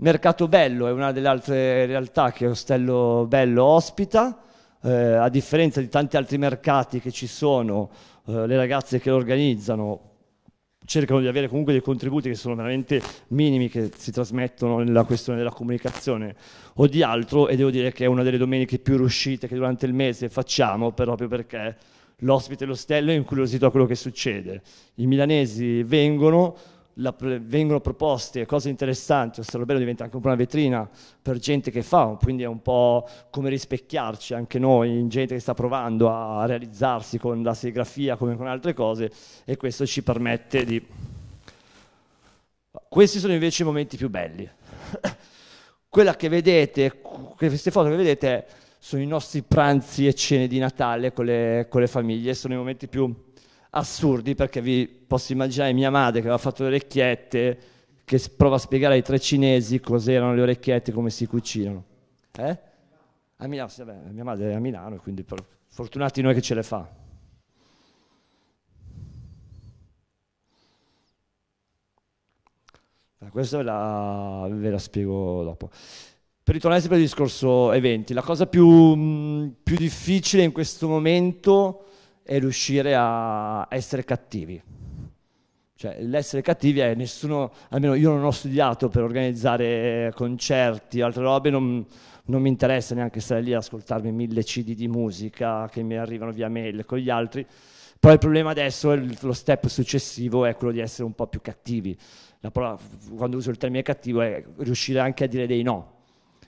Mercato Bello è una delle altre realtà che Ostello Bello ospita, eh, a differenza di tanti altri mercati che ci sono, eh, le ragazze che lo organizzano cercano di avere comunque dei contributi che sono veramente minimi, che si trasmettono nella questione della comunicazione o di altro e devo dire che è una delle domeniche più riuscite che durante il mese facciamo proprio perché l'ospite e l'ostello è incuriosito a quello che succede. I milanesi vengono, la, vengono proposte cose interessanti, Osservabello diventa anche un po' una vetrina per gente che fa, quindi è un po' come rispecchiarci anche noi in gente che sta provando a realizzarsi con la serigrafia come con altre cose e questo ci permette di... Questi sono invece i momenti più belli. Quella che vedete, queste foto che vedete sono i nostri pranzi e cene di Natale con le, con le famiglie, sono i momenti più assurdi perché vi posso immaginare mia madre che aveva fatto le orecchiette, che prova a spiegare ai tre cinesi cos'erano le orecchiette e come si cucinano. Eh? A Milano, sì, vabbè, mia madre è a Milano, quindi per, fortunati noi che ce le fa. Questo ve la, ve la spiego dopo. Per ritornare sempre al discorso eventi, la cosa più, più difficile in questo momento e riuscire a essere cattivi. Cioè, l'essere cattivi è nessuno, almeno io non ho studiato per organizzare concerti, altre robe, non, non mi interessa neanche stare lì ad ascoltarmi mille CD di musica che mi arrivano via mail con gli altri. Poi il problema adesso, lo step successivo è quello di essere un po' più cattivi. Parola, quando uso il termine cattivo è riuscire anche a dire dei no.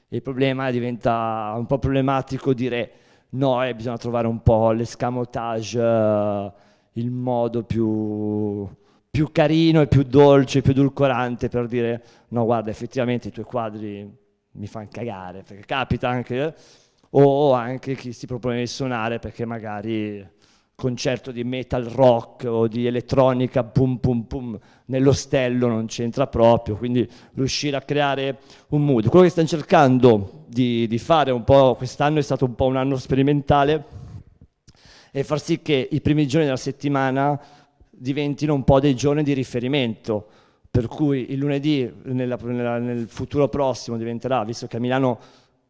il problema diventa un po' problematico dire No, eh, bisogna trovare un po' l'escamotage, eh, il modo più, più, carino e più dolce, più edulcorante per dire no, guarda, effettivamente i tuoi quadri mi fanno cagare, perché capita anche, eh, o anche chi si propone di suonare perché magari concerto di metal rock o di elettronica, boom, boom, boom, nell'ostello non c'entra proprio, quindi riuscire a creare un mood. Quello che stiamo cercando di, di fare un po' quest'anno è stato un po' un anno sperimentale e far sì che i primi giorni della settimana diventino un po' dei giorni di riferimento, per cui il lunedì nella, nella, nel futuro prossimo diventerà, visto che a Milano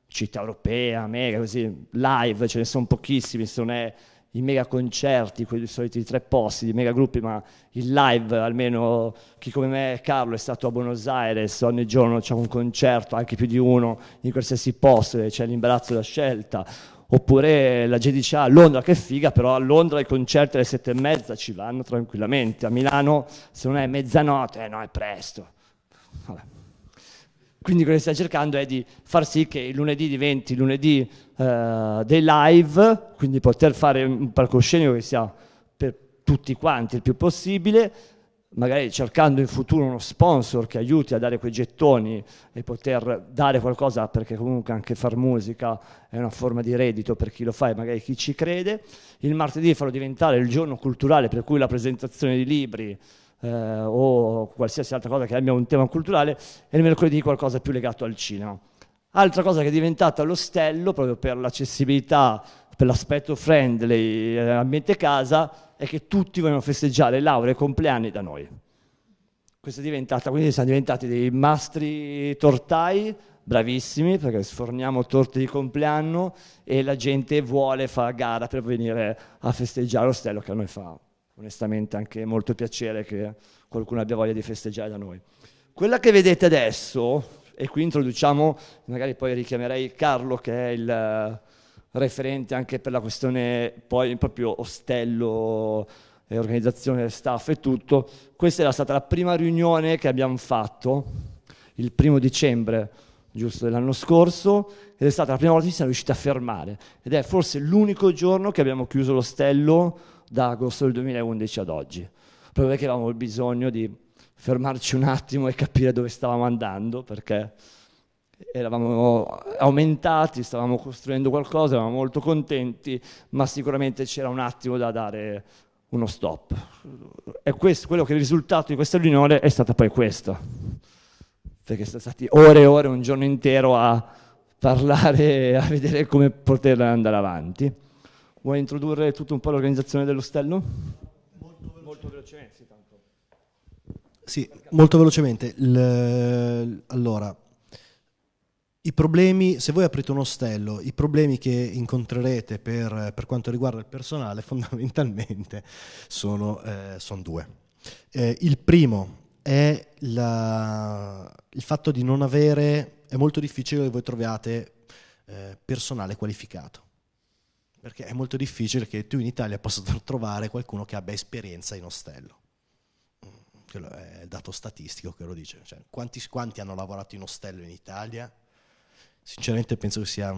città europea, mega così, live, ce ne sono pochissimi, se non è i mega concerti, quelli soliti tre posti di mega gruppi, ma il live, almeno chi come me e Carlo è stato a Buenos Aires, ogni giorno c'è un concerto, anche più di uno, in qualsiasi posto, e c'è l'imbarazzo della scelta. Oppure la gente dice a ah, Londra che figa, però a Londra i concerti alle sette e mezza ci vanno tranquillamente, a Milano se non è mezzanotte, eh no, è presto. Vabbè. Quindi quello che stiamo cercando è di far sì che il lunedì diventi lunedì eh, dei live, quindi poter fare un palcoscenico che sia per tutti quanti il più possibile, magari cercando in futuro uno sponsor che aiuti a dare quei gettoni e poter dare qualcosa, perché comunque anche far musica è una forma di reddito per chi lo fa e magari chi ci crede. Il martedì farò diventare il giorno culturale per cui la presentazione di libri, eh, o qualsiasi altra cosa che abbia un tema culturale e il mercoledì qualcosa più legato al cinema. Altra cosa che è diventata l'ostello proprio per l'accessibilità, per l'aspetto friendly, eh, ambiente casa, è che tutti vogliono festeggiare lauree e compleanni da noi. Questa è diventata, quindi siamo diventati dei mastri tortai, bravissimi perché sforniamo torte di compleanno e la gente vuole fare gara per venire a festeggiare l'ostello che a noi fa onestamente anche molto piacere che qualcuno abbia voglia di festeggiare da noi. Quella che vedete adesso, e qui introduciamo, magari poi richiamerei Carlo che è il eh, referente anche per la questione poi proprio ostello, e organizzazione staff e tutto, questa era stata la prima riunione che abbiamo fatto il primo dicembre giusto dell'anno scorso ed è stata la prima volta che ci siamo riusciti a fermare ed è forse l'unico giorno che abbiamo chiuso l'ostello da agosto del 2011 ad oggi, proprio perché avevamo bisogno di fermarci un attimo e capire dove stavamo andando, perché eravamo aumentati, stavamo costruendo qualcosa, eravamo molto contenti, ma sicuramente c'era un attimo da dare uno stop. E questo, quello che è il risultato di questa riunione è stato poi questo, perché sono stati ore e ore, un giorno intero a parlare, a vedere come poter andare avanti. Vuoi introdurre tutto un po' l'organizzazione dell'ostello? Molto, molto velocemente, sì, tanto. Sì, molto velocemente. Il, allora, i problemi, se voi aprite un ostello, i problemi che incontrerete per, per quanto riguarda il personale fondamentalmente sono, eh, sono due. Eh, il primo è la, il fatto di non avere, è molto difficile che voi troviate eh, personale qualificato perché è molto difficile che tu in Italia possa trovare qualcuno che abbia esperienza in ostello. Mm, quello è il dato statistico che lo dice. Cioè, quanti, quanti hanno lavorato in ostello in Italia? Sinceramente penso che sia,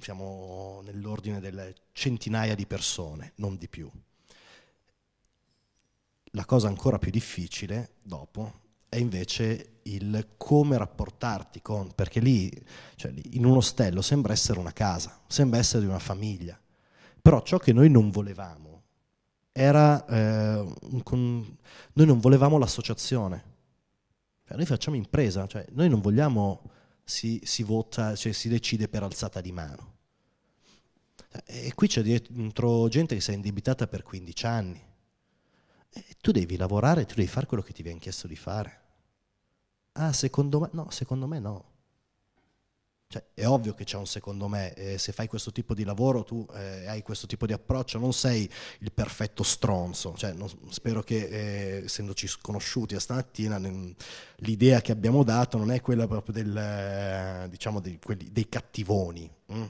siamo nell'ordine delle centinaia di persone, non di più. La cosa ancora più difficile dopo è invece il come rapportarti con, perché lì, cioè lì in un ostello sembra essere una casa, sembra essere di una famiglia. Però ciò che noi non volevamo era, eh, con... noi non volevamo l'associazione, cioè, noi facciamo impresa, cioè, noi non vogliamo si, si vota, cioè, si decide per alzata di mano. Cioè, e qui c'è dentro gente che si è indebitata per 15 anni. E tu devi lavorare, tu devi fare quello che ti viene chiesto di fare. Ah, secondo me no, secondo me no. Cioè, è ovvio che c'è un secondo me, eh, se fai questo tipo di lavoro tu eh, hai questo tipo di approccio, non sei il perfetto stronzo, cioè, non, spero che eh, essendoci sconosciuti a stamattina n- l'idea che abbiamo dato non è quella proprio del, eh, diciamo dei, quelli, dei cattivoni, mm.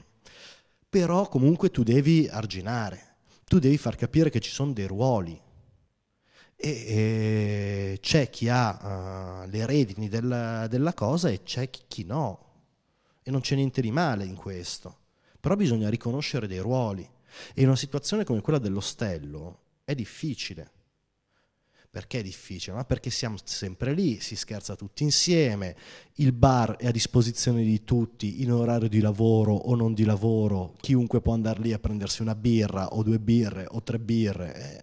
però comunque tu devi arginare, tu devi far capire che ci sono dei ruoli, e, e, c'è chi ha uh, le redini della, della, cosa e c'è chi, chi no e non c'è niente di male in questo, però bisogna riconoscere dei ruoli e in una situazione come quella dell'ostello è difficile. Perché è difficile? Ma perché siamo sempre lì, si scherza tutti insieme, il bar è a disposizione di tutti in orario di lavoro o non di lavoro, chiunque può andare lì a prendersi una birra o due birre o tre birre. È,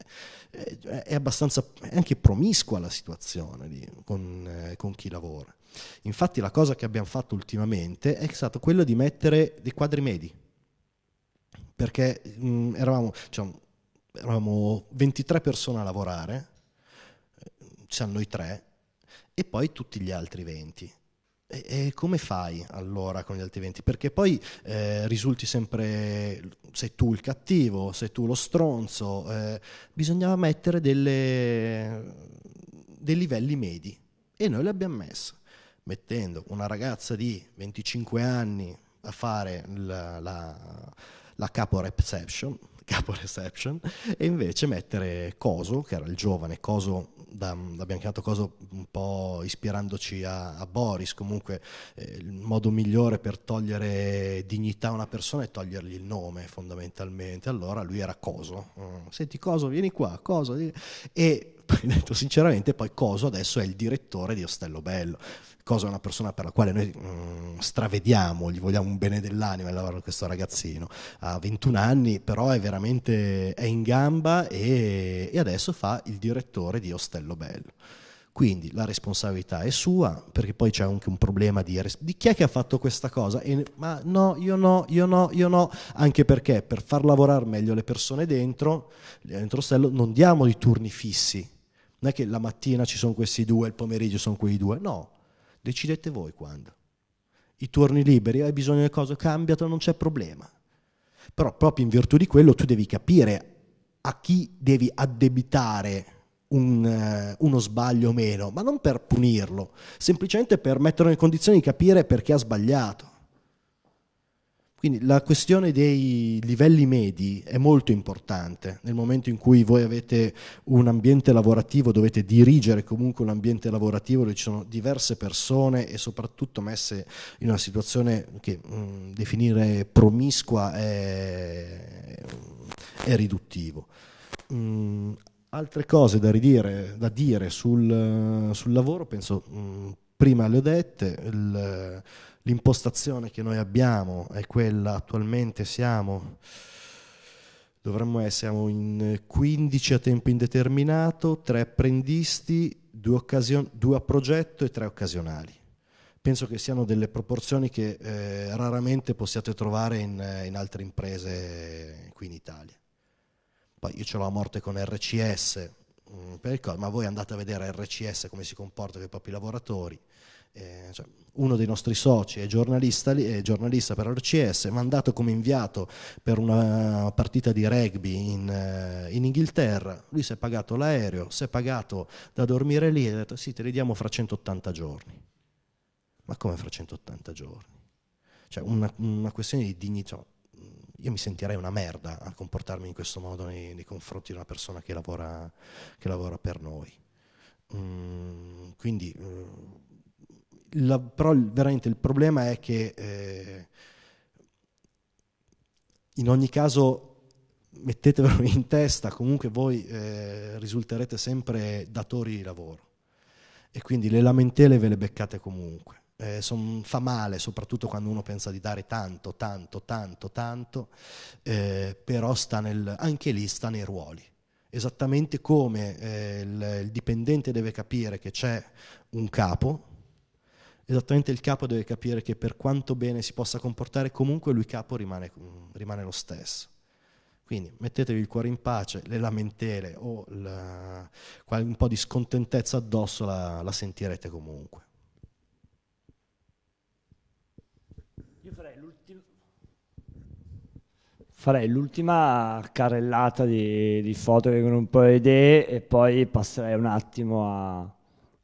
è, è abbastanza è anche promiscua la situazione lì, con, eh, con chi lavora. Infatti la cosa che abbiamo fatto ultimamente è stato quello di mettere dei quadri medi, perché mh, mm, eravamo, cioè, eravamo 23 persone a lavorare, eh, c'è noi tre, e poi tutti gli altri 20. E, come fai allora con gli altri 20? Perché poi eh, risulti sempre, sei tu il cattivo, sei tu lo stronzo, eh, bisognava mettere delle, dei livelli medi e noi li abbiamo messi mettendo una ragazza di 25 anni a fare la, la, la capo reception, capo reception e invece mettere Coso, che era il giovane, Coso, da, abbiamo chiamato Coso un po' ispirandoci a, a Boris, comunque eh, il modo migliore per togliere dignità a una persona è togliergli il nome fondamentalmente, allora lui era Coso, mm. senti Coso vieni qua, Coso, e detto sinceramente, poi Coso adesso è il direttore di Ostello Bello. Coso è una persona per la quale noi mh, mm, stravediamo, gli vogliamo un bene dell'anima il lavoro di questo ragazzino. Ha 21 anni, però è veramente è in gamba e, e adesso fa il direttore di Ostello Bello. Quindi la responsabilità è sua, perché poi c'è anche un problema di, di chi è che ha fatto questa cosa. E, ma no, io no, io no, io no. Anche perché per far lavorare meglio le persone dentro, dentro Stello, non diamo i turni fissi non è che la mattina ci sono questi due, il pomeriggio sono quei due, no, decidete voi quando. I turni liberi, hai bisogno di cose, cambiato, non c'è problema. Però proprio in virtù di quello tu devi capire a chi devi addebitare un, eh, uno sbaglio o meno, ma non per punirlo, semplicemente per metterlo in condizione di capire perché ha sbagliato. Quindi la questione dei livelli medi è molto importante. Nel momento in cui voi avete un ambiente lavorativo, dovete dirigere comunque un ambiente lavorativo dove ci sono diverse persone e soprattutto messe in una situazione che mh, mm, definire promiscua è, è riduttivo. Mh, mm, altre cose da, ridire, da dire sul, sul, lavoro, penso mh, mm, prima le ho dette. Il, l'impostazione che noi abbiamo è quella attualmente siamo dovremmo essere siamo in 15 a tempo indeterminato, 3 apprendisti, 2, occasion- 2 a progetto e 3 occasionali. Penso che siano delle proporzioni che eh, raramente possiate trovare in, in, altre imprese qui in Italia. Poi io ce l'ho a morte con RCS, mh, mm, ma voi andate a vedere RCS come si comporta con i propri lavoratori eh, cioè, uno dei nostri soci è giornalista, è giornalista per RCS, mandato come inviato per una partita di rugby in, eh, in Inghilterra, lui si è pagato l'aereo, si è pagato da dormire lì e ha detto sì, te li diamo fra 180 giorni. Ma come fra 180 giorni? Cioè una, una questione di dignità. Io mi sentirei una merda a comportarmi in questo modo nei, nei confronti di una persona che lavora, che lavora per noi. Mm, quindi... Mm, la, però veramente il problema è che eh, in ogni caso mettetevelo in testa, comunque voi eh, risulterete sempre datori di lavoro e quindi le lamentele ve le beccate comunque. Eh, son, fa male, soprattutto quando uno pensa di dare tanto, tanto, tanto, tanto, eh, però sta nel, anche lì sta nei ruoli. Esattamente come eh, il, il dipendente deve capire che c'è un capo, esattamente il capo deve capire che per quanto bene si possa comportare, comunque lui capo rimane, mm, rimane lo stesso. Quindi mettetevi il cuore in pace, le lamentele o la, un po' di scontentezza addosso la, la sentirete comunque. Io farei l'ultima, farei l'ultima carrellata di, di, foto che vengono un po' le idee e poi passerei un attimo a,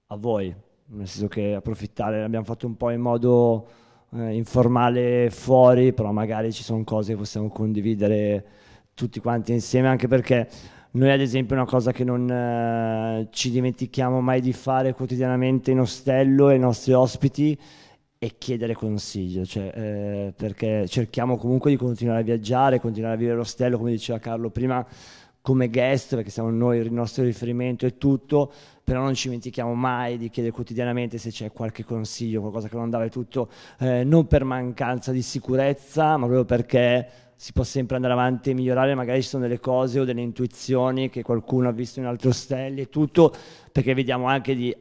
a voi nel senso che approfittare l'abbiamo fatto un po' in modo eh, informale fuori, però magari ci sono cose che possiamo condividere tutti quanti insieme, anche perché noi ad esempio una cosa che non eh, ci dimentichiamo mai di fare quotidianamente in ostello e i nostri ospiti è chiedere consiglio, cioè, eh, perché cerchiamo comunque di continuare a viaggiare, continuare a vivere l'ostello, come diceva Carlo prima, come guest, perché siamo noi il nostro riferimento e tutto, però non ci dimentichiamo mai di chiedere quotidianamente se c'è qualche consiglio, qualcosa che non andava tutto, eh, non per mancanza di sicurezza, ma proprio perché si può sempre andare avanti e migliorare, magari ci sono delle cose o delle intuizioni che qualcuno ha visto in altro stelle e tutto, perché vediamo anche di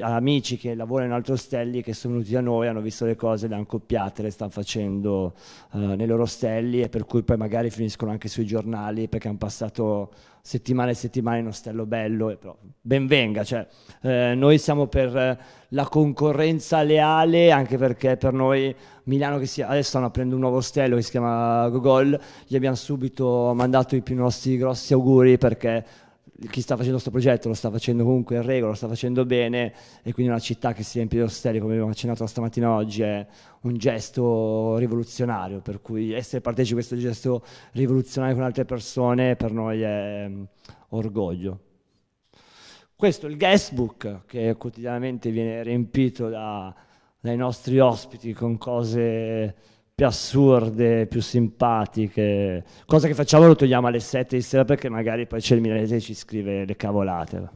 amici che lavorano in Altrostelli che sono venuti da noi, hanno visto le cose, le hanno copiate, le stanno facendo eh, nei loro ostelli e per cui poi magari finiscono anche sui giornali perché hanno passato settimane e settimane in ostello bello, e però ben venga, cioè, eh, noi siamo per la concorrenza leale anche perché per noi Milano che si, adesso stanno aprendo un nuovo ostello che si chiama Gogol, gli abbiamo subito mandato i più nostri grossi auguri perché chi sta facendo questo progetto lo sta facendo comunque in regola, lo sta facendo bene e quindi una città che si riempie di ostelli, come abbiamo accennato stamattina oggi, è un gesto rivoluzionario, per cui essere partecipi a questo gesto rivoluzionario con altre persone per noi è mm, orgoglio. Questo è il guestbook che quotidianamente viene riempito da, dai nostri ospiti con cose più assurde, più simpatiche, cosa che facciamo lo togliamo alle 7 di sera perché magari poi c'è il milanese e ci scrive le cavolate.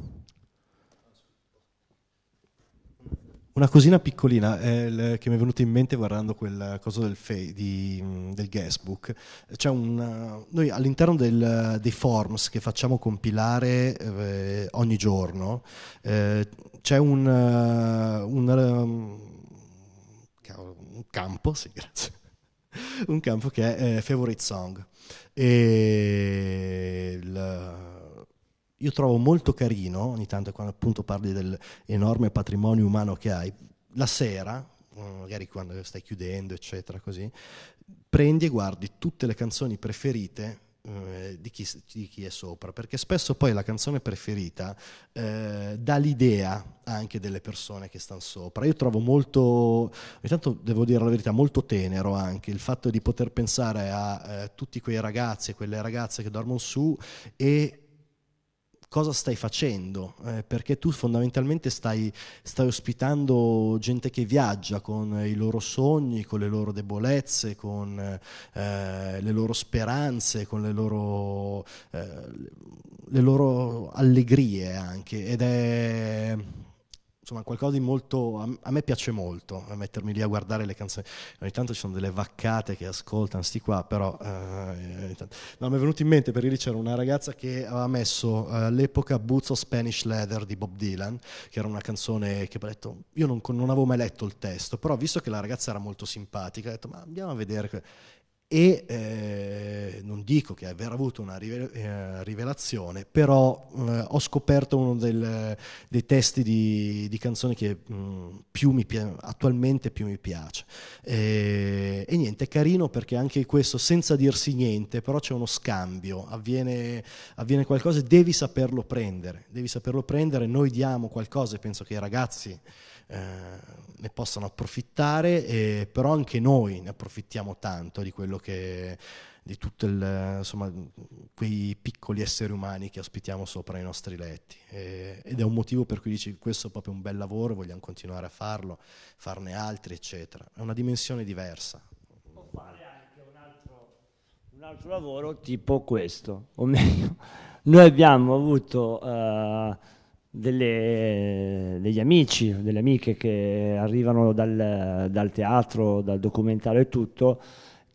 Una cosina piccolina eh, che mi è venuta in mente guardando quel coso del, fe- di, del guestbook. Un, noi all'interno del, dei forms che facciamo compilare eh, ogni giorno eh, c'è un, un, um, un campo, sì, grazie un campo che è eh, Favorite Song. E il, io trovo molto carino, ogni tanto quando appunto parli dell'enorme patrimonio umano che hai, la sera, mm, magari quando stai chiudendo, eccetera, così, prendi e guardi tutte le canzoni preferite eh, di, chi, di, chi, è sopra, perché spesso poi la canzone preferita eh, dà l'idea anche delle persone che stanno sopra. Io trovo molto, intanto devo dire la verità, molto tenero anche il fatto di poter pensare a eh, tutti quei ragazzi e quelle ragazze che dormono su e cosa stai facendo, eh, perché tu fondamentalmente stai, stai, ospitando gente che viaggia con i loro sogni, con le loro debolezze, con eh, le loro speranze, con le loro, eh, le loro allegrie anche. Ed è insomma qualcosa di molto a, me piace molto eh, mettermi lì a guardare le canzoni ogni tanto ci sono delle vaccate che ascoltano sti qua però eh, no, mi è venuto in mente per lì c'era una ragazza che aveva messo eh, all'epoca Buzzo Spanish Leather di Bob Dylan che era una canzone che ho detto io non, non, avevo mai letto il testo però visto che la ragazza era molto simpatica ho detto ma andiamo a vedere e eh, non dico che aver avuto una eh, rivelazione, però eh, ho scoperto uno del, dei testi di, di canzoni che mh, mm, più mi, attualmente più mi piace. E, e, niente, è carino perché anche questo, senza dirsi niente, però c'è uno scambio, avviene, avviene qualcosa e devi saperlo prendere, devi saperlo prendere, noi diamo qualcosa e penso che i ragazzi... Eh, ne possano approfittare, e, però anche noi ne approfittiamo tanto di quello che di tutto il, insomma, quei piccoli esseri umani che ospitiamo sopra i nostri letti. Eh, ed è un motivo per cui dici questo è proprio un bel lavoro, vogliamo continuare a farlo, farne altri, eccetera. È una dimensione diversa. Può fare anche un altro, un altro lavoro tipo questo, o meglio, noi abbiamo avuto... Eh, delle, degli amici, delle amiche che arrivano dal, dal, teatro, dal documentario e tutto,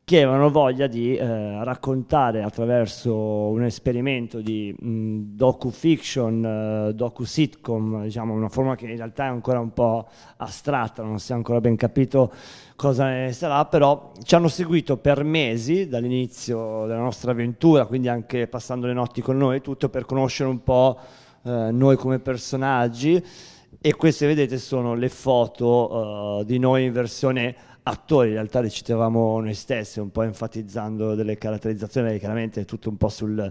che avevano voglia di eh, raccontare attraverso un esperimento di mh, mm, docu-fiction, eh, docu-sitcom, diciamo una forma che in realtà è ancora un po' astratta, non si è ancora ben capito cosa ne sarà, però ci hanno seguito per mesi dall'inizio della nostra avventura, quindi anche passando le notti con noi e tutto, per conoscere un po' Eh, noi come personaggi e queste vedete sono le foto eh, di noi in versione attori, in realtà le citavamo noi stessi, un po' enfatizzando delle caratterizzazioni, chiaramente tutto un po' sul,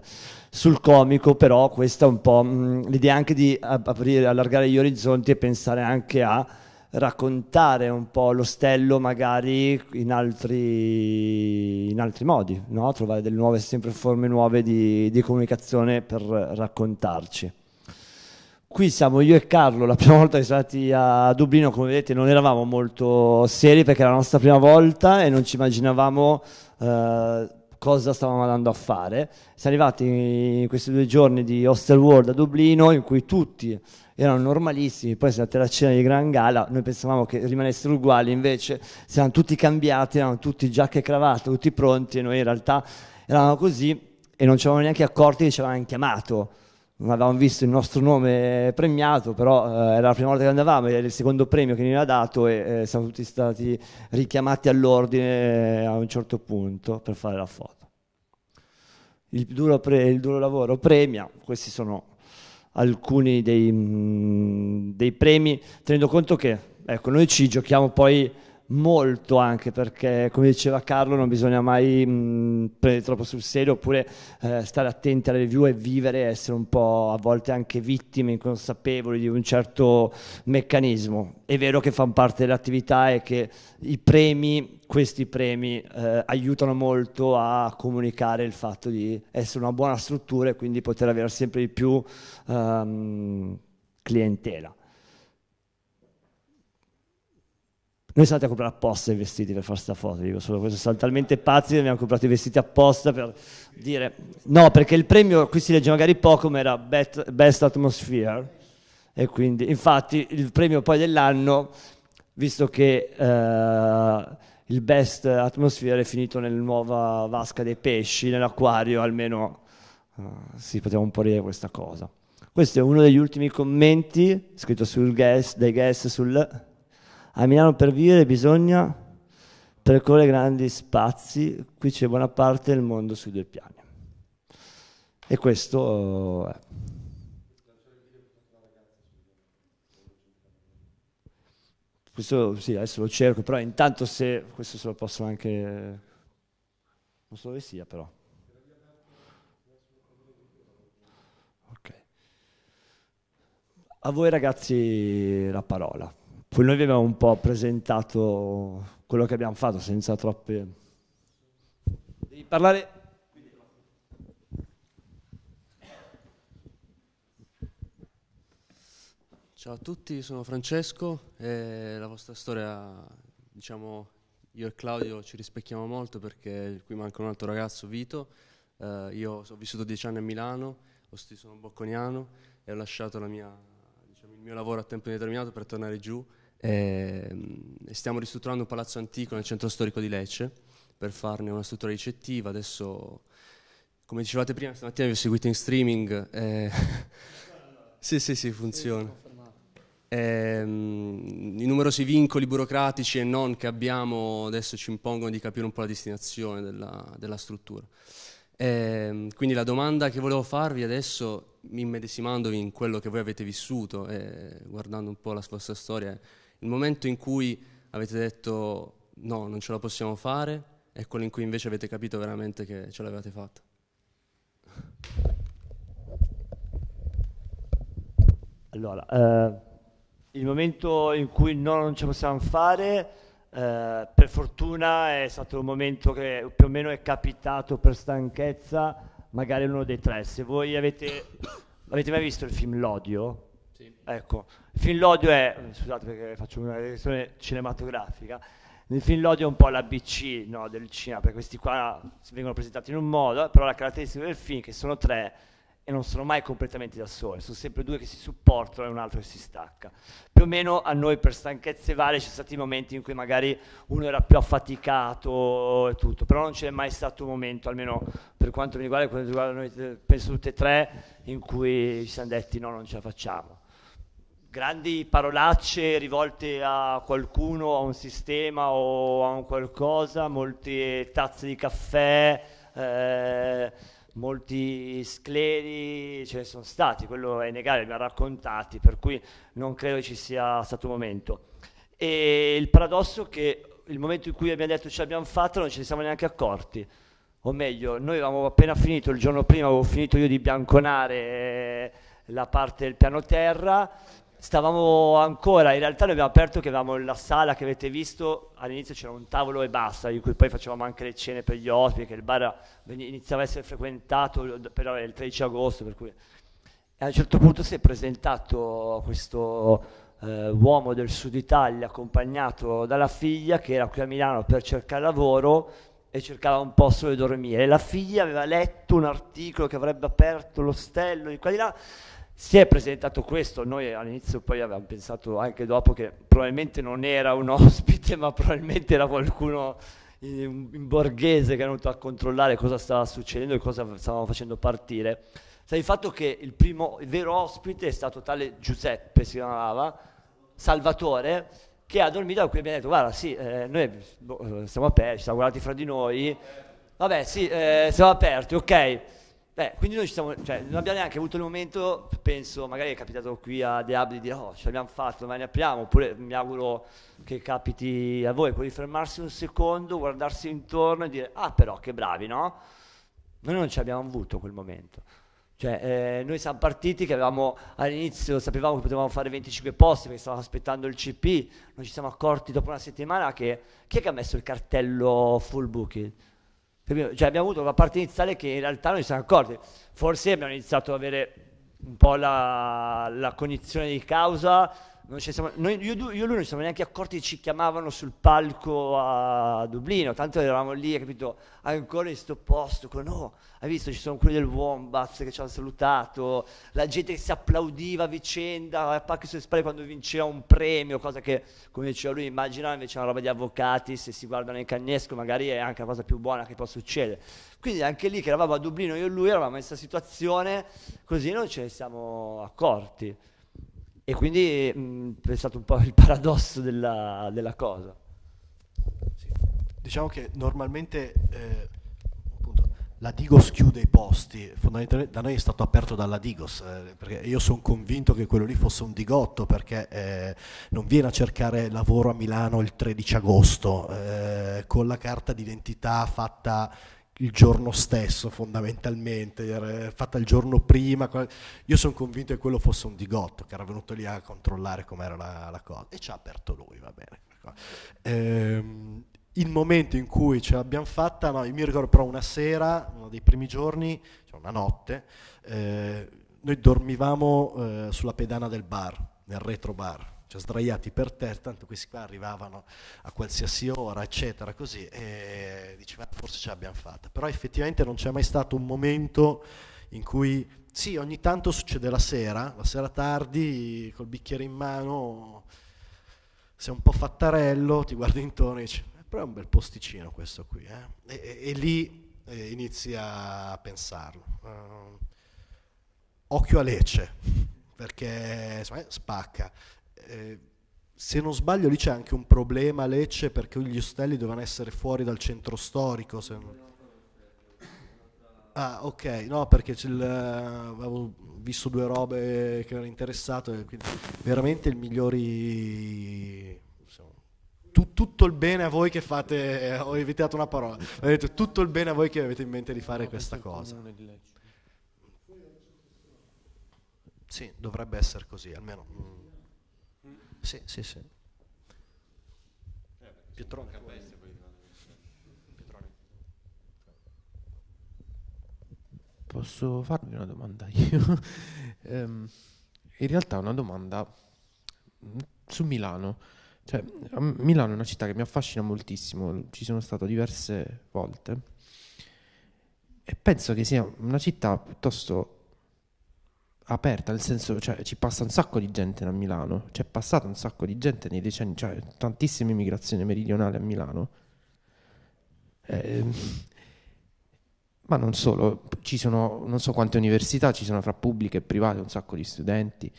sul comico, però questa è un po' mh, mm, l'idea anche di aprire, allargare gli orizzonti e pensare anche a raccontare un po' l'ostello magari in altri, in altri modi, no? trovare delle nuove, sempre forme nuove di, di comunicazione per raccontarci. Qui siamo io e Carlo, la prima volta che siamo andati a Dublino, come vedete non eravamo molto seri perché era la nostra prima volta e non ci immaginavamo eh, cosa stavamo andando a fare. Siamo arrivati in questi due giorni di Hostel World a Dublino in cui tutti erano normalissimi, poi siamo andati alla cena di Gran Gala, noi pensavamo che rimanessero uguali, invece siamo tutti cambiati, erano tutti giacca e cravatta, tutti pronti e noi in realtà eravamo così e non ci avevamo neanche accorti che ci avevano chiamato non avevamo visto il nostro nome premiato, però eh, era la prima volta che andavamo, ed era il secondo premio che mi aveva dato e eh, siamo tutti stati richiamati all'ordine eh, a un certo punto per fare la foto. Il duro, pre, il duro lavoro premia, questi sono alcuni dei, mh, mm, dei premi, tenendo conto che ecco, noi ci giochiamo poi molto anche perché come diceva Carlo non bisogna mai mh, mm, prendere troppo sul serio oppure eh, stare attenti alle review e vivere essere un po' a volte anche vittime inconsapevoli di un certo meccanismo è vero che fanno parte dell'attività e che i premi questi premi eh, aiutano molto a comunicare il fatto di essere una buona struttura e quindi poter avere sempre di più ehm, clientela noi siamo andati a comprare apposta i vestiti per fare questa foto, dico solo questo, siamo talmente pazzi che abbiamo comprato i vestiti apposta per dire, no perché il premio qui si legge magari poco ma era Best, best Atmosphere e quindi infatti il premio poi dell'anno, visto che eh, il Best Atmosphere è finito nella nuova vasca dei pesci, nell'acquario almeno eh, si poteva un po' dire questa cosa. Questo è uno degli ultimi commenti scritto sul guest, dai guest sul a Milano per vivere bisogna percorrere grandi spazi, qui c'è buona parte del mondo sui due piani. E questo è. Eh. Questo sì, adesso lo cerco, però intanto se questo se lo posso anche... non so dove sia però. Okay. A voi ragazzi la parola. Poi noi vi abbiamo un po' presentato quello che abbiamo fatto senza troppe... Devi parlare... Ciao a tutti, sono Francesco e la vostra storia, diciamo, io e Claudio ci rispecchiamo molto perché qui manca un altro ragazzo, Vito. Eh, io ho vissuto dieci anni a Milano, sono bocconiano e ho lasciato mia, diciamo, il mio lavoro a tempo indeterminato per tornare giù eh, stiamo ristrutturando un palazzo antico nel centro storico di Lecce per farne una struttura ricettiva. Adesso, come dicevate prima, stamattina vi ho seguito in streaming. Eh, sì, sì, sì, funziona. Eh, I numerosi vincoli burocratici e non che abbiamo adesso ci impongono di capire un po' la destinazione della, della struttura. Eh, quindi la domanda che volevo farvi adesso, immedesimandovi in quello che voi avete vissuto, eh, guardando un po' la vostra storia, il momento in cui avete detto no, non ce la possiamo fare, è quello in cui invece avete capito veramente che ce l'avevate fatta. Allora, eh, il momento in cui no, non ce la possiamo fare, eh, per fortuna è stato un momento che più o meno è capitato per stanchezza, magari uno dei tre. Se voi avete, avete mai visto il film L'Odio? Sì. Ecco, film L'Odio è, scusate perché faccio una reazione cinematografica, nel film L'Odio è un po' la BC no, del cinema, perché questi qua vengono presentati in un modo, però la caratteristica del film è che sono tre e non sono mai completamente da soli, sono sempre due che si supportano e un altro che si stacca. Più o meno a noi per stanchezze varie ci sono stati momenti in cui magari uno era più affaticato e tutto, però non c'è mai stato un momento, almeno per quanto mi riguarda, per riguarda noi, penso tutte e tre, in cui ci siamo detti no, non ce la facciamo grandi parolacce rivolte a qualcuno, a un sistema o a un qualcosa, molte tazze di caffè, eh, molti scleri ce ne sono stati, quello è innegabile, abbiamo raccontati, per cui non credo ci sia stato un momento. E il paradosso è che il momento in cui abbiamo detto ce l'abbiamo fatta non ce ne siamo neanche accorti. O meglio, noi avevamo appena finito, il giorno prima avevo finito io di bianconare eh, la parte del piano terra stavamo ancora, in realtà noi abbiamo aperto che avevamo la sala che avete visto, all'inizio c'era un tavolo e basta, in cui poi facevamo anche le cene per gli ospiti, che il bar iniziava a essere frequentato però era il 13 agosto, per cui... E a un certo punto si è presentato questo eh, uomo del sud Italia accompagnato dalla figlia che era qui a Milano per cercare lavoro e cercava un posto dove dormire. La figlia aveva letto un articolo che avrebbe aperto l'ostello di qua di là si è presentato questo, noi all'inizio poi avevamo pensato anche dopo che probabilmente non era un ospite, ma probabilmente era qualcuno in, in borghese che è venuto a controllare cosa stava succedendo e cosa stavamo facendo partire. Sta il fatto che il primo il vero ospite è stato tale Giuseppe, si chiamava, Salvatore, che ha dormito e cui abbiamo detto guarda sì, eh, noi boh, siamo aperti, ci siamo guardati fra di noi, vabbè sì, eh, siamo aperti, ok Beh, quindi noi siamo, cioè, non abbiamo neanche avuto il momento, penso, magari è capitato qui a De di dire oh, ce l'abbiamo fatto, ma ne apriamo, oppure mi auguro che capiti a voi, quello fermarsi un secondo, guardarsi intorno e dire ah però che bravi, no? Noi non ci abbiamo avuto quel momento. Cioè, eh, noi siamo partiti che avevamo all'inizio sapevamo che potevamo fare 25 posti perché stavamo aspettando il CP, non ci siamo accorti dopo una settimana che chi è che ha messo il cartello full booking? Cioè abbiamo avuto una parte iniziale che in realtà non ci siamo accorti, forse abbiamo iniziato ad avere un po' la, la cognizione di causa siamo, noi, io, io, e lui non ci siamo neanche accorti che ci chiamavano sul palco a Dublino, tanto eravamo lì, capito, ancora in questo posto, con, oh, hai visto ci sono quelli del Wombats che ci hanno salutato, la gente che si applaudiva a vicenda, a pacchi sulle spalle quando vinceva un premio, cosa che, come diceva lui, immaginava invece una roba di avvocati, se si guardano in cagnesco magari è anche la cosa più buona che può succedere. Quindi anche lì che eravamo a Dublino, io e lui eravamo in questa situazione, così non ce ne siamo accorti. E quindi mh, è stato un po' il paradosso della, della cosa. Sì. Diciamo che normalmente eh, appunto, la Digos chiude i posti, fondamentalmente da noi è stato aperto dalla Digos, eh, perché io sono convinto che quello lì fosse un digotto, perché eh, non viene a cercare lavoro a Milano il 13 agosto, eh, con la carta d'identità fatta il giorno stesso fondamentalmente, fatta il giorno prima. Io sono convinto che quello fosse un digotto che era venuto lì a controllare com'era la, la cosa e ci ha aperto lui, va bene. Ehm, il momento in cui ce l'abbiamo fatta, no, io mi ricordo però una sera, uno dei primi giorni, cioè una notte, eh, noi dormivamo eh, sulla pedana del bar, nel retro bar cioè sdraiati per terra, tanto questi qua arrivavano a qualsiasi ora, eccetera, così, e diceva eh, forse ce l'abbiamo fatta. Però effettivamente non c'è mai stato un momento in cui, sì, ogni tanto succede la sera, la sera tardi, col bicchiere in mano, sei un po' fattarello, ti guardi intorno e dici, eh, però è un bel posticino questo qui, eh? e, e, e, lì eh, inizi a pensarlo. Uh, occhio a Lecce, perché insomma, eh, spacca. Eh, se non sbaglio lì c'è anche un problema a Lecce perché gli ostelli dovevano essere fuori dal centro storico. Non... Ah ok, no perché il, eh, avevo visto due robe che mi erano interessate veramente il migliori tutto il bene a voi che fate, eh, ho evitato una parola, tutto il bene a voi che avete in mente di fare no, questa cosa. Sì, dovrebbe essere così, almeno. Mm, sì, sì, sì. Eh, Pietrone. Pietrone. Posso farvi una domanda io? um, in realtà una domanda su Milano. Cioè, Milano è una città che mi affascina moltissimo, ci sono stato diverse volte e penso che sia una città piuttosto aperta, nel senso cioè, ci passa un sacco di gente a Milano, c'è passata un sacco di gente nei decenni, cioè tantissima immigrazione meridionale a Milano. Eh, ma non solo, ci sono non so quante università, ci sono fra pubbliche e private un sacco di studenti.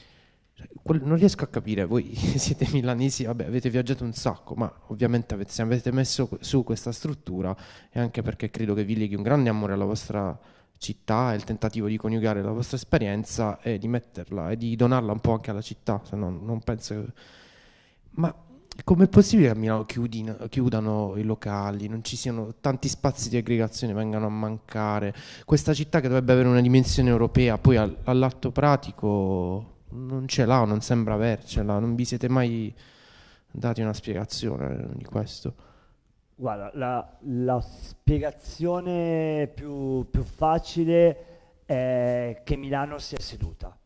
Cioè, non riesco a capire, voi siete milanesi, vabbè, avete viaggiato un sacco, ma ovviamente avete, se avete messo su questa struttura è anche perché credo che vi leghi un grande amore alla vostra città e il tentativo di coniugare la vostra esperienza e di metterla e di donarla un po' anche alla città, se no non penso che... Ma com'è possibile che a Milano chiudino, chiudano i locali, non ci siano tanti spazi di aggregazione, vengano a mancare? Questa città che dovrebbe avere una dimensione europea, poi all- all'atto pratico non ce l'ha, non sembra avercela, non vi siete mai dati una spiegazione di questo. Guarda, la, la spiegazione più, più, facile è che Milano si è seduta.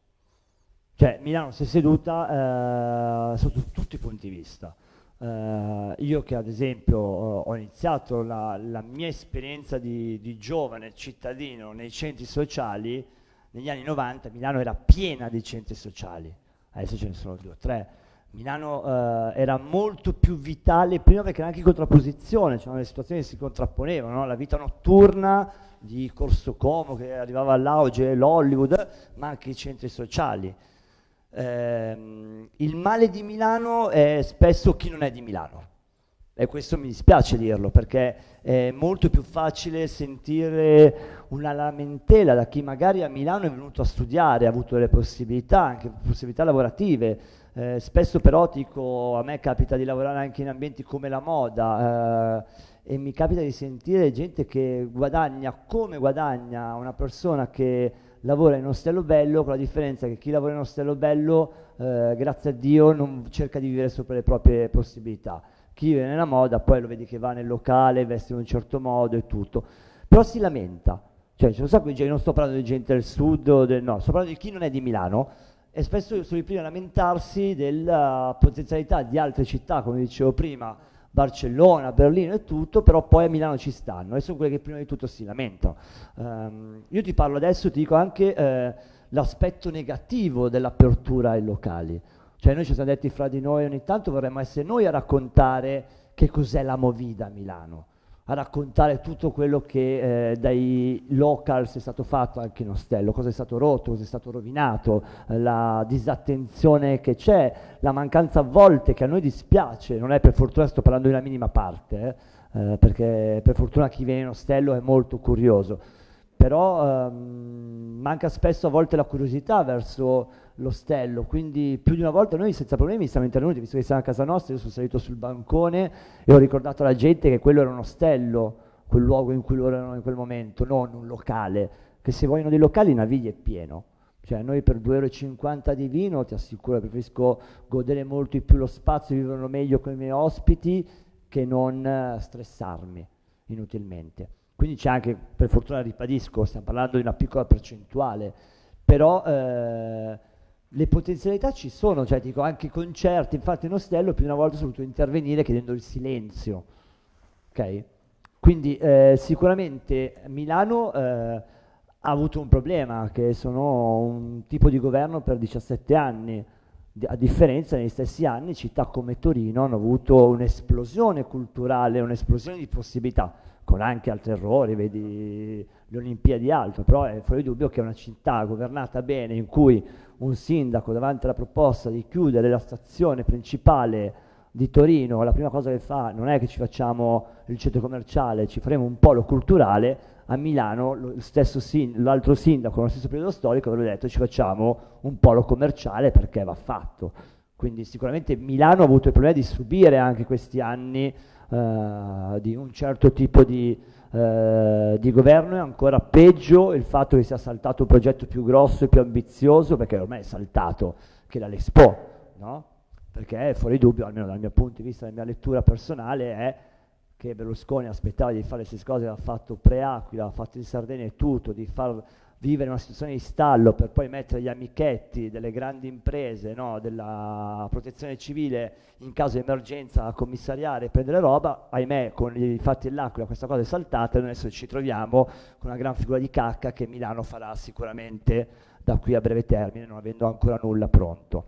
Cioè, Milano si è seduta eh, sotto tutti i punti di vista. Eh, io che ad esempio ho iniziato la, la mia esperienza di, di, giovane cittadino nei centri sociali, negli anni 90 Milano era piena di centri sociali, adesso ce ne sono due o tre, Milano eh, era molto più vitale prima perché era anche in contrapposizione, c'erano cioè, le situazioni che si contrapponevano, no? la vita notturna di Corso Como che arrivava all'auge, l'Hollywood, ma anche i centri sociali. Eh, il male di Milano è spesso chi non è di Milano. E questo mi dispiace dirlo perché è molto più facile sentire una lamentela da chi magari a Milano è venuto a studiare, ha avuto delle possibilità, anche possibilità lavorative, eh, spesso però dico, a me capita di lavorare anche in ambienti come la moda eh, e mi capita di sentire gente che guadagna come guadagna una persona che lavora in ostello bello, con la differenza che chi lavora in ostello bello, eh, grazie a Dio, non cerca di vivere sopra le proprie possibilità. Chi vive nella moda poi lo vedi che va nel locale, veste in un certo modo e tutto, però si lamenta. Cioè, c'è un sacco di gente, non sto parlando di gente del sud o del nord, sto parlando di chi non è di Milano, e spesso sono i primi a lamentarsi della potenzialità di altre città, come dicevo prima, Barcellona, Berlino e tutto, però poi a Milano ci stanno e sono quelle che prima di tutto si lamentano. Um, io ti parlo adesso, ti dico anche eh, l'aspetto negativo dell'apertura ai locali. Cioè noi ci siamo detti fra di noi ogni tanto vorremmo essere noi a raccontare che cos'è la Movida a Milano a raccontare tutto quello che eh, dai locals è stato fatto anche in ostello, cosa è stato rotto, cosa è stato rovinato, eh, la disattenzione che c'è, la mancanza a volte che a noi dispiace, non è per fortuna sto parlando di una minima parte, eh, eh perché per fortuna chi viene in ostello è molto curioso però ehm, manca spesso a volte la curiosità verso l'ostello, quindi più di una volta noi senza problemi siamo intervenuti, visto che siamo a casa nostra, io sono salito sul bancone e ho ricordato alla gente che quello era un ostello, quel luogo in cui loro erano in quel momento, non un locale, che se vogliono dei locali Naviglia è pieno. Cioè noi per 2,50 euro di vino, ti assicuro, preferisco godere molto di più lo spazio, viverlo meglio con i miei ospiti, che non eh, stressarmi inutilmente. Quindi c'è anche, per fortuna ribadisco, stiamo parlando di una piccola percentuale, però eh, le potenzialità ci sono, cioè dico anche i concerti, infatti in ostello più di una volta sono dovuto intervenire chiedendo il silenzio. ok? Quindi eh, sicuramente Milano eh, ha avuto un problema, che sono un tipo di governo per 17 anni, a differenza negli stessi anni città come Torino hanno avuto un'esplosione culturale, un'esplosione di possibilità con anche altri errori, vedi le Olimpiadi altro, però è fuori dubbio che una città governata bene in cui un sindaco davanti alla proposta di chiudere la stazione principale di Torino, la prima cosa che fa non è che ci facciamo il centro commerciale, ci faremo un polo culturale, a Milano l'altro sindaco nello stesso periodo storico avrebbe detto ci facciamo un polo commerciale perché va fatto. Quindi sicuramente Milano ha avuto il problema di subire anche questi anni eh, di un certo tipo di, eh, di, governo è ancora peggio il fatto che sia saltato un progetto più grosso e più ambizioso, perché ormai è saltato, che la Lespo, no? perché fuori dubbio, almeno dal mio punto di vista, dalla mia lettura personale è che Berlusconi aspettava di fare le stesse cose che ha fatto Preaquila, ha fatto in Sardegna e tutto, di far vivere una situazione di stallo per poi mettere gli amichetti delle grandi imprese, no, della protezione civile in caso di emergenza a commissariare e prendere roba, ahimè con i fatti dell'Aquila questa cosa è saltata e adesso ci troviamo con una gran figura di cacca che Milano farà sicuramente da qui a breve termine non avendo ancora nulla pronto.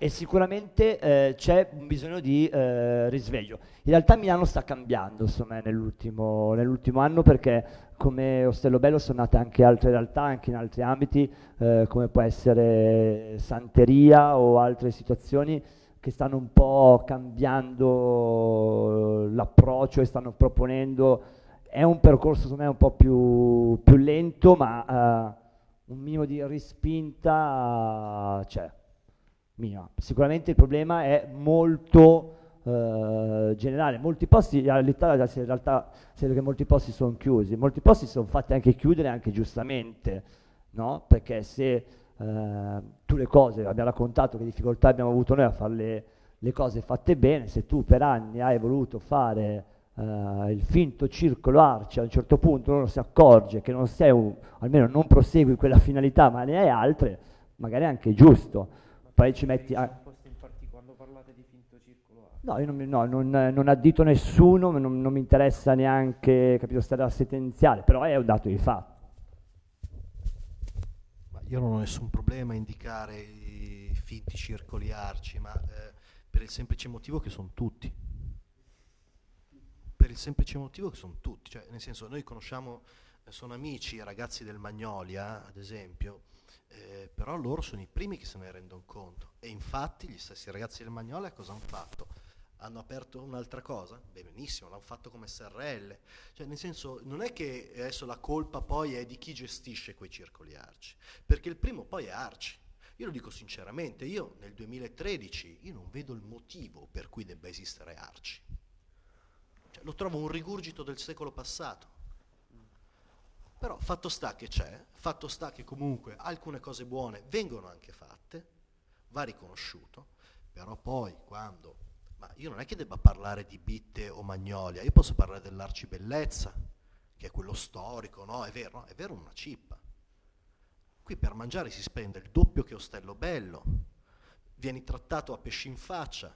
E sicuramente eh, c'è un bisogno di eh, risveglio. In realtà Milano sta cambiando me, eh, nell'ultimo, nell'ultimo anno perché come Ostello Bello sono nate anche altre realtà, anche in altri ambiti, eh, come può essere Santeria o altre situazioni che stanno un po' cambiando l'approccio e stanno proponendo. È un percorso secondo me un po' più, più lento, ma eh, un minimo di rispinta c'è. Cioè, Sicuramente il problema è molto eh, generale. Molti posti, all'Italia eh, in realtà sembra che molti posti sono chiusi, molti posti sono fatti anche chiudere, anche giustamente, no? perché se eh, tu le cose, abbiamo raccontato che difficoltà abbiamo avuto noi a fare le, le cose fatte bene, se tu per anni hai voluto fare Uh, il finto circolo arci a un certo punto uno si accorge che non sei un, almeno non prosegui quella finalità ma ne hai altre magari è anche giusto poi ci metti a, No, io non, no, non, non addito nessuno, non, non mi interessa neanche capito, stare a setenziale, però è un dato di fatto. Io non ho nessun problema a indicare i finti circoli arci, ma eh, per il semplice motivo che sono tutti. Per il semplice motivo che sono tutti, cioè nel senso noi conosciamo, eh, sono amici i ragazzi del Magnolia, ad esempio, eh, però loro sono i primi che se ne rendono conto e infatti gli stessi ragazzi del Magnolia cosa hanno fatto? hanno aperto un'altra cosa, benissimo, l'hanno fatto come SRL. Cioè, nel senso, non è che adesso la colpa poi è di chi gestisce quei circoli Arci, perché il primo poi è Arci. Io lo dico sinceramente, io nel 2013 io non vedo il motivo per cui debba esistere Arci. Cioè, lo trovo un rigurgito del secolo passato. Però fatto sta che c'è, fatto sta che comunque alcune cose buone vengono anche fatte, va riconosciuto, però poi quando ma io non è che debba parlare di Bitte o Magnolia, io posso parlare dell'arcibellezza, che è quello storico, no? È vero, no? è vero una cippa. Qui per mangiare si spende il doppio che Ostello Bello, vieni trattato a pesci in faccia,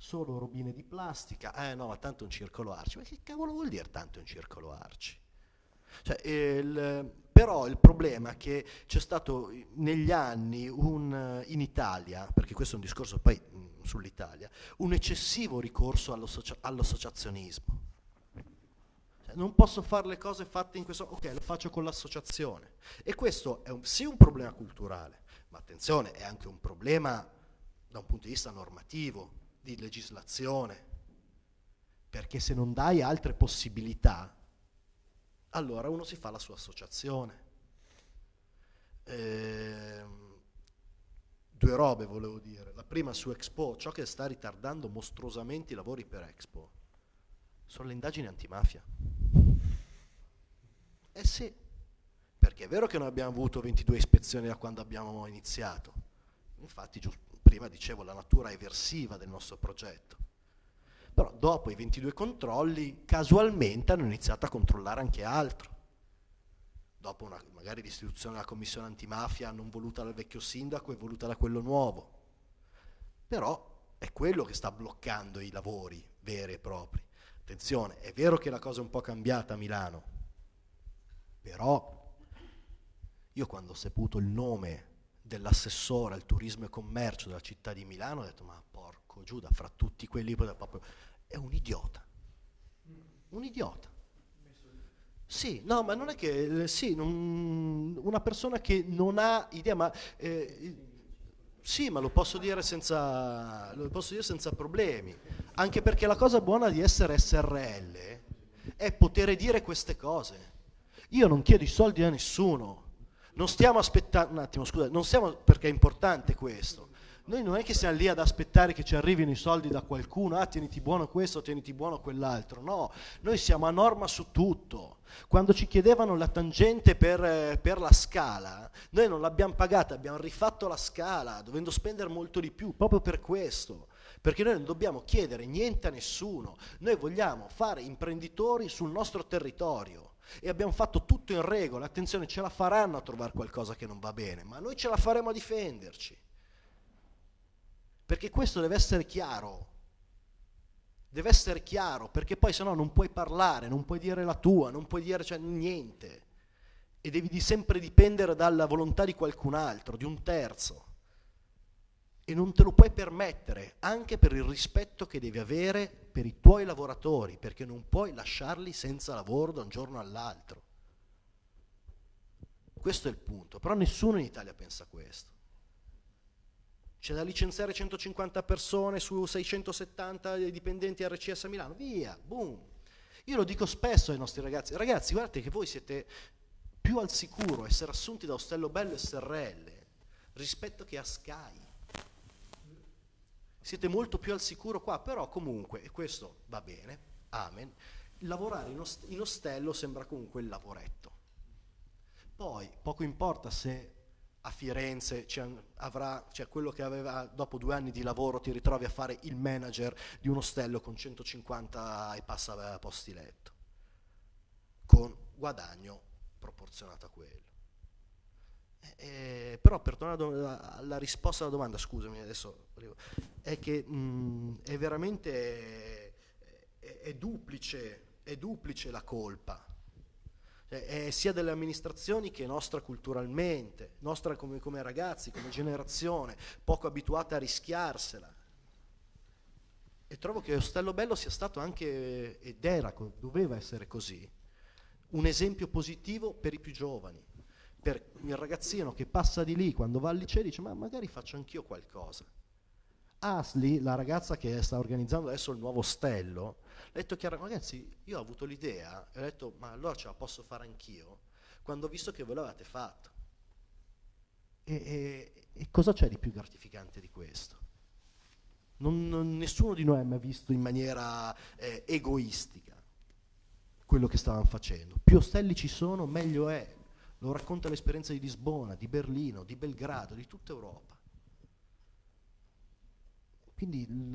solo robine di plastica, eh no, ma tanto è un circolo arci. Ma che cavolo vuol dire tanto è un circolo arci? Cioè, il, però il problema è che c'è stato eh, negli anni un, eh, in Italia, perché questo è un discorso poi mh, mm, sull'Italia, un eccessivo ricorso all'associazionismo. Cioè, non posso fare le cose fatte in questo, ok, lo faccio con l'associazione. E questo è un, sì un problema culturale, ma attenzione, è anche un problema da un punto di vista normativo, di legislazione, perché se non dai altre possibilità allora uno si fa la sua associazione. Eh, due robe volevo dire. La prima su Expo, ciò che sta ritardando mostruosamente i lavori per Expo sono le indagini antimafia. Eh sì, perché è vero che non abbiamo avuto 22 ispezioni da quando abbiamo iniziato. Infatti, prima dicevo, la natura eversiva del nostro progetto però dopo i 22 controlli casualmente hanno iniziato a controllare anche altro. Dopo una, magari l'istituzione della commissione antimafia non voluta dal vecchio sindaco e voluta da quello nuovo. Però è quello che sta bloccando i lavori veri e propri. Attenzione, è vero che la cosa è un po' cambiata a Milano, però io quando ho saputo il nome dell'assessore al turismo e commercio della città di Milano ho detto ma porco Giuda, fra tutti quelli proprio è un idiota. Un idiota. Sì, no, ma non è che... Eh, sì, non, una persona che non ha idea, ma... Eh, sì, ma lo posso, senza, lo posso, dire senza, problemi. Anche perché la cosa buona di essere SRL è poter dire queste cose. Io non chiedo i soldi a nessuno. Non stiamo aspettando... Un attimo, scusa, non stiamo... perché è importante questo noi non è che siamo lì ad aspettare che ci arrivino i soldi da qualcuno, ah tieniti buono questo, tieniti buono quell'altro, no, noi siamo a norma su tutto. Quando ci chiedevano la tangente per, eh, per la scala, noi non l'abbiamo pagata, abbiamo rifatto la scala, dovendo spendere molto di più, proprio per questo perché noi non dobbiamo chiedere niente a nessuno, noi vogliamo fare imprenditori sul nostro territorio e abbiamo fatto tutto in regola, attenzione ce la faranno a trovare qualcosa che non va bene, ma noi ce la faremo a difenderci. Perché questo deve essere chiaro. Deve essere chiaro, perché poi se no non puoi parlare, non puoi dire la tua, non puoi dire cioè, niente. E devi sempre dipendere dalla volontà di qualcun altro, di un terzo. E non te lo puoi permettere, anche per il rispetto che devi avere per i tuoi lavoratori, perché non puoi lasciarli senza lavoro da un giorno all'altro. Questo è il punto, però nessuno in Italia pensa questo. C'è da licenziare 150 persone su 670 dipendenti RCS a Milano, via, boom. Io lo dico spesso ai nostri ragazzi, ragazzi guardate che voi siete più al sicuro essere assunti da Ostello Bello SRL rispetto che a Sky. Siete molto più al sicuro qua, però comunque, e questo va bene, amen, lavorare in, in ostello sembra comunque il lavoretto. Poi, poco importa se a Firenze cioè, avrà, cioè, quello che aveva dopo due anni di lavoro ti ritrovi a fare il manager di un ostello con 150 e passa eh, posti letto, con guadagno proporzionato a quello. Eh, eh però per tornare alla risposta alla domanda, scusami adesso, arrivo, è che mh, mm, è veramente, è, è, duplice, è duplice la colpa eh, sia delle amministrazioni che nostra culturalmente, nostra come, come ragazzi, come generazione, poco abituata a rischiarsela. E trovo che Ostello Bello sia stato anche, ed era, doveva essere così, un esempio positivo per i più giovani, per il ragazzino che passa di lì quando va al liceo e dice ma magari faccio anch'io qualcosa. Asli, la ragazza che sta organizzando adesso il nuovo stello, ha detto chiaramente, ragazzi, io ho avuto l'idea, e ho detto, ma allora ce la posso fare anch'io, quando ho visto che voi l'avete fatto. E, e, e, cosa c'è di più gratificante di questo? Non, non, nessuno di noi ha mai visto in maniera eh, egoistica quello che stavamo facendo. Più ostelli ci sono, meglio è. Lo racconta l'esperienza di Lisbona, di Berlino, di Belgrado, di tutta Europa. Quindi il,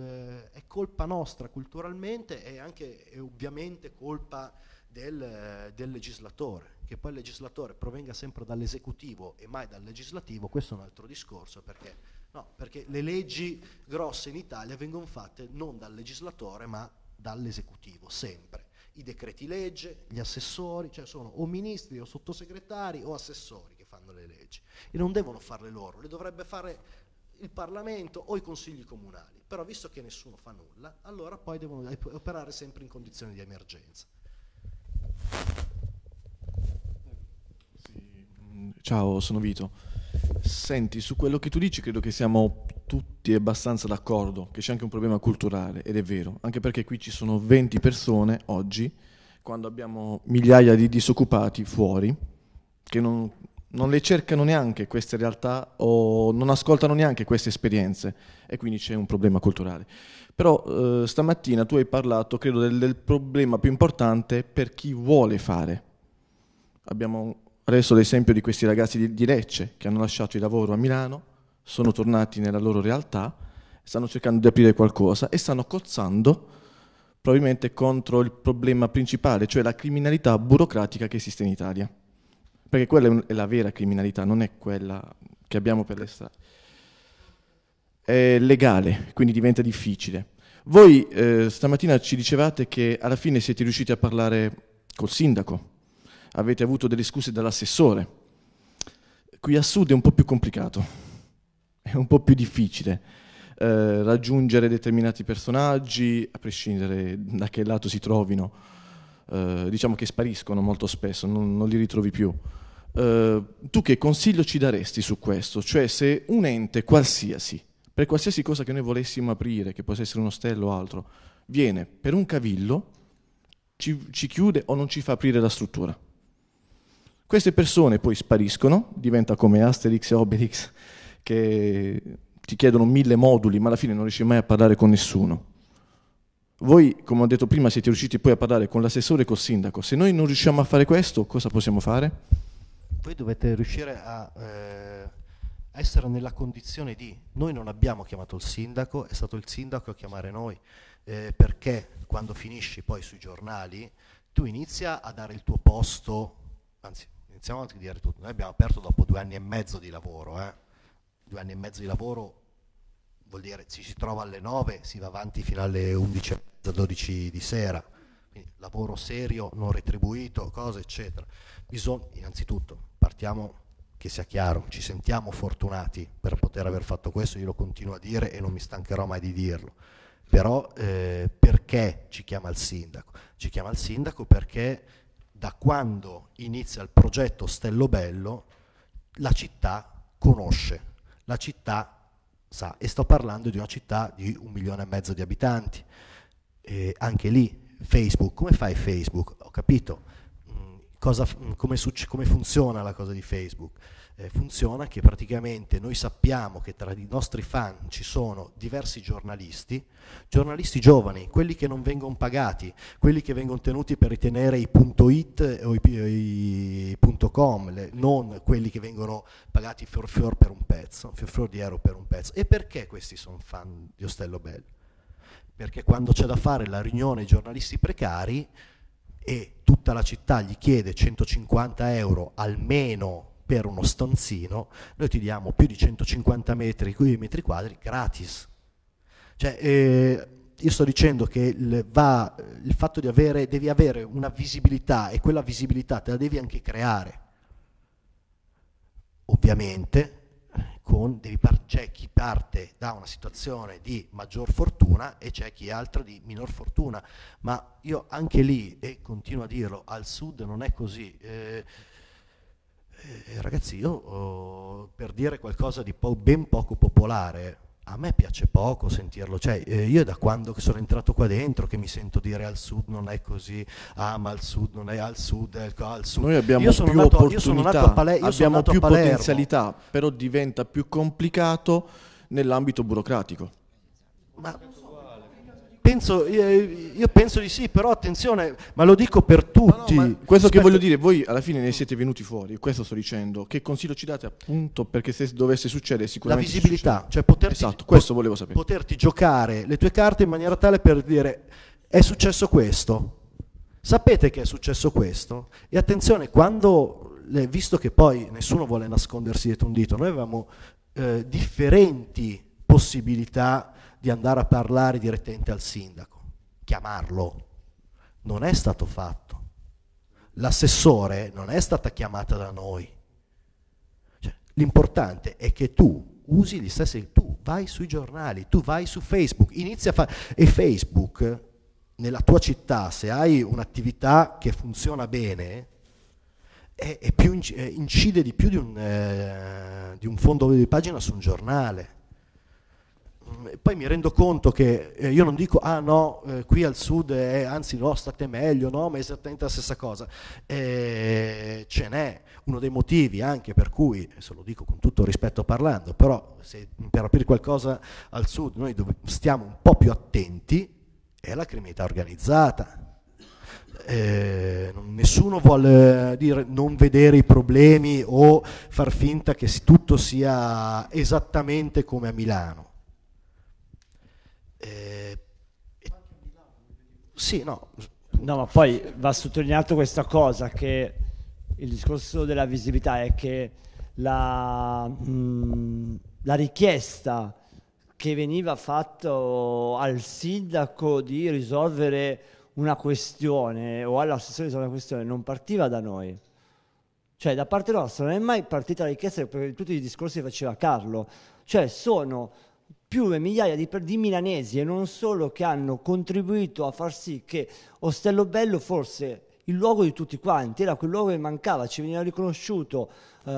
è colpa nostra culturalmente e anche è ovviamente colpa del, del, legislatore, che poi il legislatore provenga sempre dall'esecutivo e mai dal legislativo, questo è un altro discorso perché, no, perché le leggi grosse in Italia vengono fatte non dal legislatore ma dall'esecutivo, sempre. I decreti legge, gli assessori, cioè sono o ministri o sottosegretari o assessori che fanno le leggi e non devono farle loro, le dovrebbe fare il Parlamento o i consigli comunali, però visto che nessuno fa nulla, allora poi devono operare sempre in condizioni di emergenza. Mm, ciao, sono Vito. Senti, su quello che tu dici credo che siamo tutti abbastanza d'accordo, che c'è anche un problema culturale, ed è vero, anche perché qui ci sono 20 persone oggi, quando abbiamo migliaia di disoccupati fuori, che non, non le cercano neanche queste realtà o non ascoltano neanche queste esperienze e quindi c'è un problema culturale. Però eh, stamattina tu hai parlato, credo, del, del, problema più importante per chi vuole fare. Abbiamo adesso l'esempio di questi ragazzi di, di Lecce che hanno lasciato il lavoro a Milano, sono tornati nella loro realtà, stanno cercando di aprire qualcosa e stanno cozzando probabilmente contro il problema principale, cioè la criminalità burocratica che esiste in Italia perché quella è la vera criminalità, non è quella che abbiamo per le strade. È legale, quindi diventa difficile. Voi eh, stamattina ci dicevate che alla fine siete riusciti a parlare col sindaco, avete avuto delle scuse dall'assessore. Qui a sud è un po' più complicato, è un po' più difficile eh, raggiungere determinati personaggi, a prescindere da che lato si trovino. Eh, diciamo che spariscono molto spesso, non, non li ritrovi più. Eh, tu che consiglio ci daresti su questo? Cioè se un ente qualsiasi, per qualsiasi cosa che noi volessimo aprire, che possa essere un ostello o altro, viene per un cavillo, ci, ci chiude o non ci fa aprire la struttura. Queste persone poi spariscono, diventa come Asterix e Obelix che ti chiedono mille moduli ma alla fine non riesci mai a parlare con nessuno. Voi, come ho detto prima, siete riusciti poi a parlare con l'assessore e col sindaco. Se noi non riusciamo a fare questo, cosa possiamo fare? voi dovete riuscire a eh, essere nella condizione di noi non abbiamo chiamato il sindaco, è stato il sindaco a chiamare noi, eh, perché quando finisci poi sui giornali tu inizia a dare il tuo posto, anzi iniziamo anche a dire tutto, noi abbiamo aperto dopo due anni e mezzo di lavoro, eh? due anni e mezzo di lavoro vuol dire ci si trova alle nove, si va avanti fino alle undici 11, dodici di sera, quindi lavoro serio, non retribuito, cose eccetera. Bisogna, innanzitutto, partiamo che sia chiaro, ci sentiamo fortunati per poter aver fatto questo, io lo continuo a dire e non mi stancherò mai di dirlo. Però eh, perché ci chiama il sindaco? Ci chiama il sindaco perché da quando inizia il progetto Stello Bello la città conosce, la città sa, e sto parlando di una città di un milione e mezzo di abitanti. Eh, anche lì Facebook, come fai Facebook? Ho capito, cosa, come, come, funziona la cosa di Facebook? Eh, funziona che praticamente noi sappiamo che tra i nostri fan ci sono diversi giornalisti, giornalisti giovani, quelli che non vengono pagati, quelli che vengono tenuti per ritenere i .it o i, i .com, le, non quelli che vengono pagati fior fior per un pezzo, fior fior di euro per un pezzo. E perché questi sono fan di Ostello Bell? Perché quando c'è da fare la riunione ai giornalisti precari e tutta la città gli chiede 150 euro almeno per uno stanzino, noi ti diamo più di 150 metri, metri quadri gratis. Cioè, eh, io sto dicendo che il, va, il fatto di avere, devi avere una visibilità e quella visibilità te la devi anche creare. Ovviamente con, par- c'è chi parte da una situazione di maggior fortuna e c'è chi altro di minor fortuna, ma io anche lì, e continuo a dirlo, al sud non è così. Eh, eh, ragazzi, io oh, per dire qualcosa di po- ben poco popolare, a me piace poco sentirlo, cioè eh, io da quando sono entrato qua dentro che mi sento dire al sud non è così, ah ma al sud non è al sud, è al sud. Noi abbiamo io più nato, opportunità, Pale- abbiamo più potenzialità, però diventa più complicato nell'ambito burocratico. Ma Penso, eh, io penso di sì, però attenzione, ma lo dico per tutti. no, questo Aspetta. che voglio dire, voi alla fine ne siete venuti fuori, questo sto dicendo, che consiglio ci date appunto perché se dovesse succedere sicuramente... La visibilità, cioè poterti, esatto, questo volevo sapere. poterti giocare le tue carte in maniera tale per dire è successo questo, sapete che è successo questo e attenzione, quando, visto che poi nessuno vuole nascondersi dietro un dito, noi avevamo eh, differenti possibilità di andare a parlare direttamente al sindaco, chiamarlo. Non è stato fatto. L'assessore non è stata chiamata da noi. Cioè, l'importante è che tu usi gli stessi, tu vai sui giornali, tu vai su Facebook, inizia a fare... E Facebook, nella tua città, se hai un'attività che funziona bene, è, è più, incide di più di un, eh, di un fondo di pagina su un giornale poi mi rendo conto che eh, io non dico ah no, eh, qui al sud, è, anzi no, state meglio, no, ma è esattamente la stessa cosa. Eh, ce n'è uno dei motivi anche per cui, se lo dico con tutto rispetto parlando, però se per aprire qualcosa al sud noi stiamo un po' più attenti, è la criminalità organizzata. Eh, nessuno vuole dire non vedere i problemi o far finta che tutto sia esattamente come a Milano. Eh, sì, no. No, ma poi va sottolineato questa cosa che il discorso della visibilità è che la, mh, mm, la richiesta che veniva fatta al sindaco di risolvere una questione o all'assessore di risolvere una questione non partiva da noi. Cioè, da parte nostra non è mai partita la richiesta per tutti i discorsi che faceva Carlo. Cioè, sono più e migliaia di, di, milanesi e non solo che hanno contribuito a far sì che Ostello Bello fosse il luogo di tutti quanti, era quel luogo che mancava, ci veniva riconosciuto uh,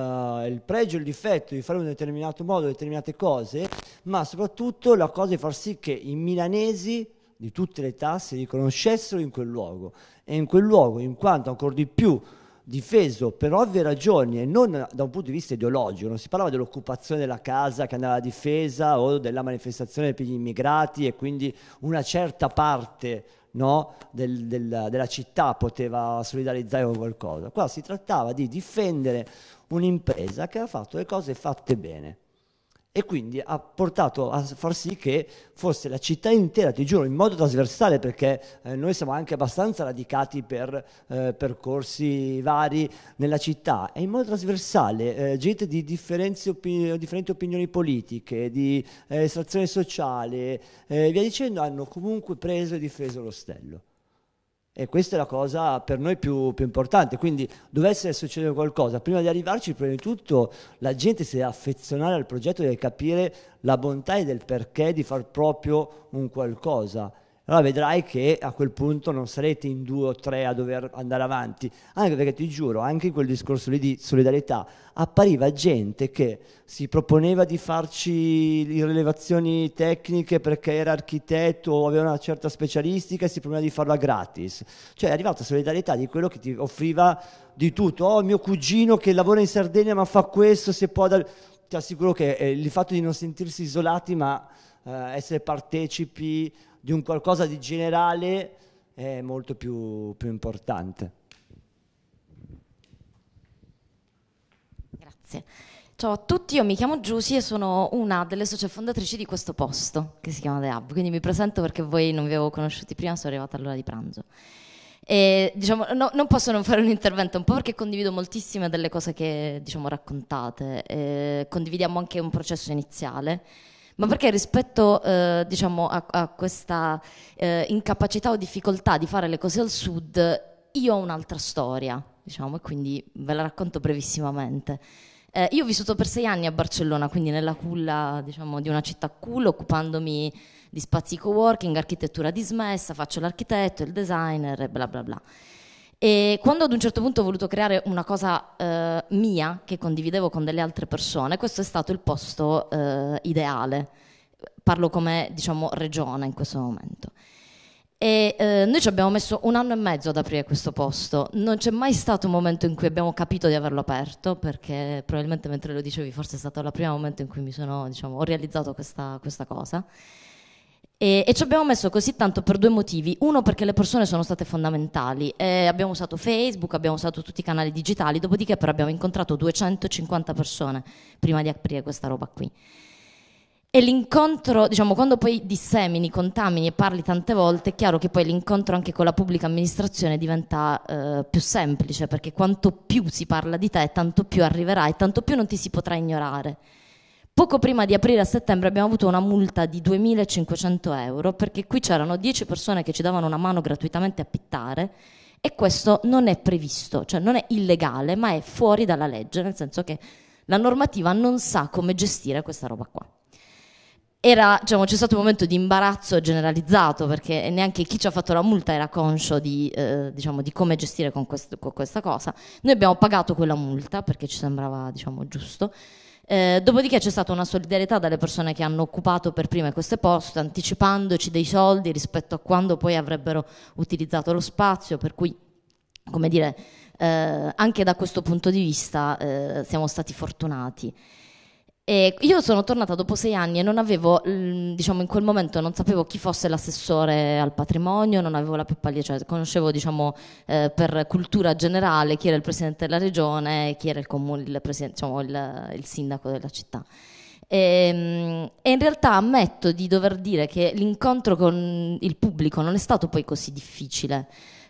il pregio e il difetto di fare in un determinato modo determinate cose, ma soprattutto la cosa di far sì che i milanesi di tutte le età si riconoscessero in quel luogo e in quel luogo, in quanto ancora di più difeso per ovvie ragioni e non da un punto di vista ideologico, non si parlava dell'occupazione della casa che andava difesa o della manifestazione per gli immigrati e quindi una certa parte no, del, del, della città poteva solidarizzare con qualcosa. Qua si trattava di difendere un'impresa che ha fatto le cose fatte bene e quindi ha portato a far sì che fosse la città intera, ti giuro, in modo trasversale, perché eh, noi siamo anche abbastanza radicati per eh, percorsi vari nella città, e in modo trasversale eh, gente di opini- differenti opinioni politiche, di eh, estrazione sociale, eh, via dicendo, hanno comunque preso e difeso l'ostello. E questa è la cosa per noi più, più importante. Quindi dovesse succedere qualcosa, prima di arrivarci, prima di tutto la gente si deve affezionare al progetto, deve capire la bontà e del perché di far proprio un qualcosa allora vedrai che a quel punto non sarete in due o tre a dover andare avanti, anche perché ti giuro, anche in quel discorso lì di solidarietà appariva gente che si proponeva di farci le rilevazioni tecniche perché era architetto o aveva una certa specialistica e si proponeva di farla gratis. Cioè è arrivata solidarietà di quello che ti offriva di tutto, oh mio cugino che lavora in Sardegna ma fa questo, se può... Dal... Ti assicuro che eh, il fatto di non sentirsi isolati ma eh, essere partecipi di un qualcosa di generale è molto più, più importante. Grazie. Ciao a tutti, io mi chiamo Giusy e sono una delle socie fondatrici di questo posto che si chiama The Hub, quindi mi presento perché voi non vi avevo conosciuti prima, sono arrivata all'ora di pranzo. E, diciamo, no, non posso non fare un intervento, un po' perché condivido moltissime delle cose che diciamo, raccontate, e condividiamo anche un processo iniziale ma perché rispetto eh, diciamo, a, a questa eh, incapacità o difficoltà di fare le cose al sud, io ho un'altra storia, diciamo, e quindi ve la racconto brevissimamente. Eh, io ho vissuto per sei anni a Barcellona, quindi nella culla diciamo, di una città cool, occupandomi di spazi co-working, architettura dismessa, faccio l'architetto, il designer e bla bla bla. E quando ad un certo punto ho voluto creare una cosa eh, mia che condividevo con delle altre persone, questo è stato il posto eh, ideale. Parlo come, diciamo, regione in questo momento. E eh, noi ci abbiamo messo un anno e mezzo ad aprire questo posto, non c'è mai stato un momento in cui abbiamo capito di averlo aperto, perché probabilmente mentre lo dicevi forse è stato il primo momento in cui mi sono, diciamo, ho realizzato questa, questa cosa. E, e, ci abbiamo messo così tanto per due motivi. Uno perché le persone sono state fondamentali. Eh, abbiamo usato Facebook, abbiamo usato tutti i canali digitali, dopodiché però abbiamo incontrato 250 persone prima di aprire questa roba qui. E l'incontro, diciamo, quando poi dissemini, contamini e parli tante volte, è chiaro che poi l'incontro anche con la pubblica amministrazione diventa eh, più semplice, perché quanto più si parla di te, tanto più arriverai, tanto più non ti si potrà ignorare. Poco prima di aprire a settembre abbiamo avuto una multa di 2.500 euro perché qui c'erano 10 persone che ci davano una mano gratuitamente a pittare e questo non è previsto, cioè non è illegale ma è fuori dalla legge, nel senso che la normativa non sa come gestire questa roba qua. Era, diciamo, c'è stato un momento di imbarazzo generalizzato perché neanche chi ci ha fatto la multa era conscio di, eh, diciamo, di come gestire con, questo, con, questa cosa. Noi abbiamo pagato quella multa perché ci sembrava diciamo, giusto eh, dopodiché c'è stata una solidarietà dalle persone che hanno occupato per prime queste poste, anticipandoci dei soldi rispetto a quando poi avrebbero utilizzato lo spazio, per cui, come dire, eh, anche da questo punto di vista eh, siamo stati fortunati. E io sono tornata dopo sei anni e non avevo, mm, diciamo, in quel momento non sapevo chi fosse l'assessore al patrimonio, non avevo la più paglia, cioè conoscevo, diciamo, eh, per cultura generale chi era il presidente della regione e chi era il, comune, il, diciamo, il, il sindaco della città. E, ehm, e, in realtà ammetto di dover dire che l'incontro con il pubblico non è stato poi così difficile.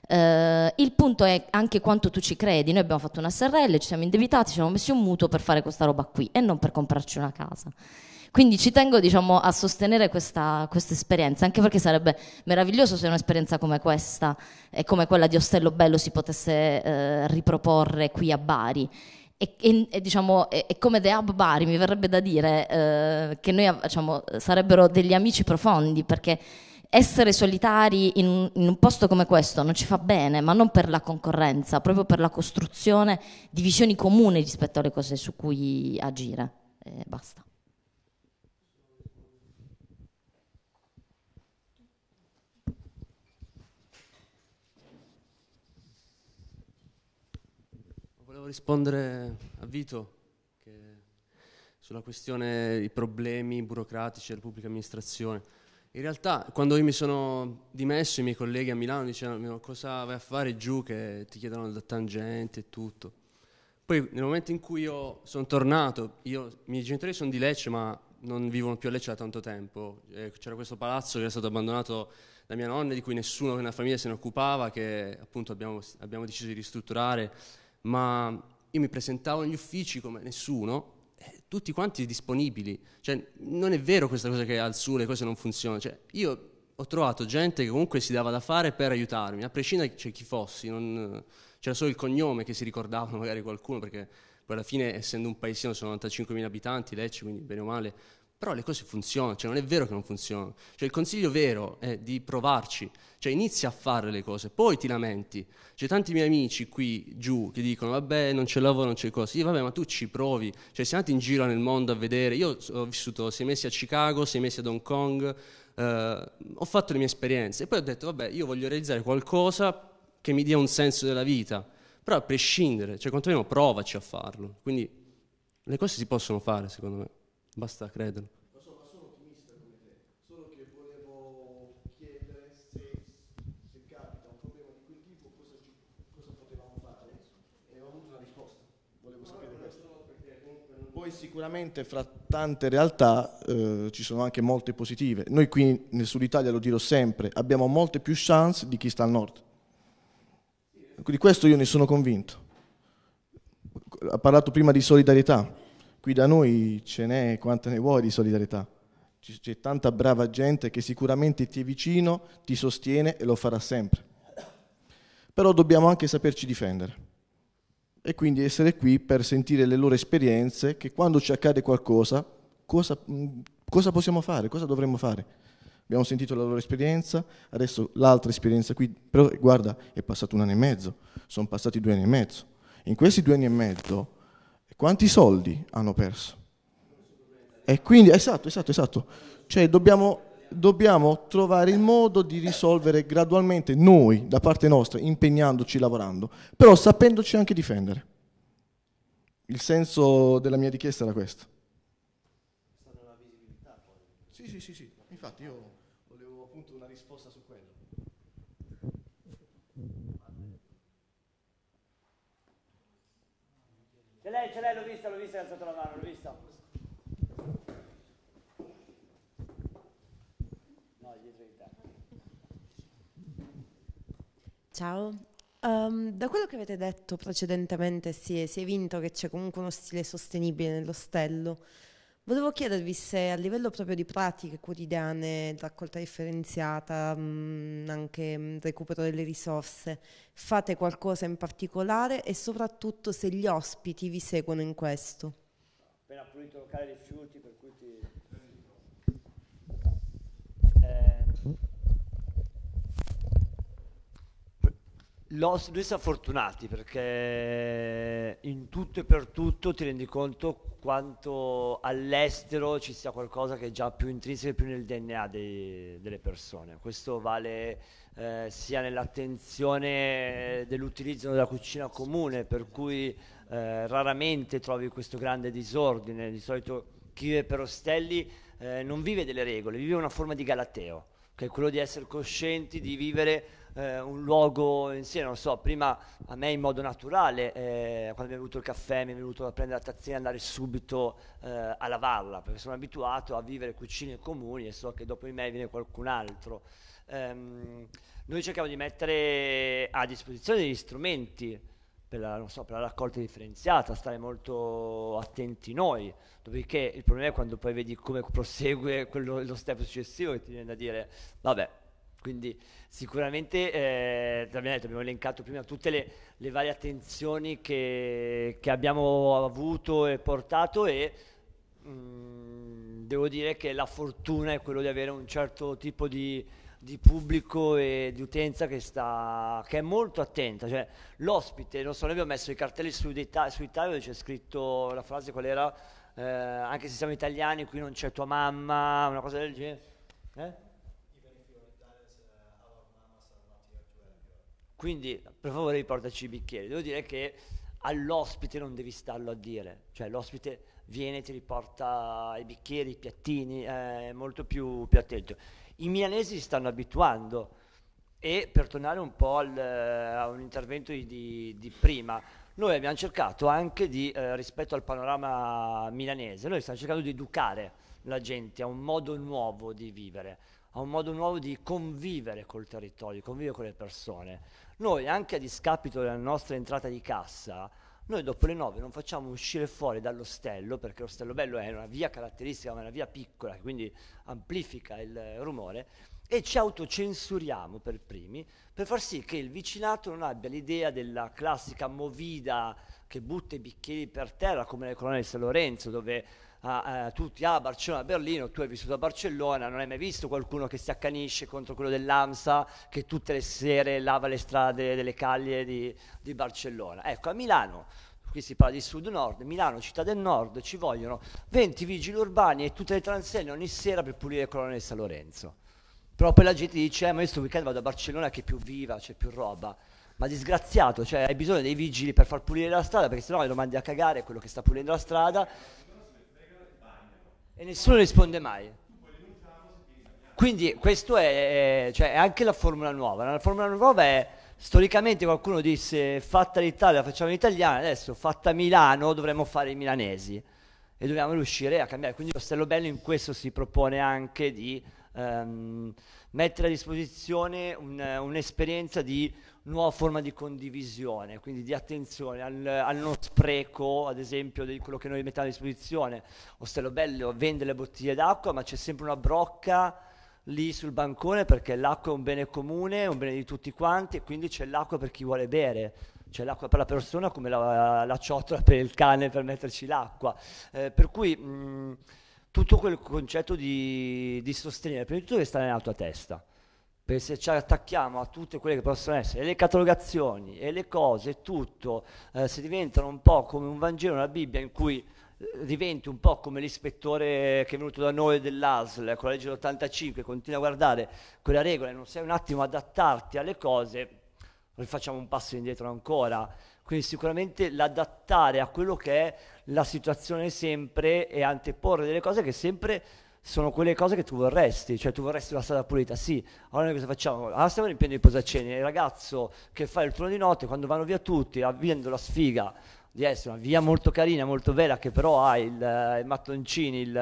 Eh, il punto è anche quanto tu ci credi. Noi abbiamo fatto una SRL, ci siamo indebitati, ci siamo messi un mutuo per fare questa roba qui e non per comprarci una casa. Quindi ci tengo diciamo, a sostenere questa, questa esperienza, anche perché sarebbe meraviglioso se un'esperienza come questa e come quella di Ostello Bello si potesse eh, riproporre qui a Bari. E, e, e, diciamo, e, come The Hub Bari mi verrebbe da dire eh, che noi diciamo, sarebbero degli amici profondi perché essere solitari in, in un posto come questo non ci fa bene, ma non per la concorrenza, proprio per la costruzione di visioni comuni rispetto alle cose su cui agire. E basta. Volevo rispondere a Vito sulla questione dei problemi burocratici della pubblica amministrazione. In realtà quando io mi sono dimesso i miei colleghi a Milano dicevano cosa vai a fare giù che ti chiedono da tangente e tutto. Poi nel momento in cui io sono tornato, io, i miei genitori sono di Lecce ma non vivono più a Lecce da tanto tempo. Eh, c'era questo palazzo che era stato abbandonato da mia nonna di cui nessuno nella famiglia se ne occupava, che appunto abbiamo, abbiamo deciso di ristrutturare, ma io mi presentavo agli uffici come nessuno tutti quanti disponibili. Cioè, non è vero questa cosa che al su le cose non funzionano. Cioè, io ho trovato gente che comunque si dava da fare per aiutarmi, a prescindere da cioè, chi fossi, non, c'era solo il cognome che si ricordava magari qualcuno, perché poi alla fine, essendo un paesino, sono 95.000 abitanti, Lecce, quindi bene o male, però le cose funzionano, cioè non è vero che non funzionano. Cioè il consiglio vero è di provarci, cioè inizia a fare le cose, poi ti lamenti. C'è cioè tanti miei amici qui giù che dicono vabbè non c'è lavoro, non c'è cosa. Io vabbè ma tu ci provi, cioè sei andati in giro nel mondo a vedere. Io ho vissuto sei mesi a Chicago, sei mesi ad Hong Kong, eh, ho fatto le mie esperienze e poi ho detto vabbè io voglio realizzare qualcosa che mi dia un senso della vita. Però a prescindere, cioè quantomeno provaci a farlo. Quindi le cose si possono fare secondo me basta crederlo. Ma sono, ottimista come te, solo che volevo chiedere se, capita un problema di quel tipo cosa, potevamo fare e ho avuto una risposta, volevo sapere Poi sicuramente fra tante realtà eh, ci sono anche molte positive. Noi qui nel sud Italia, lo dirò sempre, abbiamo molte più chance di chi sta al nord. Di questo io ne sono convinto. Ha parlato prima di solidarietà Qui da noi ce n'è quanta ne vuoi di solidarietà. C'è tanta brava gente che sicuramente ti è vicino, ti sostiene e lo farà sempre. Però dobbiamo anche saperci difendere e quindi essere qui per sentire le loro esperienze che quando ci accade qualcosa, cosa, mm, cosa possiamo fare, cosa dovremmo fare. Abbiamo sentito la loro esperienza, adesso l'altra esperienza qui, però guarda, è passato un anno e mezzo, sono passati due anni e mezzo. In questi due anni e mezzo quanti soldi hanno perso? E quindi, esatto, esatto, esatto. Cioè dobbiamo, dobbiamo trovare il modo di risolvere gradualmente noi, da parte nostra, impegnandoci, lavorando, però sapendoci anche difendere. Il senso della mia richiesta era questo. Sì, sì, sì, sì. Infatti io... lei, ce l'hai, l'ho vista, l'ho vista, ha alzato la mano, l'ho vista. No, dietro di te. Ciao. Um, da quello che avete detto precedentemente si è, si è vinto che c'è comunque uno stile sostenibile nell'ostello Volevo chiedervi se a livello proprio di pratiche quotidiane, raccolta differenziata, mh, mm, anche mm, recupero delle risorse, fate qualcosa in particolare e soprattutto se gli ospiti vi seguono in questo. Appena pulito il locale rifiuti, per cui ti... Mm. Eh... Lo, noi siamo fortunati perché in tutto e per tutto ti rendi conto quanto all'estero ci sia qualcosa che è già più intrinseco e più nel DNA dei, delle persone. Questo vale eh, sia nell'attenzione dell'utilizzo della cucina comune, per cui eh, raramente trovi questo grande disordine. Di solito chi vive per ostelli eh, non vive delle regole, vive una forma di galateo che è quello di essere coscienti, di vivere eh, un luogo insieme, non so, prima a me in modo naturale, eh, quando mi è venuto il caffè, mi è venuto a prendere la tazzina e andare subito eh, a lavarla, perché sono abituato a vivere cucine comuni e so che dopo di me viene qualcun altro. Um, noi cerchiamo di mettere a disposizione degli strumenti, per la, so, per la, raccolta differenziata, stare molto attenti noi, dopodiché il problema è quando poi vedi come prosegue quello, lo step successivo che ti viene da dire, vabbè, quindi sicuramente eh, detto, abbiamo elencato prima tutte le, le varie attenzioni che, che, abbiamo avuto e portato e mh, mm, devo dire che la fortuna è quello di avere un certo tipo di di pubblico e di utenza che, sta, che è molto attenta. Cioè, l'ospite, non so, noi abbiamo messo i cartelli su deta- sui dove c'è scritto la frase qual era, eh, anche se siamo italiani qui non c'è tua mamma, una cosa del genere. Eh? Quindi per favore riportaci i bicchieri. Devo dire che all'ospite non devi starlo a dire, cioè l'ospite viene e ti riporta i bicchieri, i piattini, eh, è molto più, più attento. I milanesi si stanno abituando e per tornare un po' al, eh, a un intervento di, di, di, prima, noi abbiamo cercato anche di, eh, rispetto al panorama milanese, noi stiamo cercando di educare la gente a un modo nuovo di vivere, a un modo nuovo di convivere col territorio, convivere con le persone. Noi, anche a discapito della nostra entrata di cassa, noi dopo le nove non facciamo uscire fuori dall'ostello, perché l'ostello bello è una via caratteristica, ma è una via piccola, quindi amplifica il rumore, e ci autocensuriamo per primi per far sì che il vicinato non abbia l'idea della classica movida che butta i bicchieri per terra come nel colonne di San Lorenzo dove a, a eh, tutti, a ah, Barcellona, Berlino, tu hai vissuto a Barcellona, non hai mai visto qualcuno che si accanisce contro quello dell'AMSA che tutte le sere lava le strade delle caglie di, di Barcellona. Ecco, a Milano qui si parla di sud-nord, Milano, città del nord, ci vogliono 20 vigili urbani e tutte le transenne ogni sera per pulire il colonnello di San Lorenzo. Però poi la gente dice, eh, ma io sto weekend vado a Barcellona che è più viva, c'è più roba. Ma disgraziato, cioè hai bisogno dei vigili per far pulire la strada, perché sennò lo mandi a cagare quello che sta pulendo la strada e nessuno risponde mai. Quindi questo è, eh, cioè, è, anche la formula nuova. La formula nuova è storicamente qualcuno disse fatta l'Italia, facciamo l'italiana, adesso fatta Milano dovremmo fare i milanesi e dobbiamo riuscire a cambiare. Quindi Castello Bello in questo si propone anche di ehm, mettere a disposizione un, un'esperienza di nuova forma di condivisione, quindi di attenzione al, al non spreco, ad esempio, di quello che noi mettiamo a disposizione. Ostello Bello vende le bottiglie d'acqua, ma c'è sempre una brocca lì sul bancone perché l'acqua è un bene comune, un bene di tutti quanti e quindi c'è l'acqua per chi vuole bere. C'è l'acqua per la persona come la, la ciotola per il cane per metterci l'acqua. Eh, per cui... Mh, tutto quel concetto di, di sostenere, prima di tutto che sta nella tua testa, perché se ci attacchiamo a tutte quelle che possono essere le catalogazioni e le cose, tutto, eh, se diventano un po' come un Vangelo, una Bibbia in cui eh, diventi un po' come l'ispettore che è venuto da noi dell'ASL con la legge dell'85, continua a guardare quella regola e non sai un attimo adattarti alle cose, rifacciamo un passo indietro ancora. Quindi sicuramente l'adattare a quello che è la situazione sempre e anteporre delle cose che sempre sono quelle cose che tu vorresti, cioè tu vorresti una strada pulita, sì, allora noi cosa facciamo? Allora ah, stiamo riempiendo i posaceni, il ragazzo che fa il turno di notte, quando vanno via tutti, avviando la sfiga di essere una via molto carina, molto vera, che però ha il, uh, eh, il mattoncini, il,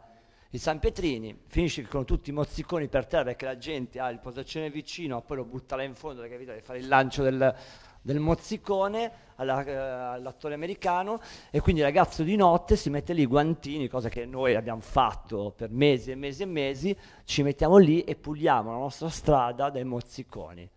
uh, eh, il, San Pietrini, finisce con tutti i mozziconi per terra perché la gente ha il posacene vicino, poi lo butta là in fondo, capito? Per fare il lancio del del mozzicone alla, eh, all'attore americano e quindi il ragazzo di notte si mette lì i guantini, cosa che noi abbiamo fatto per mesi e mesi e mesi, ci mettiamo lì e puliamo la nostra strada dai mozziconi.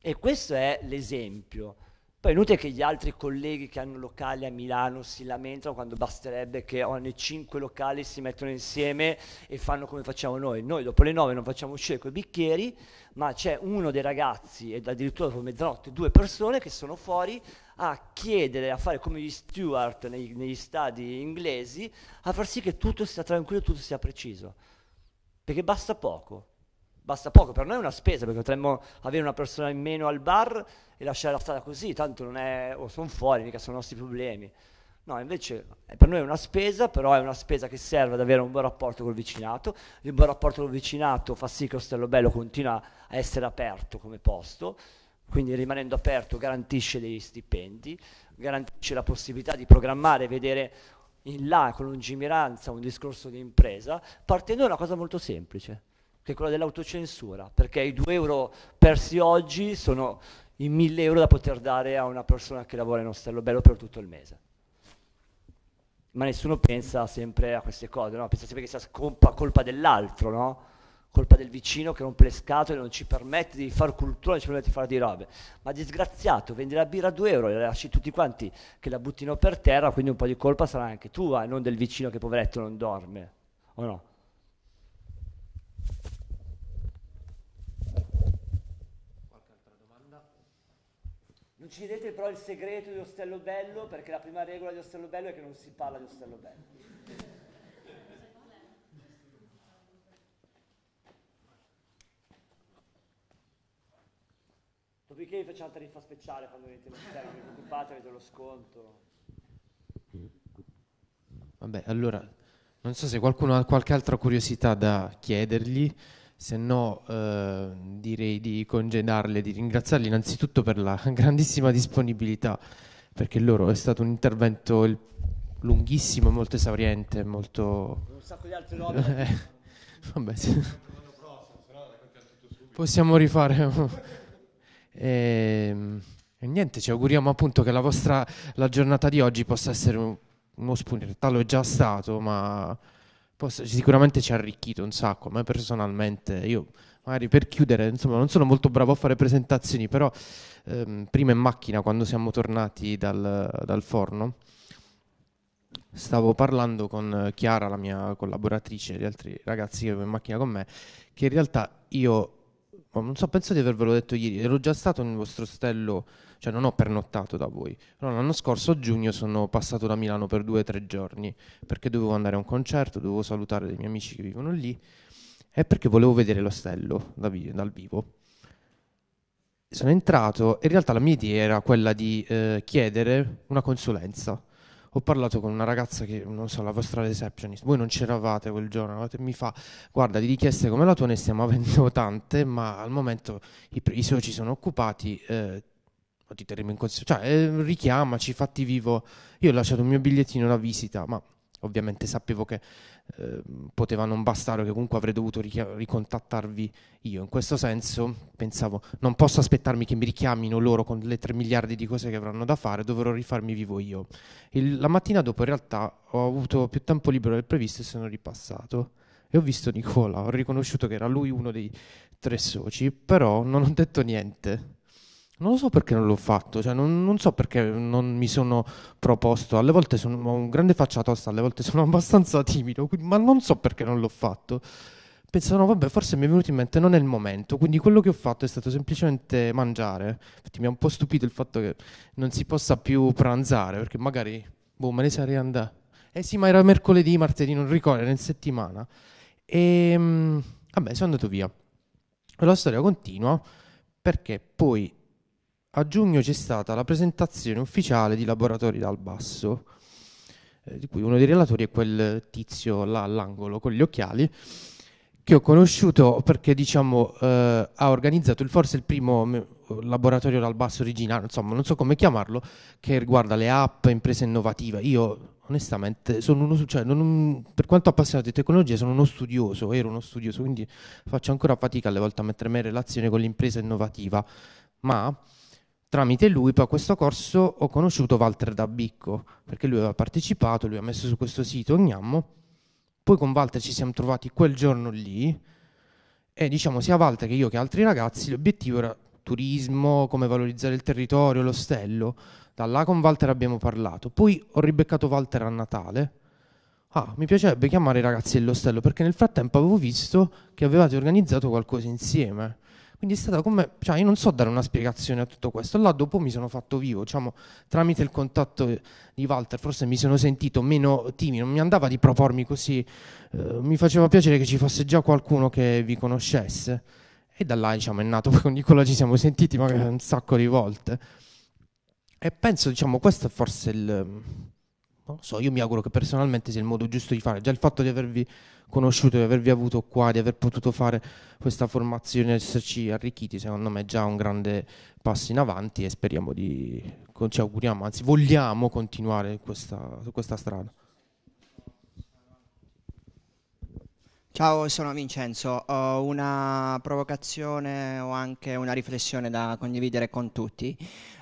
E questo è l'esempio. Poi è inutile che gli altri colleghi che hanno locali a Milano si lamentano quando basterebbe che ogni cinque locali si mettono insieme e fanno come facciamo noi. Noi dopo le nove non facciamo uscire coi bicchieri, ma c'è uno dei ragazzi e addirittura dopo mezzanotte due persone che sono fuori a chiedere, a fare come gli steward negli, negli stadi inglesi, a far sì che tutto sia tranquillo, tutto sia preciso. Perché basta poco basta poco, per noi è una spesa perché potremmo avere una persona in meno al bar e lasciare la strada così, tanto non è, o oh, sono fuori, mica sono i nostri problemi. No, invece eh, per noi è una spesa, però è una spesa che serve ad avere un buon rapporto col vicinato. Il buon rapporto col vicinato fa sì che Ostello Bello continua a essere aperto come posto, quindi rimanendo aperto garantisce degli stipendi, garantisce la possibilità di programmare e vedere in là con lungimiranza un discorso di impresa, partendo da una cosa molto semplice che è quella dell'autocensura, perché i 2 euro persi oggi sono i 1000 euro da poter dare a una persona che lavora in un ostello bello per tutto il mese. Ma nessuno pensa sempre a queste cose, no? pensa sempre che sia colpa, colpa dell'altro, no? colpa del vicino che rompe le scatole, non ci permette di fare cultura, non ci permette di fare di robe. Ma disgraziato, vendi la birra a 2 euro, e la lasci tutti quanti che la buttino per terra, quindi un po' di colpa sarà anche tua e non del vicino che poveretto non dorme, o no? uccidete però il segreto di Ostello Bello, perché la prima regola di Ostello Bello è che non si parla di Ostello Bello. Dopodiché vi faccio una tariffa speciale quando venite all'esterno, Ostello, vi preoccupate, avete lo sconto. Vabbè, allora, non so se qualcuno ha qualche altra curiosità da chiedergli se no eh, direi di congedarle, di ringraziarli innanzitutto per la grandissima disponibilità, perché loro è stato un intervento lunghissimo, molto esauriente, molto... Un sacco di altre domande. Eh, vabbè, sì. Possiamo rifare. e, ehm, e, niente, ci auguriamo appunto che la vostra la giornata di oggi possa essere un, uno spunto. In realtà lo è già stato, ma posso, sicuramente ci ha arricchito un sacco, a me personalmente io magari per chiudere, insomma, non sono molto bravo a fare presentazioni, però ehm, prima in macchina, quando siamo tornati dal, dal, forno, stavo parlando con Chiara, la mia collaboratrice, e gli altri ragazzi che avevo in macchina con me, che in realtà io, boh, non so, penso di avervelo detto ieri, ero già stato nel vostro ostello cioè non ho pernottato da voi. Però l'anno scorso a giugno sono passato da Milano per due o tre giorni perché dovevo andare a un concerto, dovevo salutare dei miei amici che vivono lì e perché volevo vedere l'ostello da vi- dal vivo. Sono entrato e in realtà la mia idea era quella di eh, chiedere una consulenza ho parlato con una ragazza che, non so, la vostra receptionist, voi non c'eravate quel giorno, mi fa, guarda, di richieste come la tua ne stiamo avendo tante, ma al momento i, i soci sono occupati, eh, o ti terremo in considerazione, cioè eh, richiamaci, fatti vivo. Io ho lasciato il mio bigliettino una visita, ma ovviamente sapevo che eh, poteva non bastare, che comunque avrei dovuto richi- ricontattarvi io. In questo senso pensavo, non posso aspettarmi che mi richiamino loro con le 3 miliardi di cose che avranno da fare, dovrò rifarmi vivo io. Il, la mattina dopo in realtà ho avuto più tempo libero del previsto e sono ripassato. E ho visto Nicola, ho riconosciuto che era lui uno dei tre soci, però non ho detto niente. Non lo so perché non l'ho fatto, cioè non, non, so perché non mi sono proposto. Alle volte sono, ho un grande faccia tosta, alle volte sono abbastanza timido, quindi, ma non so perché non l'ho fatto. Pensavo, vabbè, forse mi è venuto in mente non è il momento, quindi quello che ho fatto è stato semplicemente mangiare. Infatti mi ha un po' stupito il fatto che non si possa più pranzare, perché magari, boh, me ne sarei andato. Eh sì, ma era mercoledì, martedì, non ricordo, era in settimana. E, ehm, vabbè, sono andato via. La storia continua perché poi a giugno c'è stata la presentazione ufficiale di Laboratori dal Basso, eh, di cui uno dei relatori è quel tizio là all'angolo con gli occhiali, che ho conosciuto perché diciamo eh, ha organizzato il, forse il primo laboratorio dal basso originale, insomma non so come chiamarlo, che riguarda le app, imprese innovative. Io onestamente uno, cioè, non, per quanto appassionato di tecnologia sono uno studioso, ero uno studioso, quindi faccio ancora fatica alle volte a mettermi in relazione con l'impresa innovativa, ma tramite lui poi a questo corso ho conosciuto Walter Dabicco, perché lui aveva partecipato, lui ha messo su questo sito Gnammo, poi con Walter ci siamo trovati quel giorno lì e diciamo sia Walter che io che altri ragazzi l'obiettivo era turismo, come valorizzare il territorio, l'ostello, da là con Walter abbiamo parlato, poi ho ribeccato Walter a Natale, ah mi piacerebbe chiamare i ragazzi dell'ostello perché nel frattempo avevo visto che avevate organizzato qualcosa insieme quindi è stata come, cioè io non so dare una spiegazione a tutto questo, là dopo mi sono fatto vivo, diciamo, tramite il contatto di Walter forse mi sono sentito meno timido, non mi andava di propormi così, eh, mi faceva piacere che ci fosse già qualcuno che vi conoscesse e da là diciamo, è nato, con Nicola ci siamo sentiti magari un sacco di volte e penso diciamo questo è forse il, non so, io mi auguro che personalmente sia il modo giusto di fare, già il fatto di avervi conosciuto, di avervi avuto qua, di aver potuto fare questa formazione, esserci arricchiti, secondo me è già un grande passo in avanti e speriamo di, ci auguriamo, anzi vogliamo continuare questa, su questa strada. Ciao, sono Vincenzo. Ho una provocazione o anche una riflessione da condividere con tutti.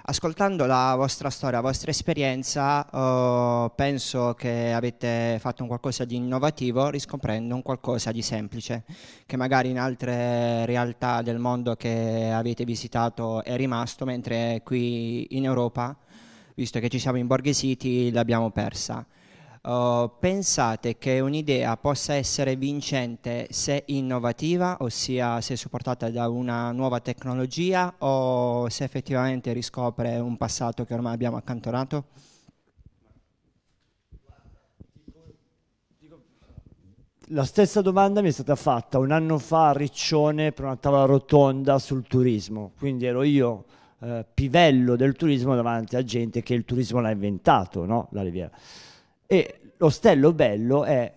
Ascoltando la vostra storia, la vostra esperienza, eh, penso che avete fatto un qualcosa di innovativo riscoprendo un qualcosa di semplice, che magari in altre realtà del mondo che avete visitato è rimasto, mentre qui in Europa, visto che ci siamo in imborghesiti, l'abbiamo persa. Oh, pensate che un'idea possa essere vincente se innovativa, ossia se supportata da una nuova tecnologia o se effettivamente riscopre un passato che ormai abbiamo accantonato? La stessa domanda mi è stata fatta un anno fa a Riccione per una tavola rotonda sul turismo, quindi ero io eh, pivello del turismo davanti a gente che il turismo l'ha inventato, no? la Riviera. E l'ostello bello è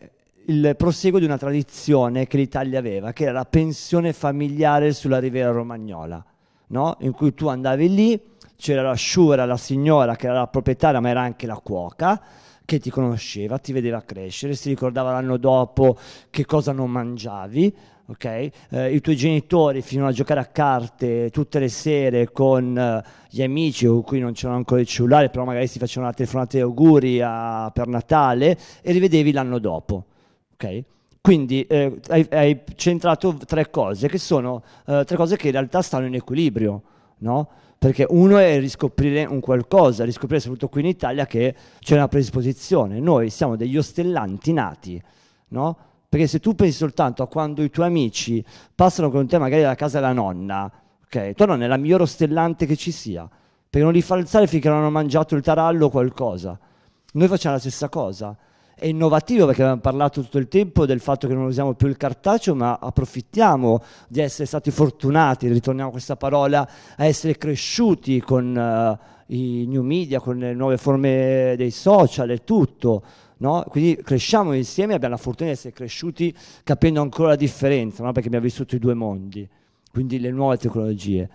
il proseguo di una tradizione che l'Italia aveva, che era la pensione familiare sulla riviera romagnola, no? in cui tu andavi lì, c'era la sciura, la signora che era la proprietaria, ma era anche la cuoca, che ti conosceva, ti vedeva crescere, si ricordava l'anno dopo che cosa non mangiavi, ok? Eh, I tuoi genitori fino a giocare a carte tutte le sere con eh, gli amici con cui non c'erano ancora il cellulare, però magari si facevano la telefonata di auguri a, per Natale e li vedevi l'anno dopo, ok? Quindi eh, hai, hai, centrato tre cose che sono eh, tre cose che in realtà stanno in equilibrio, no? Perché uno è riscoprire un qualcosa, riscoprire soprattutto qui in Italia che c'è una predisposizione. Noi siamo degli ostellanti nati, no? Perché se tu pensi soltanto a quando i tuoi amici passano con te magari dalla casa della nonna, ok? Tua nonna è la migliore ostellante che ci sia, perché non li fa alzare finché non hanno mangiato il tarallo o qualcosa. Noi facciamo la stessa cosa. È innovativo perché abbiamo parlato tutto il tempo del fatto che non usiamo più il cartaceo, ma approfittiamo di essere stati fortunati, ritorniamo a questa parola, a essere cresciuti con uh, i new media, con le nuove forme dei social e tutto No? Quindi cresciamo insieme e abbiamo la fortuna di essere cresciuti capendo ancora la differenza, no? perché abbiamo vissuto i due mondi, quindi le nuove tecnologie.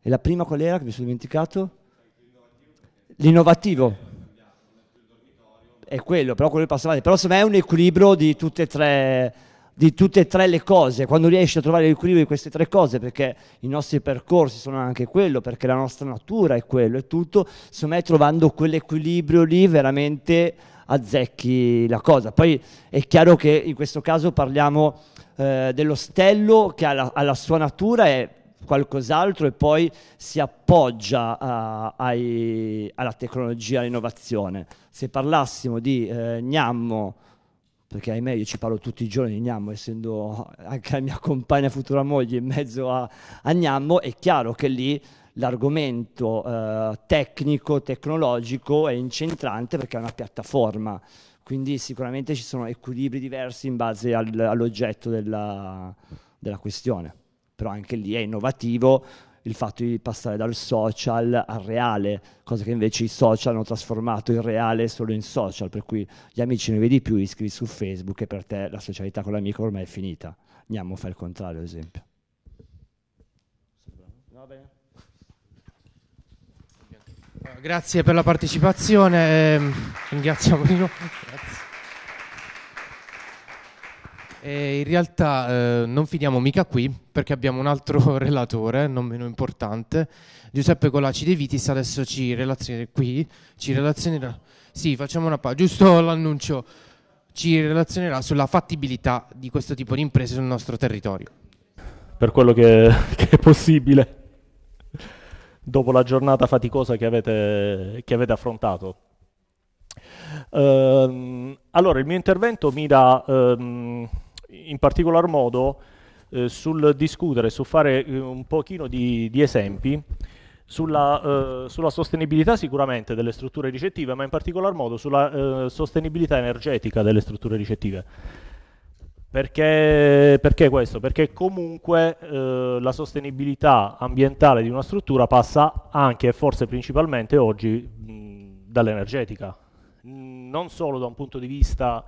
E la prima qual era che mi sono dimenticato? L'innovativo. È quello, però quello passa avanti. Però secondo me è un equilibrio di tutte e tre di tutte e tre le cose, quando riesci a trovare l'equilibrio di queste tre cose, perché i nostri percorsi sono anche quello, perché la nostra natura è quello, è tutto, secondo me trovando quell'equilibrio lì veramente azzecchi la cosa. Poi è chiaro che in questo caso parliamo eh, dell'ostello che alla, alla sua natura è qualcos'altro e poi si appoggia a, ai, alla tecnologia, all'innovazione. Se parlassimo di eh, Gnammo, perché ahimè io ci parlo tutti i giorni di Gnammo, essendo anche la mia compagna futura moglie in mezzo a, a Gnammo, è chiaro che lì l'argomento eh, tecnico, tecnologico è incentrante perché è una piattaforma, quindi sicuramente ci sono equilibri diversi in base al, all'oggetto della, della questione, però anche lì è innovativo il fatto di passare dal social al reale, cosa che invece i social hanno trasformato il reale solo in social, per cui gli amici ne vedi più, iscrivi su Facebook e per te la socialità con l'amico ormai è finita. Andiamo a fare il contrario, ad esempio. Grazie per la partecipazione, ehm, ringraziamo Nino. E in realtà eh, non finiamo mica qui perché abbiamo un altro relatore, non meno importante, Giuseppe Colaci De Vitis, adesso ci relazionerà qui, ci relazionerà, sì facciamo una pausa, giusto l'annuncio, ci relazionerà sulla fattibilità di questo tipo di imprese sul nostro territorio. Per quello che, che è possibile dopo la giornata faticosa che avete, che avete affrontato. Ehm, allora, il mio intervento mira ehm, in particolar modo eh, sul discutere, su fare eh, un pochino di, di esempi sulla, eh, sulla, sostenibilità sicuramente delle strutture ricettive, ma in particolar modo sulla eh, sostenibilità energetica delle strutture ricettive. Perché, perché, questo? Perché comunque eh, la sostenibilità ambientale di una struttura passa anche e forse principalmente oggi dall'energetica, non solo da un punto di vista,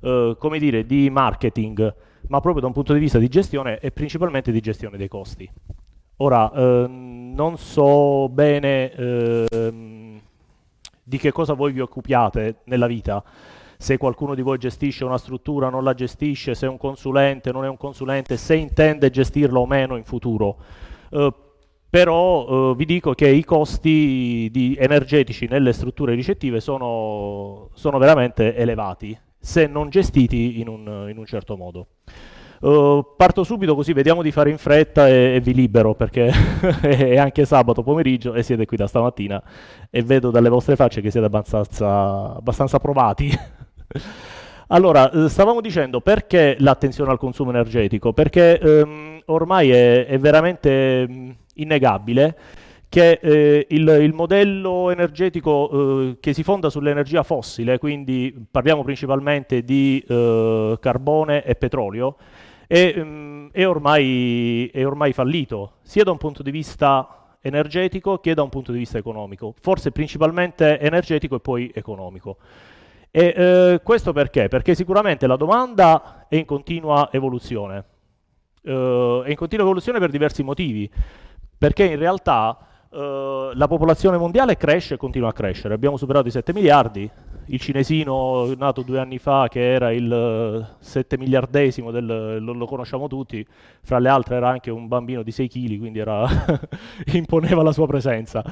eh, come dire, di marketing, ma proprio da un punto di vista di gestione e principalmente di gestione dei costi. Ora, eh, non so bene ehm, di che cosa voi vi occupiate nella vita, se qualcuno di voi gestisce una struttura, non la gestisce, se è un consulente, non è un consulente, se intende gestirla o meno in futuro. Eh, però eh, vi dico che i costi energetici nelle strutture ricettive sono, sono, veramente elevati, se non gestiti in un, in un certo modo. Uh, parto subito così vediamo di fare in fretta e, e vi libero perché è anche sabato pomeriggio e siete qui da stamattina e vedo dalle vostre facce che siete abbastanza, abbastanza provati allora, eh, stavamo dicendo perché l'attenzione al consumo energetico? Perché ehm, ormai è, è veramente mh, mm, innegabile che eh, il, il, modello energetico eh, che si fonda sull'energia fossile, quindi parliamo principalmente di eh, carbone e petrolio, è, mh, mm, è, ormai, è ormai fallito, sia da un punto di vista energetico che da un punto di vista economico, forse principalmente energetico e poi economico. E eh, questo perché? Perché sicuramente la domanda è in continua evoluzione. Eh, è in continua evoluzione per diversi motivi, perché in realtà eh, la popolazione mondiale cresce e continua a crescere. Abbiamo superato i 7 miliardi, il cinesino nato due anni fa che era il 7 eh, miliardesimo, del, lo, lo, conosciamo tutti, fra le altre era anche un bambino di 6 kg, quindi era, imponeva la sua presenza.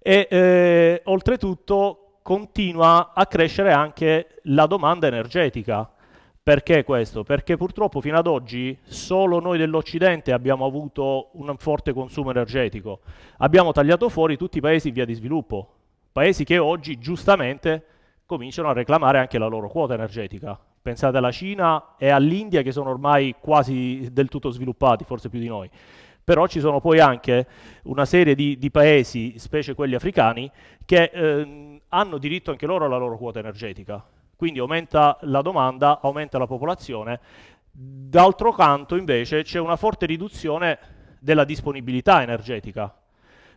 E eh, oltretutto continua a crescere anche la domanda energetica. Perché questo? Perché purtroppo fino ad oggi solo noi dell'Occidente abbiamo avuto un forte consumo energetico. Abbiamo tagliato fuori tutti i paesi in via di sviluppo, paesi che oggi giustamente cominciano a reclamare anche la loro quota energetica. Pensate alla Cina e all'India che sono ormai quasi del tutto sviluppati, forse più di noi. Però ci sono poi anche una serie di, di paesi, specie quelli africani, che eh, hanno diritto anche loro alla loro quota energetica. Quindi aumenta la domanda, aumenta la popolazione. D'altro canto invece c'è una forte riduzione della disponibilità energetica,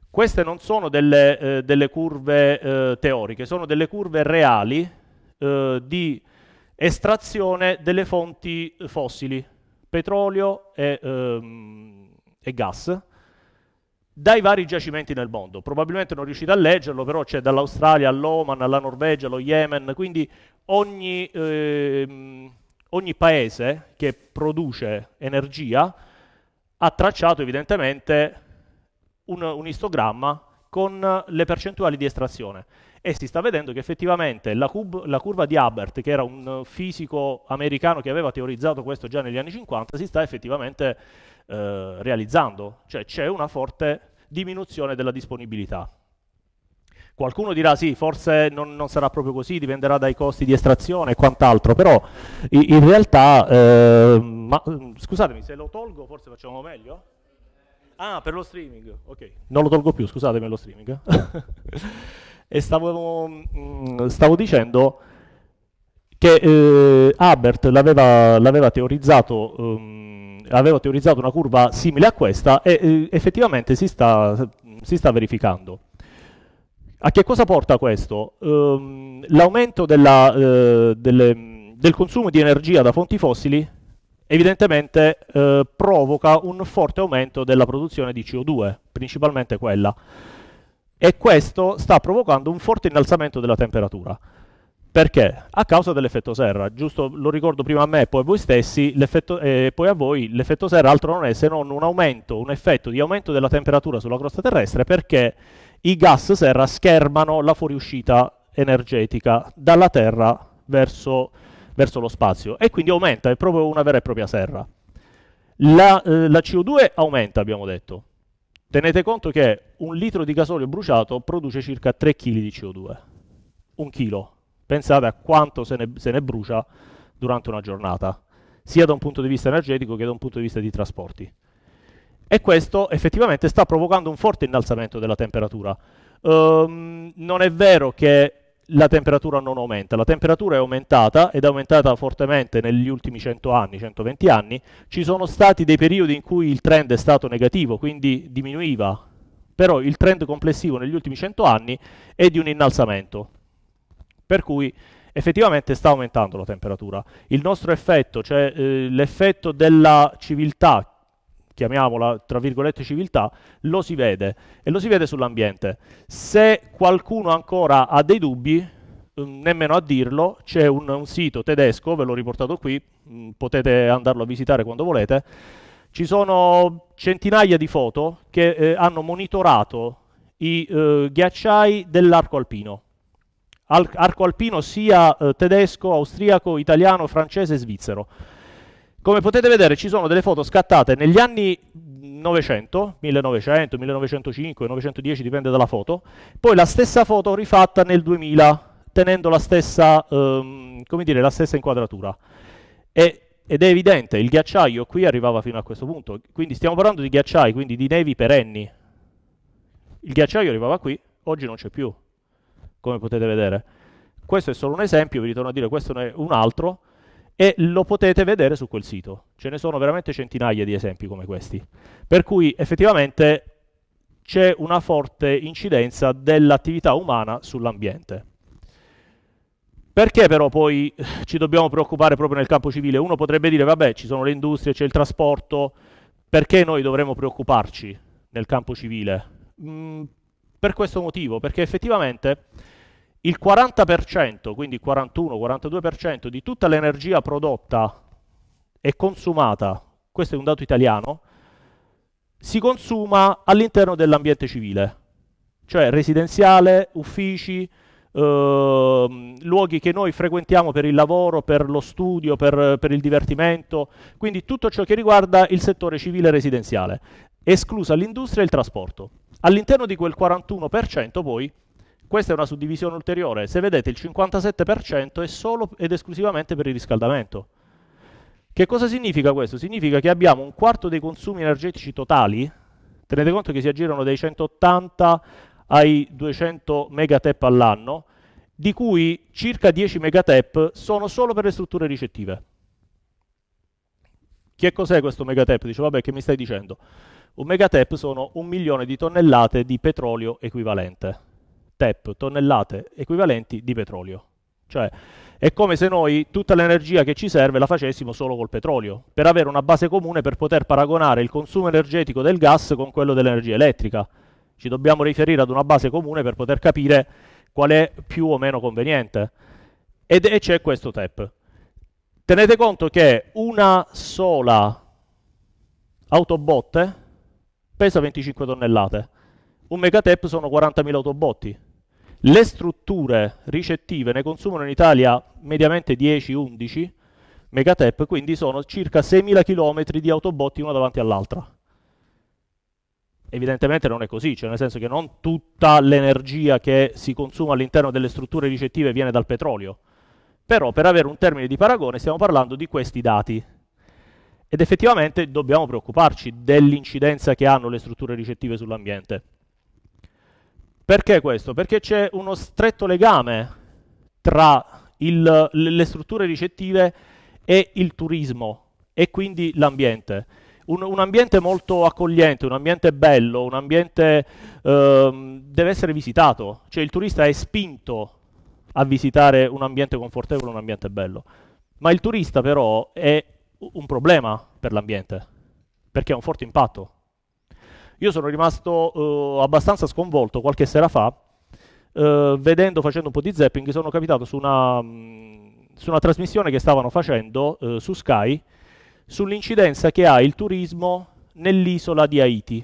queste non sono delle, eh, delle curve eh, teoriche, sono delle curve reali eh, di estrazione delle fonti fossili, petrolio e ehm, e gas dai vari giacimenti nel mondo. Probabilmente non riuscite a leggerlo, però c'è dall'Australia all'Oman, alla Norvegia, allo Yemen, quindi ogni, eh, ogni paese che produce energia ha tracciato evidentemente un, un istogramma con le percentuali di estrazione e si sta vedendo che effettivamente la, cub, la, curva di Albert, che era un fisico americano che aveva teorizzato questo già negli anni 50, si sta effettivamente eh, realizzando, cioè c'è una forte diminuzione della disponibilità. Qualcuno dirà sì, forse non, non, sarà proprio così, dipenderà dai costi di estrazione e quant'altro, però in realtà, eh, ma, scusatemi, se lo tolgo forse facciamo meglio? Ah, per lo streaming, ok. Non lo tolgo più, scusatemi, lo streaming. e stavo, mm, stavo, dicendo che eh, Abert l'aveva, teorizzato... Um, avevo teorizzato una curva simile a questa e eh, effettivamente si sta, si sta, verificando. A che cosa porta questo? Um, l'aumento eh, del consumo di energia da fonti fossili evidentemente eh, provoca un forte aumento della produzione di CO2, principalmente quella, e questo sta provocando un forte innalzamento della temperatura. Perché? A causa dell'effetto serra, giusto lo ricordo prima a me e poi a voi stessi, eh, poi a voi l'effetto serra altro non è se non un aumento, un effetto di aumento della temperatura sulla crosta terrestre perché i gas serra schermano la fuoriuscita energetica dalla Terra verso, verso lo spazio e quindi aumenta, è proprio una vera e propria serra. La, eh, la CO2 aumenta, abbiamo detto. Tenete conto che un litro di gasolio bruciato produce circa 3 kg di CO2. Un chilo, Pensate a quanto se ne, se ne brucia durante una giornata, sia da un punto di vista energetico che da un punto di vista di trasporti. E questo effettivamente sta provocando un forte innalzamento della temperatura. Um, non è vero che la temperatura non aumenta, la temperatura è aumentata ed è aumentata fortemente negli ultimi 100 anni, 120 anni, ci sono stati dei periodi in cui il trend è stato negativo, quindi diminuiva, però il trend complessivo negli ultimi 100 anni è di un innalzamento. Per cui effettivamente sta aumentando la temperatura. Il nostro effetto, cioè eh, l'effetto della civiltà, chiamiamola tra virgolette civiltà, lo si vede e lo si vede sull'ambiente. Se qualcuno ancora ha dei dubbi, mm, nemmeno a dirlo, c'è un, un, sito tedesco, ve l'ho riportato qui, mh, mm, potete andarlo a visitare quando volete, ci sono centinaia di foto che eh, hanno monitorato i eh, ghiacciai dell'arco alpino al, arco alpino sia eh, tedesco, austriaco, italiano, francese e svizzero. Come potete vedere ci sono delle foto scattate negli anni 900, 1900, 1905, 910 dipende dalla foto, poi la stessa foto rifatta nel 2000 tenendo la stessa, ehm, dire, la stessa inquadratura. E, ed è evidente, il ghiacciaio qui arrivava fino a questo punto, quindi stiamo parlando di ghiacciai, quindi di nevi perenni. Il ghiacciaio arrivava qui, oggi non c'è più, come potete vedere. Questo è solo un esempio, vi ritorno a dire, questo è un altro, e lo potete vedere su quel sito. Ce ne sono veramente centinaia di esempi come questi. Per cui effettivamente c'è una forte incidenza dell'attività umana sull'ambiente. Perché però poi ci dobbiamo preoccupare proprio nel campo civile? Uno potrebbe dire, vabbè, ci sono le industrie, c'è il trasporto, perché noi dovremmo preoccuparci nel campo civile? Mm, per questo motivo, perché effettivamente il 40%, quindi 41-42% di tutta l'energia prodotta e consumata, questo è un dato italiano, si consuma all'interno dell'ambiente civile, cioè residenziale, uffici, eh, luoghi che noi frequentiamo per il lavoro, per lo studio, per, per il divertimento, quindi tutto ciò che riguarda il settore civile residenziale, esclusa l'industria e il trasporto. All'interno di quel 41% poi questa è una suddivisione ulteriore. Se vedete il 57% è solo ed esclusivamente per il riscaldamento. Che cosa significa questo? Significa che abbiamo un quarto dei consumi energetici totali, tenete conto che si aggirano dai 180 ai 200 megatep all'anno, di cui circa 10 megatep sono solo per le strutture ricettive. Che cos'è questo megatep? Dice, vabbè, che mi stai dicendo? Un megatep sono un milione di tonnellate di petrolio equivalente. TEP, tonnellate equivalenti di petrolio. Cioè è come se noi tutta l'energia che ci serve la facessimo solo col petrolio, per avere una base comune per poter paragonare il consumo energetico del gas con quello dell'energia elettrica. Ci dobbiamo riferire ad una base comune per poter capire qual è più o meno conveniente. Ed, e c'è questo TEP. Tenete conto che una sola autobotte pesa 25 tonnellate, un megatep sono 40.000 autobotti le strutture ricettive ne consumano in Italia mediamente 10-11 megatep, quindi sono circa 6.000 km di autobotti una davanti all'altra. Evidentemente non è così, cioè nel senso che non tutta l'energia che si consuma all'interno delle strutture ricettive viene dal petrolio, però per avere un termine di paragone stiamo parlando di questi dati. Ed effettivamente dobbiamo preoccuparci dell'incidenza che hanno le strutture ricettive sull'ambiente. Perché questo? Perché c'è uno stretto legame tra il, le strutture ricettive e il turismo e quindi l'ambiente. Un, un, ambiente molto accogliente, un ambiente bello, un ambiente ehm, deve essere visitato, cioè il turista è spinto a visitare un ambiente confortevole, un ambiente bello. Ma il turista però è un problema per l'ambiente, perché ha un forte impatto io sono rimasto eh, abbastanza sconvolto qualche sera fa, eh, vedendo, facendo un po' di zapping, sono capitato su una, mh, mm, su una trasmissione che stavano facendo eh, su Sky sull'incidenza che ha il turismo nell'isola di Haiti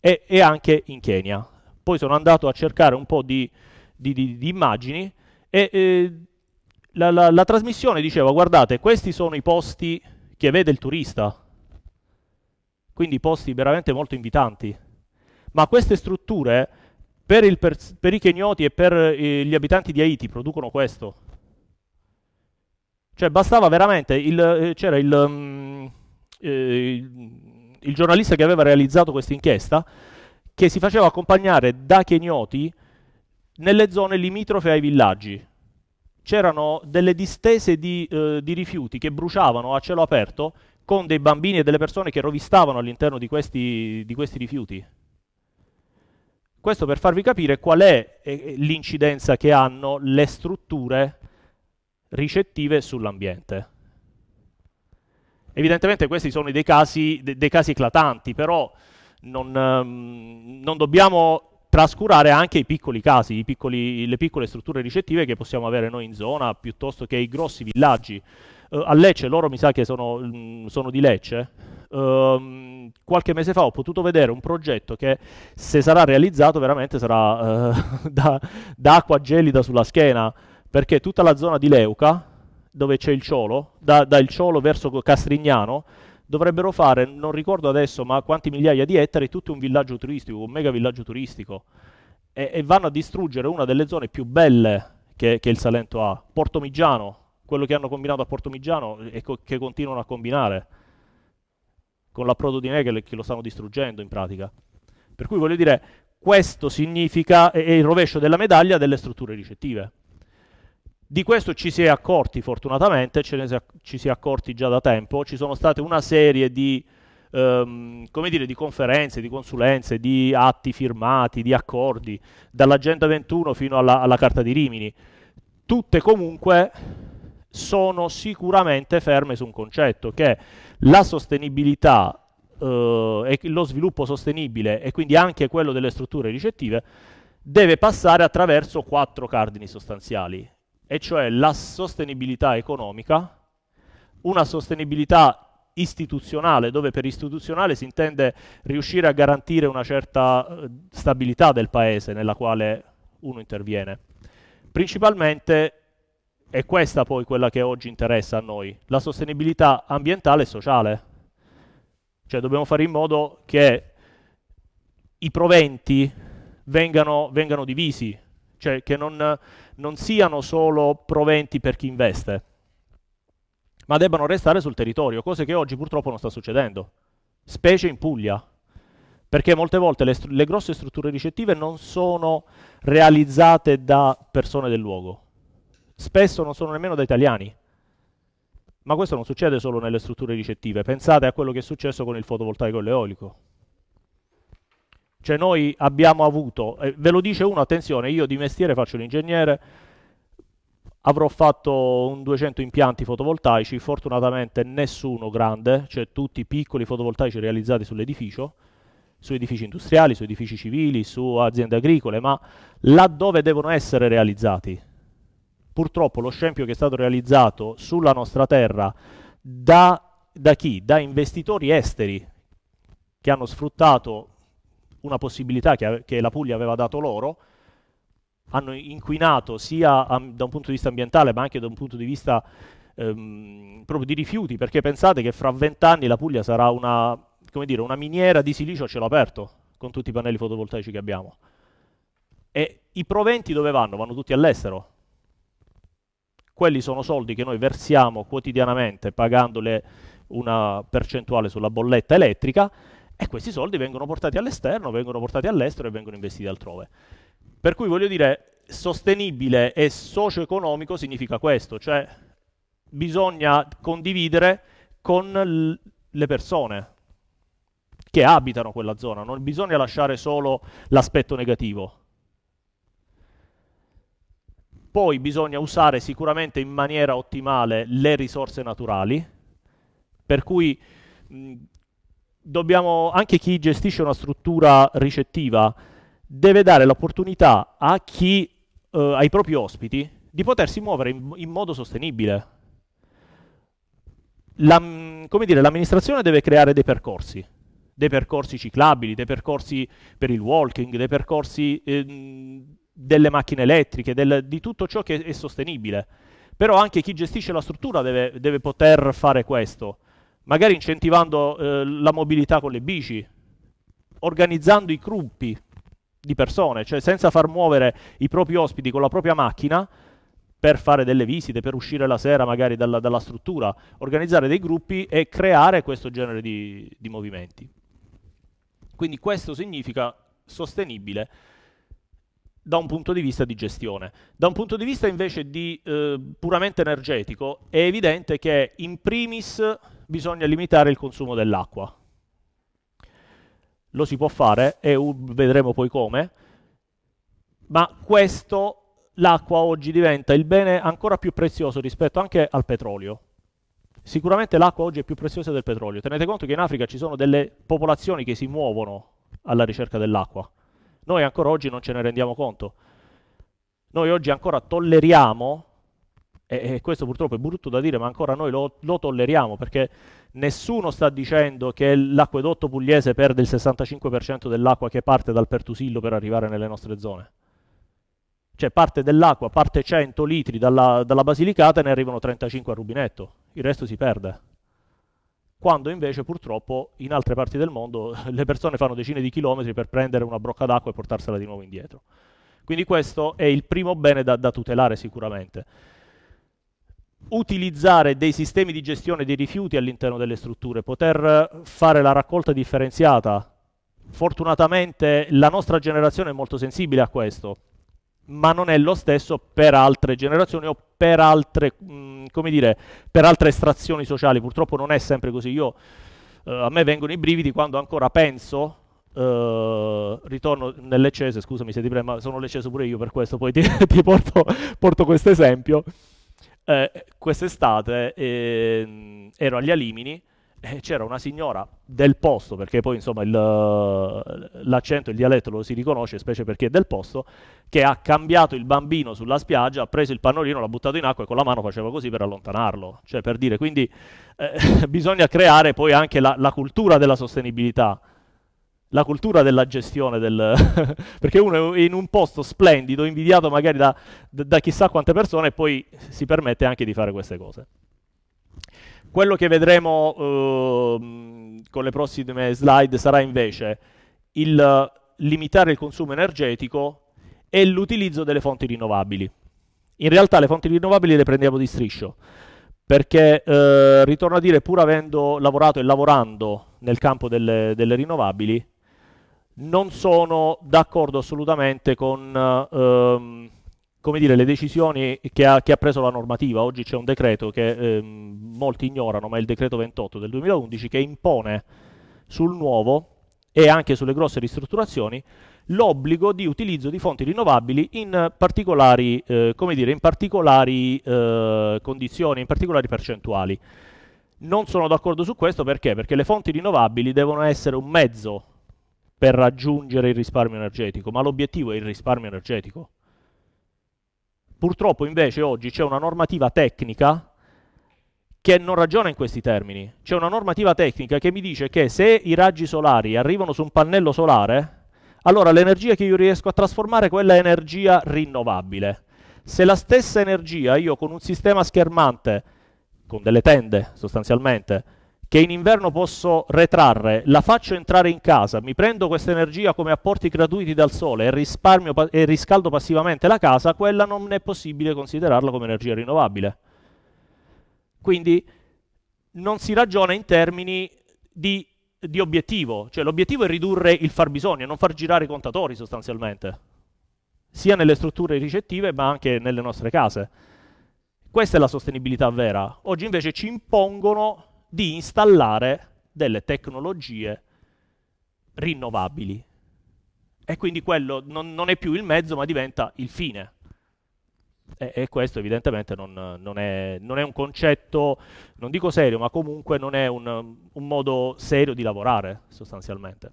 e, e, anche in Kenya. Poi sono andato a cercare un po' di, di, di, di immagini e eh, la, la, la trasmissione diceva guardate questi sono i posti che vede il turista quindi posti veramente molto invitanti. Ma queste strutture per, il, per, per i kenioti e per eh, gli abitanti di Haiti producono questo. Cioè bastava veramente, il, eh, c'era il, um, eh, il giornalista che aveva realizzato questa inchiesta che si faceva accompagnare da kenioti nelle zone limitrofe ai villaggi. C'erano delle distese di, eh, di, rifiuti che bruciavano a cielo aperto, con dei bambini e delle persone che rovistavano all'interno di questi, di questi rifiuti. Questo per farvi capire qual è eh, eh, l'incidenza che hanno le strutture ricettive sull'ambiente. Evidentemente questi sono dei casi, dei casi eclatanti, però non, ehm, non, dobbiamo trascurare anche i piccoli casi, i piccoli, le piccole strutture ricettive che possiamo avere noi in zona, piuttosto che i grossi villaggi uh, a Lecce, loro mi sa che sono, mh, mm, sono di Lecce, Uh, qualche mese fa ho potuto vedere un progetto che se sarà realizzato veramente sarà uh, da, da, acqua gelida sulla schiena, perché tutta la zona di Leuca dove c'è il Ciolo, dal da Ciolo verso Castrignano dovrebbero fare, non ricordo adesso ma quanti migliaia di ettari, tutto un villaggio turistico, un mega villaggio turistico e, e vanno a distruggere una delle zone più belle che, che il Salento ha, Portomigiano quello che hanno combinato a Portomigiano e co che continuano a combinare con l'approdo di Negel che lo stanno distruggendo in pratica. Per cui voglio dire, questo significa, è il rovescio della medaglia delle strutture ricettive. Di questo ci si è accorti fortunatamente, ce ne si ci si è accorti già da tempo, ci sono state una serie di, ehm, dire, di conferenze, di consulenze, di atti firmati, di accordi, dall'Agenda 21 fino alla, alla Carta di Rimini, tutte comunque sono sicuramente ferme su un concetto che la sostenibilità eh, e lo sviluppo sostenibile e quindi anche quello delle strutture ricettive deve passare attraverso quattro cardini sostanziali, e cioè la sostenibilità economica, una sostenibilità istituzionale, dove per istituzionale si intende riuscire a garantire una certa eh, stabilità del paese nella quale uno interviene. Principalmente è questa poi quella che oggi interessa a noi, la sostenibilità ambientale e sociale. Cioè dobbiamo fare in modo che i proventi vengano, vengano divisi, cioè che non, non siano solo proventi per chi investe, ma debbano restare sul territorio, cosa che oggi purtroppo non sta succedendo, specie in Puglia, perché molte volte le, le grosse strutture ricettive non sono realizzate da persone del luogo spesso non sono nemmeno da italiani. Ma questo non succede solo nelle strutture ricettive, pensate a quello che è successo con il fotovoltaico e l'eolico. Cioè noi abbiamo avuto, eh, ve lo dice uno, attenzione, io di mestiere faccio l'ingegnere, avrò fatto un 200 impianti fotovoltaici, fortunatamente nessuno grande, cioè tutti piccoli fotovoltaici realizzati sull'edificio, su edifici industriali, su edifici civili, su aziende agricole, ma laddove devono essere realizzati, purtroppo lo scempio che è stato realizzato sulla nostra terra da, da chi? Da investitori esteri che hanno sfruttato una possibilità che, che la Puglia aveva dato loro, hanno inquinato sia um, da un punto di vista ambientale ma anche da un punto di vista um, proprio di rifiuti, perché pensate che fra vent'anni la Puglia sarà una, dire, una, miniera di silicio a cielo aperto con tutti i pannelli fotovoltaici che abbiamo. E i proventi dove vanno? Vanno tutti all'estero quelli sono soldi che noi versiamo quotidianamente pagandole una percentuale sulla bolletta elettrica e questi soldi vengono portati all'esterno, vengono portati all'estero e vengono investiti altrove. Per cui voglio dire, sostenibile e socio-economico significa questo, cioè bisogna condividere con le persone che abitano quella zona, non bisogna lasciare solo l'aspetto negativo. Poi bisogna usare sicuramente in maniera ottimale le risorse naturali, per cui mh, dobbiamo, anche chi gestisce una struttura ricettiva deve dare l'opportunità eh, ai propri ospiti di potersi muovere in, in modo sostenibile. La, come dire, l'amministrazione deve creare dei percorsi, dei percorsi ciclabili, dei percorsi per il walking, dei percorsi eh, delle macchine elettriche, del, di tutto ciò che è sostenibile. Però anche chi gestisce la struttura deve, deve poter fare questo, magari incentivando eh, la mobilità con le bici, organizzando i gruppi di persone, cioè senza far muovere i propri ospiti con la propria macchina per fare delle visite, per uscire la sera magari dalla, dalla struttura, organizzare dei gruppi e creare questo genere di, di movimenti. Quindi questo significa sostenibile da un punto di vista di gestione. Da un punto di vista invece di, eh, puramente energetico, è evidente che in primis bisogna limitare il consumo dell'acqua. Lo si può fare e vedremo poi come, ma questo l'acqua oggi diventa il bene ancora più prezioso rispetto anche al petrolio. Sicuramente l'acqua oggi è più preziosa del petrolio. Tenete conto che in Africa ci sono delle popolazioni che si muovono alla ricerca dell'acqua noi ancora oggi non ce ne rendiamo conto. Noi oggi ancora tolleriamo, e, e questo purtroppo è brutto da dire, ma ancora noi lo, lo tolleriamo perché nessuno sta dicendo che l'acquedotto pugliese perde il 65% dell'acqua che parte dal Pertusillo per arrivare nelle nostre zone cioè parte dell'acqua, parte 100 litri dalla, dalla Basilicata e ne arrivano 35 al rubinetto, il resto si perde quando invece purtroppo in altre parti del mondo le persone fanno decine di chilometri per prendere una brocca d'acqua e portarsela di nuovo indietro. Quindi questo è il primo bene da, da tutelare sicuramente. Utilizzare dei sistemi di gestione dei rifiuti all'interno delle strutture, poter fare la raccolta differenziata. Fortunatamente la nostra generazione è molto sensibile a questo ma non è lo stesso per altre generazioni o per altre, mh, mm, come dire, per altre estrazioni sociali. Purtroppo non è sempre così. Io, eh, a me vengono i brividi quando ancora penso, eh, ritorno nell'eccese, scusami se ti prendo, ma sono l'ecceso pure io per questo, poi ti, ti porto, porto questo esempio. Eh, quest'estate ehm, ero agli Alimini, eh, c'era una signora del posto, perché poi insomma il, l'accento, il dialetto lo si riconosce, specie perché è del posto, che ha cambiato il bambino sulla spiaggia, ha preso il pannolino, l'ha buttato in acqua e con la mano faceva così per allontanarlo. Cioè, per dire, quindi eh, bisogna creare poi anche la, la cultura della sostenibilità la cultura della gestione del perché uno è in un posto splendido, invidiato magari da, da, chissà quante persone e poi si permette anche di fare queste cose. Quello che vedremo eh, con le prossime slide sarà invece il limitare il consumo energetico e l'utilizzo delle fonti rinnovabili. In realtà le fonti rinnovabili le prendiamo di striscio, perché eh, ritorno a dire, pur avendo lavorato e lavorando nel campo delle, delle rinnovabili, non sono d'accordo assolutamente con ehm, come dire, le decisioni che ha, che ha, preso la normativa. Oggi c'è un decreto che eh, molti ignorano, ma è il decreto 28 del 2011 che impone sul nuovo e anche sulle grosse ristrutturazioni l'obbligo di utilizzo di fonti rinnovabili in particolari, eh, dire, in particolari eh, condizioni, in particolari percentuali. Non sono d'accordo su questo perché? Perché le fonti rinnovabili devono essere un mezzo per raggiungere il risparmio energetico, ma l'obiettivo è il risparmio energetico. Purtroppo invece oggi c'è una normativa tecnica che non ragiona in questi termini. C'è una normativa tecnica che mi dice che se i raggi solari arrivano su un pannello solare, allora l'energia che io riesco a trasformare quella è energia rinnovabile. Se la stessa energia io con un sistema schermante, con delle tende sostanzialmente, che in inverno posso retrarre, la faccio entrare in casa, mi prendo questa energia come apporti gratuiti dal sole e, risparmio, e riscaldo passivamente la casa, quella non è possibile considerarla come energia rinnovabile. Quindi non si ragiona in termini di, di obiettivo, cioè l'obiettivo è ridurre il far bisogno, non far girare i contatori sostanzialmente, sia nelle strutture ricettive ma anche nelle nostre case. Questa è la sostenibilità vera. Oggi invece ci impongono di installare delle tecnologie rinnovabili. E quindi quello non, non è più il mezzo, ma diventa il fine. E, e questo evidentemente non, non, è, non, è, un concetto, non dico serio, ma comunque non è un, un modo serio di lavorare sostanzialmente.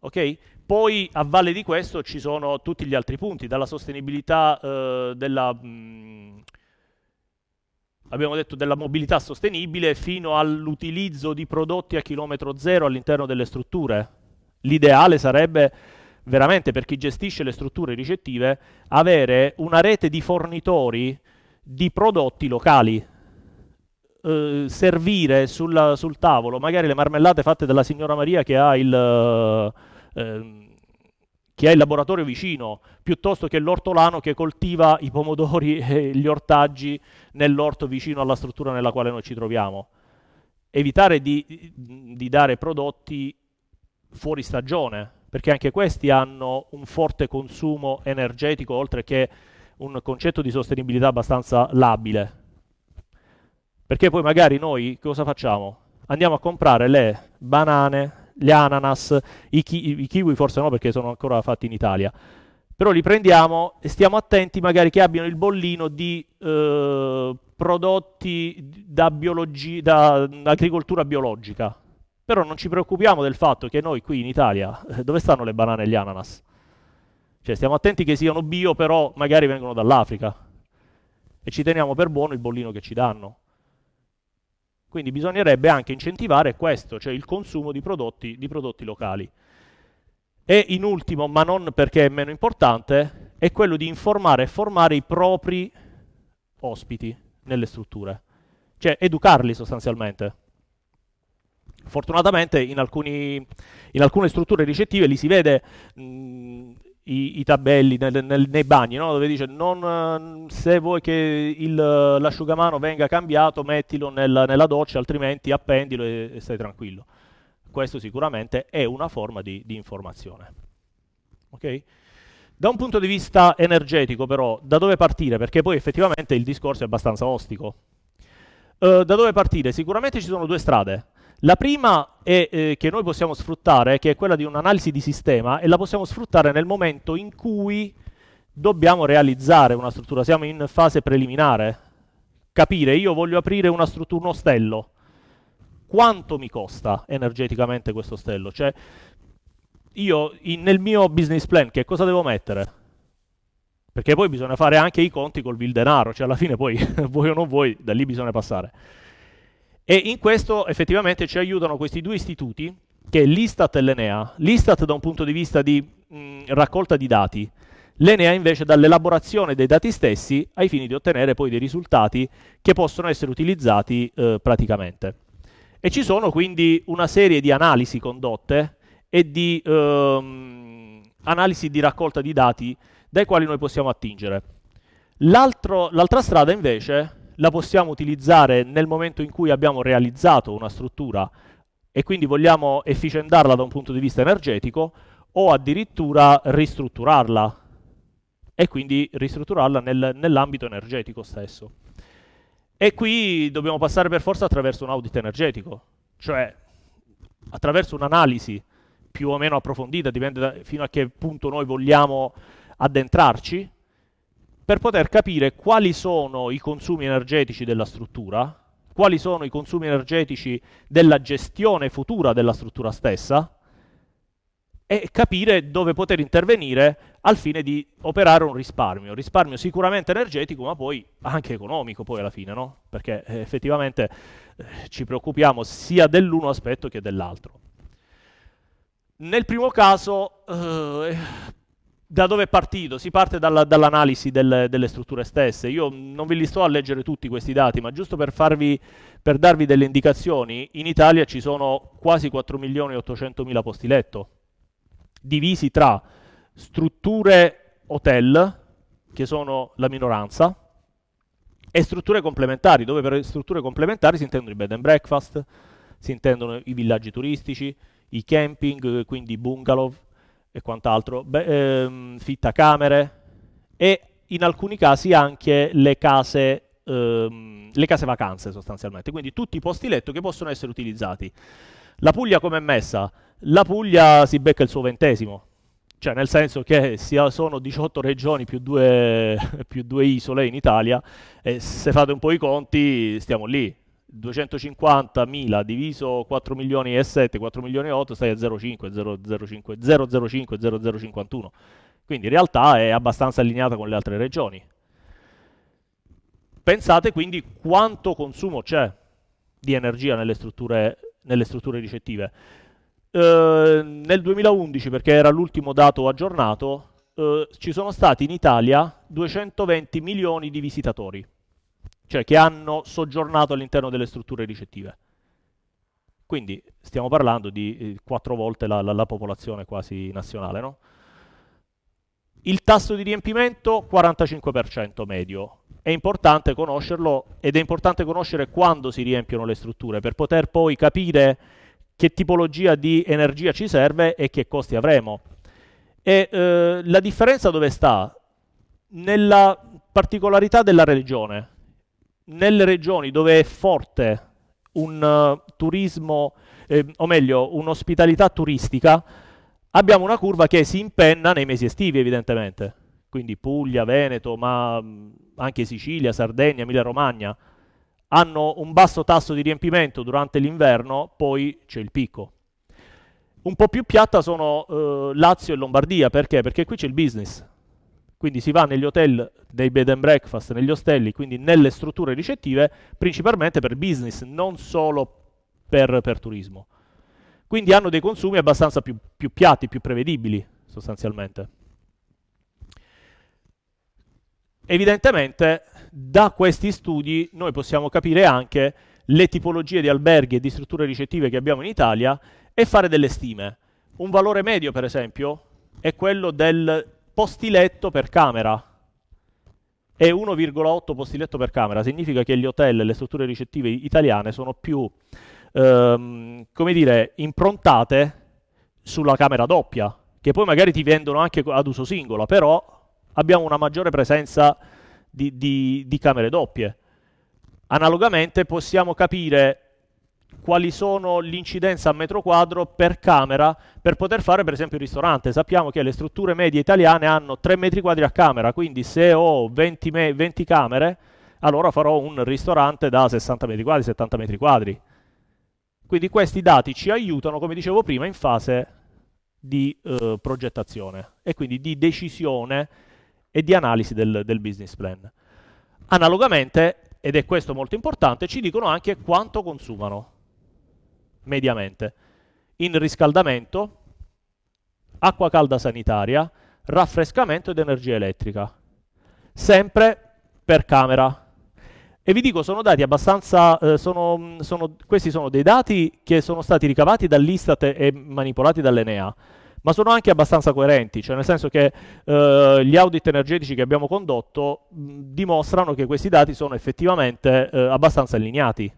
Okay? Poi a valle di questo ci sono tutti gli altri punti, dalla sostenibilità eh, della... Mh, mm, abbiamo detto della mobilità sostenibile fino all'utilizzo di prodotti a chilometro zero all'interno delle strutture. L'ideale sarebbe veramente per chi gestisce le strutture ricettive avere una rete di fornitori di prodotti locali. Eh, servire sulla, sul tavolo magari le marmellate fatte dalla signora Maria che ha il, eh, ehm, che ha il laboratorio vicino, piuttosto che l'ortolano che coltiva i pomodori e gli ortaggi nell'orto vicino alla struttura nella quale noi ci troviamo. Evitare di, di dare prodotti fuori stagione, perché anche questi hanno un forte consumo energetico, oltre che un concetto di sostenibilità abbastanza labile. Perché poi magari noi cosa facciamo? Andiamo a comprare le banane, gli ananas, i, ki- i kiwi forse no perché sono ancora fatti in Italia però li prendiamo e stiamo attenti magari che abbiano il bollino di eh, prodotti da, biologi- da, agricoltura biologica. Però non ci preoccupiamo del fatto che noi qui in Italia, eh, dove stanno le banane e gli ananas? Cioè stiamo attenti che siano bio, però magari vengono dall'Africa. E ci teniamo per buono il bollino che ci danno. Quindi bisognerebbe anche incentivare questo, cioè il consumo di prodotti, di prodotti locali. E in ultimo, ma non perché è meno importante, è quello di informare e formare i propri ospiti nelle strutture, cioè educarli sostanzialmente. Fortunatamente in, alcuni, in alcune strutture ricettive li si vede mh, i, i tabelli nel, nel, nei bagni, no? dove dice non, se vuoi che il, l'asciugamano venga cambiato mettilo nella, nella doccia, altrimenti appendilo e, e, stai tranquillo. Questo sicuramente è una forma di, di informazione. Okay? Da un punto di vista energetico però, da dove partire? Perché poi effettivamente il discorso è abbastanza ostico. Uh, da dove partire? Sicuramente ci sono due strade. La prima è, eh, che noi possiamo sfruttare, che è quella di un'analisi di sistema, e la possiamo sfruttare nel momento in cui dobbiamo realizzare una struttura, siamo in fase preliminare. Capire, io voglio aprire una struttura, uno stello, quanto mi costa energeticamente questo stello? Cioè, io in, nel mio business plan che cosa devo mettere? Perché poi bisogna fare anche i conti col vil denaro, cioè alla fine poi, vuoi o non vuoi, da lì bisogna passare. E in questo effettivamente ci aiutano questi due istituti, che è l'Istat e l'Enea. L'Istat da un punto di vista di mh, raccolta di dati, l'Enea invece dall'elaborazione dei dati stessi ai fini di ottenere poi dei risultati che possono essere utilizzati eh, praticamente. E ci sono quindi una serie di analisi condotte e di ehm, analisi di raccolta di dati dai quali noi possiamo attingere. l'altra strada invece la possiamo utilizzare nel momento in cui abbiamo realizzato una struttura e quindi vogliamo efficientarla da un punto di vista energetico o addirittura ristrutturarla e quindi ristrutturarla nel, nell'ambito energetico stesso. E qui dobbiamo passare per forza attraverso un audit energetico, cioè attraverso un'analisi più o meno approfondita, dipende da, fino a che punto noi vogliamo addentrarci, per poter capire quali sono i consumi energetici della struttura, quali sono i consumi energetici della gestione futura della struttura stessa e capire dove poter intervenire al fine di operare un risparmio, risparmio sicuramente energetico ma poi anche economico poi alla fine, no? perché eh, effettivamente eh, ci preoccupiamo sia dell'uno aspetto che dell'altro. Nel primo caso eh, da dove è partito? Si parte dalla, dall'analisi del, delle strutture stesse. Io non vi li sto a leggere tutti questi dati, ma giusto per, farvi, per darvi delle indicazioni, in Italia ci sono quasi 4 milioni e 800 mila posti letto, divisi tra strutture hotel, che sono la minoranza, e strutture complementari, dove per strutture complementari si intendono i bed and breakfast, si intendono i villaggi turistici, i camping, quindi bungalow, e quant'altro, Beh, ehm, fitta camere e in alcuni casi anche le case, ehm, le case vacanze sostanzialmente, quindi tutti i posti letto che possono essere utilizzati. La Puglia com'è messa? La Puglia si becca il suo ventesimo, cioè nel senso che sono 18 regioni più due, più due isole in Italia e se fate un po' i conti stiamo lì, 250.000 diviso 4 milioni e 7, 4 milioni e 8, stai a 0,5, 0,05, 0,051. Quindi in realtà è abbastanza allineata con le altre regioni. Pensate quindi quanto consumo c'è di energia nelle strutture, nelle strutture ricettive. Eh, nel 2011, perché era l'ultimo dato aggiornato, eh, ci sono stati in Italia 220 milioni di visitatori cioè che hanno soggiornato all'interno delle strutture ricettive. Quindi stiamo parlando di eh, 4 volte la, la, la, popolazione quasi nazionale. No? Il tasso di riempimento 45% medio. È importante conoscerlo ed è importante conoscere quando si riempiono le strutture per poter poi capire che tipologia di energia ci serve e che costi avremo. E eh, la differenza dove sta? Nella particolarità della regione nelle regioni dove è forte un uh, turismo, eh, o meglio, un'ospitalità turistica, abbiamo una curva che si impenna nei mesi estivi, evidentemente. Quindi Puglia, Veneto, ma mm, anche Sicilia, Sardegna, Emilia-Romagna hanno un basso tasso di riempimento durante l'inverno, poi c'è il picco. Un po' più piatta sono eh, Lazio e Lombardia, perché? Perché qui c'è il business. Quindi si va negli hotel nei bed and breakfast, negli ostelli, quindi nelle strutture ricettive, principalmente per business, non solo per, per turismo. Quindi hanno dei consumi abbastanza più, più piatti, più prevedibili, sostanzialmente. Evidentemente da questi studi noi possiamo capire anche le tipologie di alberghi e di strutture ricettive che abbiamo in Italia e fare delle stime. Un valore medio, per esempio, è quello del posti letto per camera. E 1,8 posti letto per camera significa che gli hotel e le strutture ricettive italiane sono più, ehm, come dire, improntate sulla camera doppia, che poi magari ti vendono anche ad uso singolo, però abbiamo una maggiore presenza di, di, di camere doppie. Analogamente possiamo capire quali sono l'incidenza a metro quadro per camera per poter fare per esempio il ristorante. Sappiamo che le strutture medie italiane hanno 3 metri quadri a camera, quindi se ho 20, 20 camere allora farò un ristorante da 60 metri quadri, 70 metri quadri. Quindi questi dati ci aiutano, come dicevo prima, in fase di eh, progettazione e quindi di decisione e di analisi del, del business plan. Analogamente, ed è questo molto importante, ci dicono anche quanto consumano mediamente. In riscaldamento, acqua calda sanitaria, raffrescamento ed energia elettrica. Sempre per camera. E vi dico, sono dati abbastanza, eh, sono, sono, questi sono dei dati che sono stati ricavati dall'Istat e manipolati dall'Enea, ma sono anche abbastanza coerenti, cioè nel senso che eh, gli audit energetici che abbiamo condotto mh, dimostrano che questi dati sono effettivamente eh, abbastanza allineati.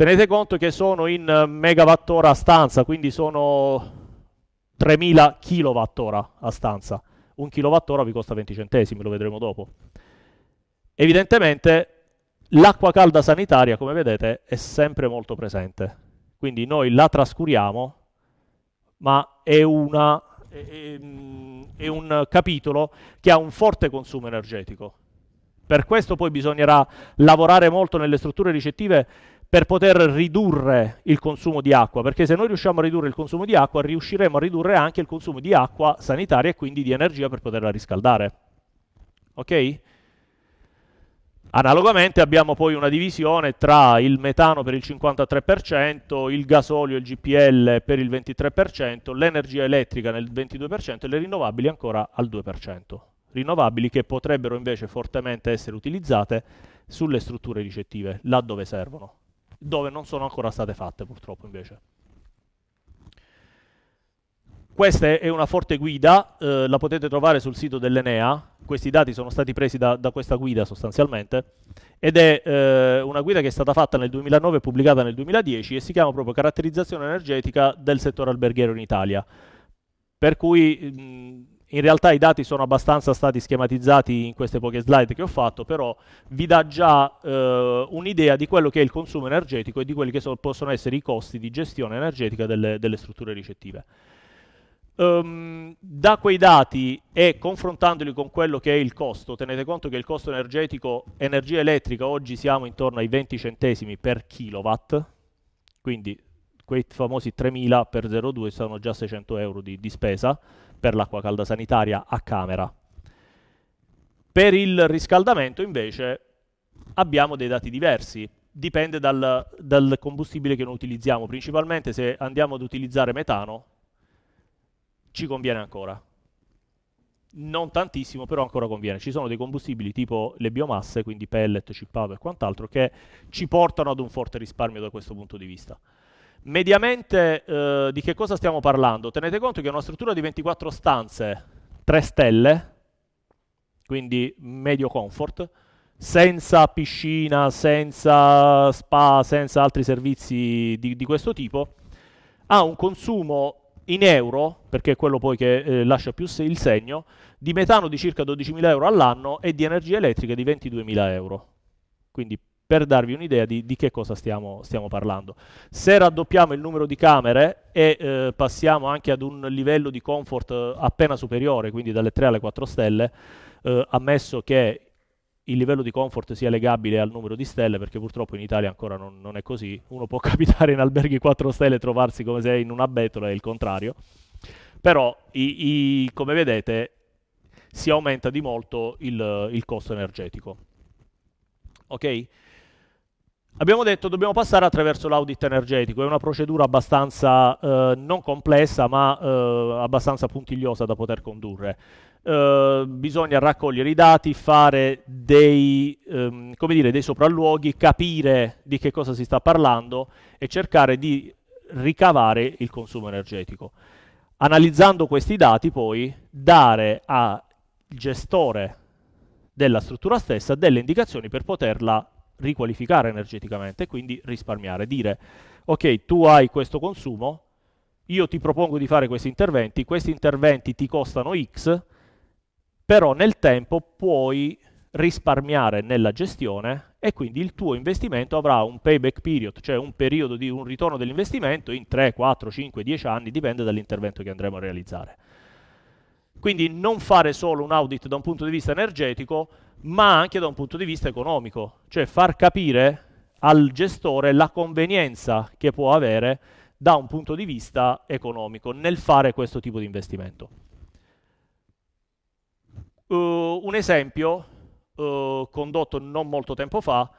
Tenete conto che sono in eh, megawattora a stanza, quindi sono 3000 kWh a stanza. Un kWh vi costa 20 centesimi, lo vedremo dopo. Evidentemente l'acqua calda sanitaria, come vedete, è sempre molto presente. Quindi noi la trascuriamo, ma è, una, è, è un capitolo che ha un forte consumo energetico. Per questo poi bisognerà lavorare molto nelle strutture ricettive per poter ridurre il consumo di acqua, perché se noi riusciamo a ridurre il consumo di acqua, riusciremo a ridurre anche il consumo di acqua sanitaria e quindi di energia per poterla riscaldare. Ok? Analogamente abbiamo poi una divisione tra il metano per il 53%, il gasolio e il GPL per il 23%, l'energia elettrica nel 22% e le rinnovabili ancora al 2%. Rinnovabili che potrebbero invece fortemente essere utilizzate sulle strutture ricettive, laddove servono dove non sono ancora state fatte purtroppo invece. Questa è una forte guida, eh, la potete trovare sul sito dell'Enea, questi dati sono stati presi da, da questa guida sostanzialmente, ed è eh, una guida che è stata fatta nel 2009 e pubblicata nel 2010 e si chiama proprio Caratterizzazione energetica del settore alberghiero in Italia. Per cui mh, in realtà i dati sono abbastanza stati schematizzati in queste poche slide che ho fatto, però vi dà già eh, un'idea di quello che è il consumo energetico e di quelli che so, possono essere i costi di gestione energetica delle, delle strutture ricettive. Um, da quei dati e confrontandoli con quello che è il costo, tenete conto che il costo energetico, energia elettrica, oggi siamo intorno ai 20 centesimi per kilowatt, quindi quei famosi 3.000 per 0,2 sono già 600 euro di, di spesa, per l'acqua calda sanitaria a camera. Per il riscaldamento invece abbiamo dei dati diversi, dipende dal, dal combustibile che noi utilizziamo, principalmente se andiamo ad utilizzare metano ci conviene ancora, non tantissimo, però ancora conviene. Ci sono dei combustibili tipo le biomasse, quindi pellet, cippato e quant'altro, che ci portano ad un forte risparmio da questo punto di vista. Mediamente eh, di che cosa stiamo parlando? Tenete conto che una struttura di 24 stanze, 3 stelle, quindi medio comfort, senza piscina, senza spa, senza altri servizi di, di questo tipo, ha un consumo in euro, perché è quello poi che eh, lascia più se il segno, di metano di circa 12.000 euro all'anno e di energia elettrica di 22.000 euro. Quindi per darvi un'idea di, di, che cosa stiamo, stiamo, parlando. Se raddoppiamo il numero di camere e eh, passiamo anche ad un livello di comfort eh, appena superiore, quindi dalle 3 alle 4 stelle, eh, ammesso che il livello di comfort sia legabile al numero di stelle, perché purtroppo in Italia ancora non, non è così, uno può capitare in alberghi 4 stelle e trovarsi come se è in una betola e il contrario, però i, i, come vedete si aumenta di molto il, il costo energetico. Ok? Abbiamo detto che dobbiamo passare attraverso l'audit energetico, è una procedura abbastanza eh, non complessa ma eh, abbastanza puntigliosa da poter condurre. Eh, bisogna raccogliere i dati, fare dei, ehm, dire, dei sopralluoghi, capire di che cosa si sta parlando e cercare di ricavare il consumo energetico. Analizzando questi dati poi dare al gestore della struttura stessa delle indicazioni per poterla riqualificare energeticamente e quindi risparmiare. Dire, ok, tu hai questo consumo, io ti propongo di fare questi interventi, questi interventi ti costano X, però nel tempo puoi risparmiare nella gestione e quindi il tuo investimento avrà un payback period, cioè un periodo di un ritorno dell'investimento in 3, 4, 5, 10 anni, dipende dall'intervento che andremo a realizzare. Quindi non fare solo un audit da un punto di vista energetico, ma anche da un punto di vista economico, cioè far capire al gestore la convenienza che può avere da un punto di vista economico nel fare questo tipo di investimento. Uh, un esempio uh, condotto non molto tempo fa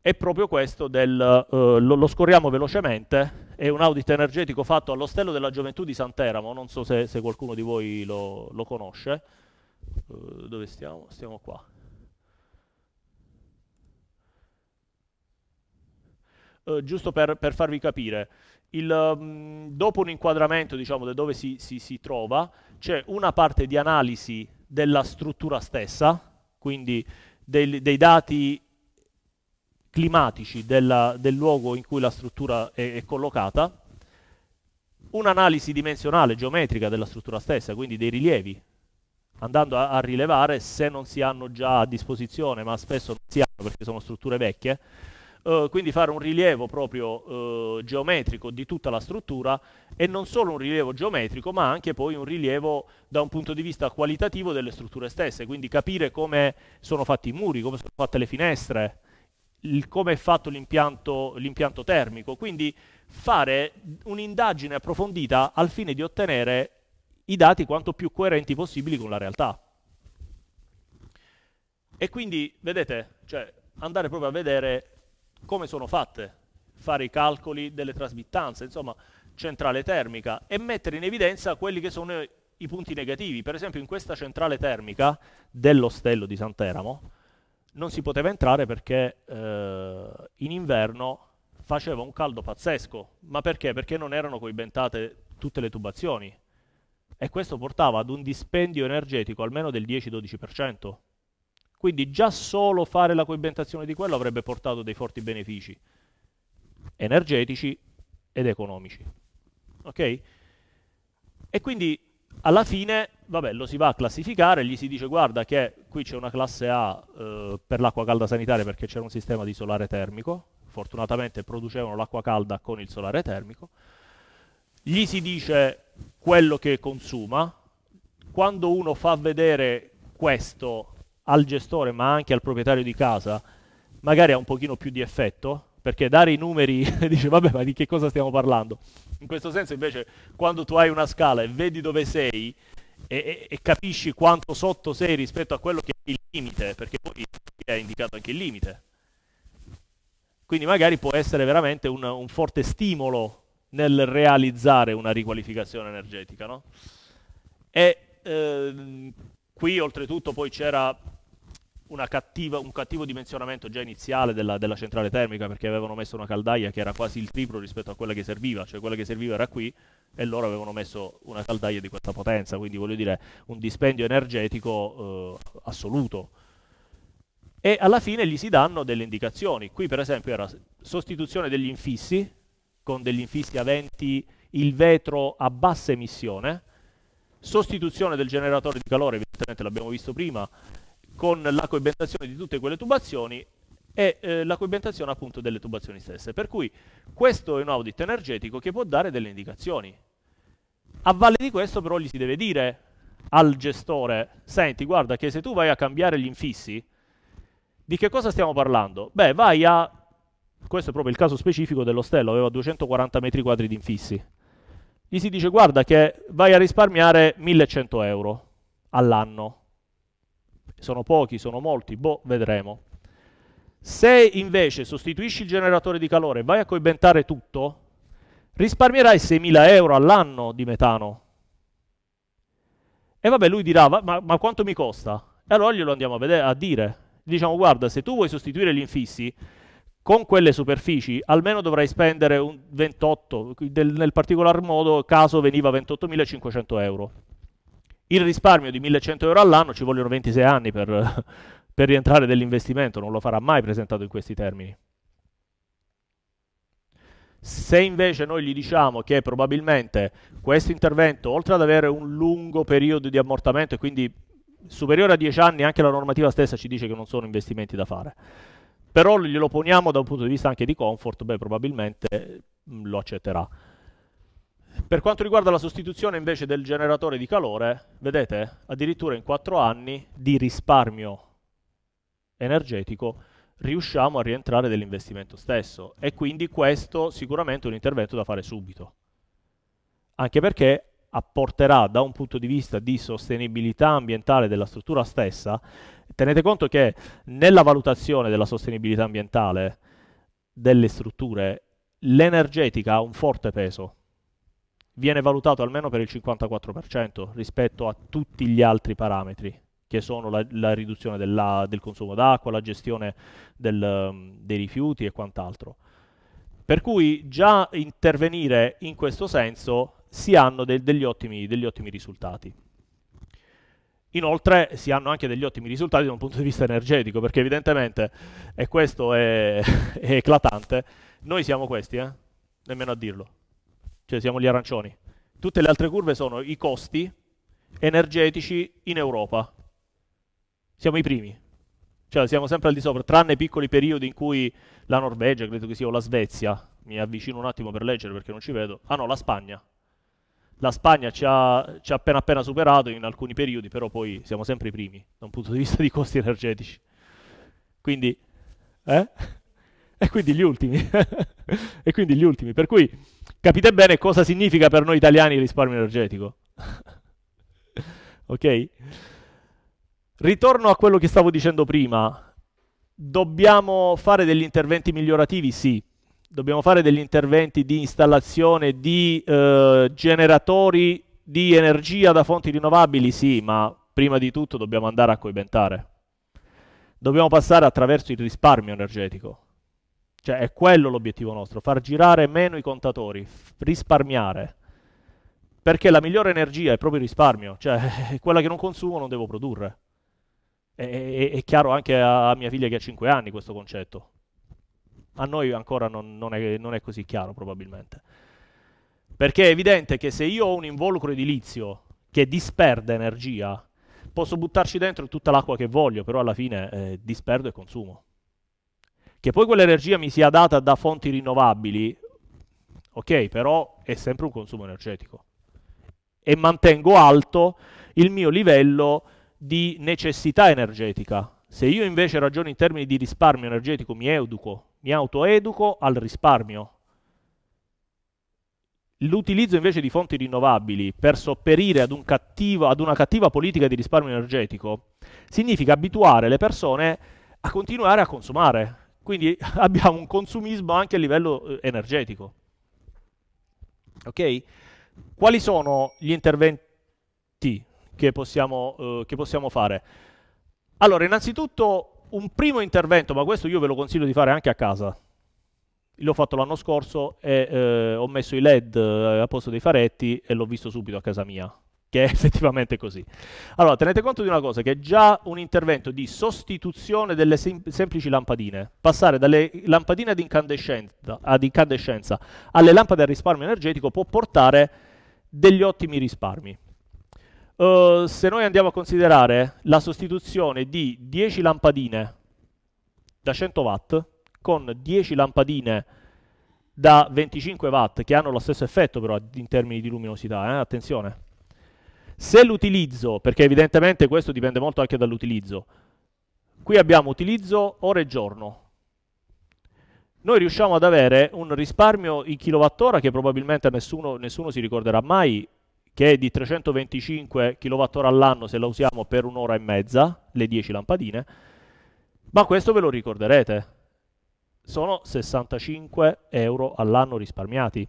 è proprio questo del, uh, lo, lo, scorriamo velocemente, è un audit energetico fatto all'Ostello della Gioventù di Santeramo, non so se, se qualcuno di voi lo, lo conosce, dove stiamo? Stiamo qua. Eh, giusto per, per, farvi capire, il, mh, mm, dopo un inquadramento diciamo, da dove si, si, si trova, c'è una parte di analisi della struttura stessa, quindi dei, dei dati climatici della, del luogo in cui la struttura è, è collocata, un'analisi dimensionale, geometrica della struttura stessa, quindi dei rilievi, andando a, a, rilevare se non si hanno già a disposizione, ma spesso non si hanno perché sono strutture vecchie, eh, quindi fare un rilievo proprio eh, geometrico di tutta la struttura e non solo un rilievo geometrico ma anche poi un rilievo da un punto di vista qualitativo delle strutture stesse, quindi capire come sono fatti i muri, come sono fatte le finestre, il, come è fatto l'impianto, l'impianto termico, quindi fare un'indagine approfondita al fine di ottenere i dati quanto più coerenti possibili con la realtà. E quindi, vedete, cioè, andare proprio a vedere come sono fatte, fare i calcoli delle trasmittanze, insomma, centrale termica e mettere in evidenza quelli che sono i punti negativi. Per esempio in questa centrale termica dell'ostello di Santeramo non si poteva entrare perché eh, in inverno faceva un caldo pazzesco. Ma perché? Perché non erano coibentate tutte le tubazioni. E questo portava ad un dispendio energetico almeno del 10-12%. Quindi già solo fare la coibentazione di quello avrebbe portato dei forti benefici energetici ed economici. Ok? E quindi alla fine, vabbè, lo si va a classificare, gli si dice guarda che qui c'è una classe A eh, per l'acqua calda sanitaria perché c'era un sistema di solare termico, fortunatamente producevano l'acqua calda con il solare termico, gli si dice quello che consuma, quando uno fa vedere questo al gestore ma anche al proprietario di casa magari ha un pochino più di effetto perché dare i numeri dice vabbè ma di che cosa stiamo parlando in questo senso invece quando tu hai una scala e vedi dove sei e, e, e capisci quanto sotto sei rispetto a quello che è il limite perché poi hai indicato anche il limite quindi magari può essere veramente un, un forte stimolo nel realizzare una riqualificazione energetica no? e ehm, Qui oltretutto poi c'era cattiva, un cattivo dimensionamento già iniziale della, della, centrale termica perché avevano messo una caldaia che era quasi il triplo rispetto a quella che serviva, cioè quella che serviva era qui e loro avevano messo una caldaia di questa potenza, quindi voglio dire un dispendio energetico eh, assoluto. E alla fine gli si danno delle indicazioni, qui per esempio era sostituzione degli infissi con degli infissi aventi il vetro a bassa emissione, sostituzione del generatore di calore, evidentemente l'abbiamo visto prima, con la coibentazione di tutte quelle tubazioni e eh, la coibentazione appunto delle tubazioni stesse. Per cui questo è un audit energetico che può dare delle indicazioni. A valle di questo però gli si deve dire al gestore, senti guarda che se tu vai a cambiare gli infissi, di che cosa stiamo parlando? Beh, vai a, questo è proprio il caso specifico dell'ostello, aveva 240 metri quadri di infissi, gli si dice guarda che vai a risparmiare 1100 euro all'anno. Sono pochi, sono molti, boh, vedremo. Se invece sostituisci il generatore di calore e vai a coibentare tutto, risparmierai 6.000 euro all'anno di metano. E vabbè, lui dirà, ma, ma quanto mi costa? E allora glielo andiamo a, vedere, a dire. Diciamo, guarda, se tu vuoi sostituire gli infissi, con quelle superfici almeno dovrai spendere un 28, del, nel particolar modo caso veniva 28.500 euro. Il risparmio di 1.100 euro all'anno ci vogliono 26 anni per, per rientrare dell'investimento, non lo farà mai presentato in questi termini. Se invece noi gli diciamo che probabilmente questo intervento, oltre ad avere un lungo periodo di ammortamento e quindi superiore a 10 anni, anche la normativa stessa ci dice che non sono investimenti da fare, però glielo poniamo da un punto di vista anche di comfort, beh, probabilmente mm, lo accetterà. Per quanto riguarda la sostituzione invece del generatore di calore, vedete, addirittura in quattro anni di risparmio energetico riusciamo a rientrare dell'investimento stesso e quindi questo sicuramente è un intervento da fare subito. Anche perché apporterà da un punto di vista di sostenibilità ambientale della struttura stessa Tenete conto che nella valutazione della sostenibilità ambientale delle strutture l'energetica ha un forte peso. Viene valutato almeno per il 54% rispetto a tutti gli altri parametri che sono la, la riduzione della, del consumo d'acqua, la gestione del, dei rifiuti e quant'altro. Per cui già intervenire in questo senso si hanno de, degli, ottimi, degli ottimi risultati. Inoltre si hanno anche degli ottimi risultati da un punto di vista energetico, perché evidentemente, e questo è, è eclatante, noi siamo questi, eh? nemmeno a dirlo, cioè siamo gli arancioni. Tutte le altre curve sono i costi energetici in Europa. Siamo i primi, cioè siamo sempre al di sopra, tranne i piccoli periodi in cui la Norvegia, credo che sia, o la Svezia, mi avvicino un attimo per leggere perché non ci vedo, ah no, la Spagna, la Spagna ci ha, ci ha, appena appena superato in alcuni periodi, però poi siamo sempre i primi da un punto di vista di costi energetici. Quindi, eh? E quindi gli ultimi. e quindi gli ultimi. Per cui capite bene cosa significa per noi italiani il risparmio energetico. ok? Ritorno a quello che stavo dicendo prima. Dobbiamo fare degli interventi migliorativi? Sì dobbiamo fare degli interventi di installazione di eh, generatori di energia da fonti rinnovabili, sì, ma prima di tutto dobbiamo andare a coibentare. Dobbiamo passare attraverso il risparmio energetico. Cioè è quello l'obiettivo nostro, far girare meno i contatori, risparmiare. Perché la migliore energia è proprio il risparmio, cioè quella che non consumo non devo produrre. È, è, è chiaro anche a, a mia figlia che ha 5 anni questo concetto a noi ancora non, non, è, non è così chiaro probabilmente. Perché è evidente che se io ho un involucro edilizio che disperde energia, posso buttarci dentro tutta l'acqua che voglio, però alla fine eh, disperdo e consumo. Che poi quell'energia mi sia data da fonti rinnovabili, ok, però è sempre un consumo energetico. E mantengo alto il mio livello di necessità energetica. Se io invece ragiono in termini di risparmio energetico, mi educo, mi autoeduco al risparmio. L'utilizzo invece di fonti rinnovabili per sopperire ad, un cattivo, ad una cattiva politica di risparmio energetico significa abituare le persone a continuare a consumare. Quindi abbiamo un consumismo anche a livello eh, energetico. Okay? Quali sono gli interventi che possiamo, eh, che possiamo fare? Allora, innanzitutto un primo intervento, ma questo io ve lo consiglio di fare anche a casa. L'ho fatto l'anno scorso e eh, ho messo i LED eh, a posto dei faretti e l'ho visto subito a casa mia, che è effettivamente così. Allora, tenete conto di una cosa, che è già un intervento di sostituzione delle sem- semplici lampadine. Passare dalle lampadine ad ad incandescenza alle lampade a risparmio energetico può portare degli ottimi risparmi. Uh, se noi andiamo a considerare la sostituzione di 10 lampadine da 100 watt con 10 lampadine da 25 watt che hanno lo stesso effetto però in termini di luminosità, eh? attenzione. Se l'utilizzo, perché evidentemente questo dipende molto anche dall'utilizzo, qui abbiamo utilizzo ore e giorno, noi riusciamo ad avere un risparmio in kilowattora che probabilmente nessuno, nessuno si ricorderà mai che è di 325 kWh all'anno se la usiamo per un'ora e mezza, le 10 lampadine, ma questo ve lo ricorderete, sono 65 euro all'anno risparmiati.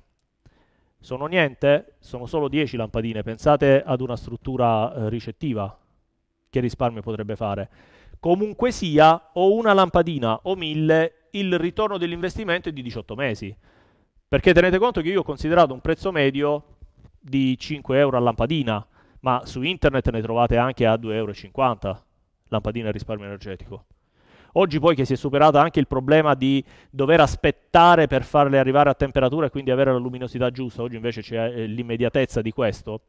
Sono niente, sono solo 10 lampadine, pensate ad una struttura eh, ricettiva, che risparmio potrebbe fare. Comunque sia, o una lampadina o mille, il ritorno dell'investimento è di 18 mesi. Perché tenete conto che io ho considerato un prezzo medio di 5 euro a lampadina, ma su internet ne trovate anche a 2,50 euro lampadina a risparmio energetico. Oggi poi che si è superato anche il problema di dover aspettare per farle arrivare a temperatura e quindi avere la luminosità giusta, oggi invece c'è eh, l'immediatezza di questo,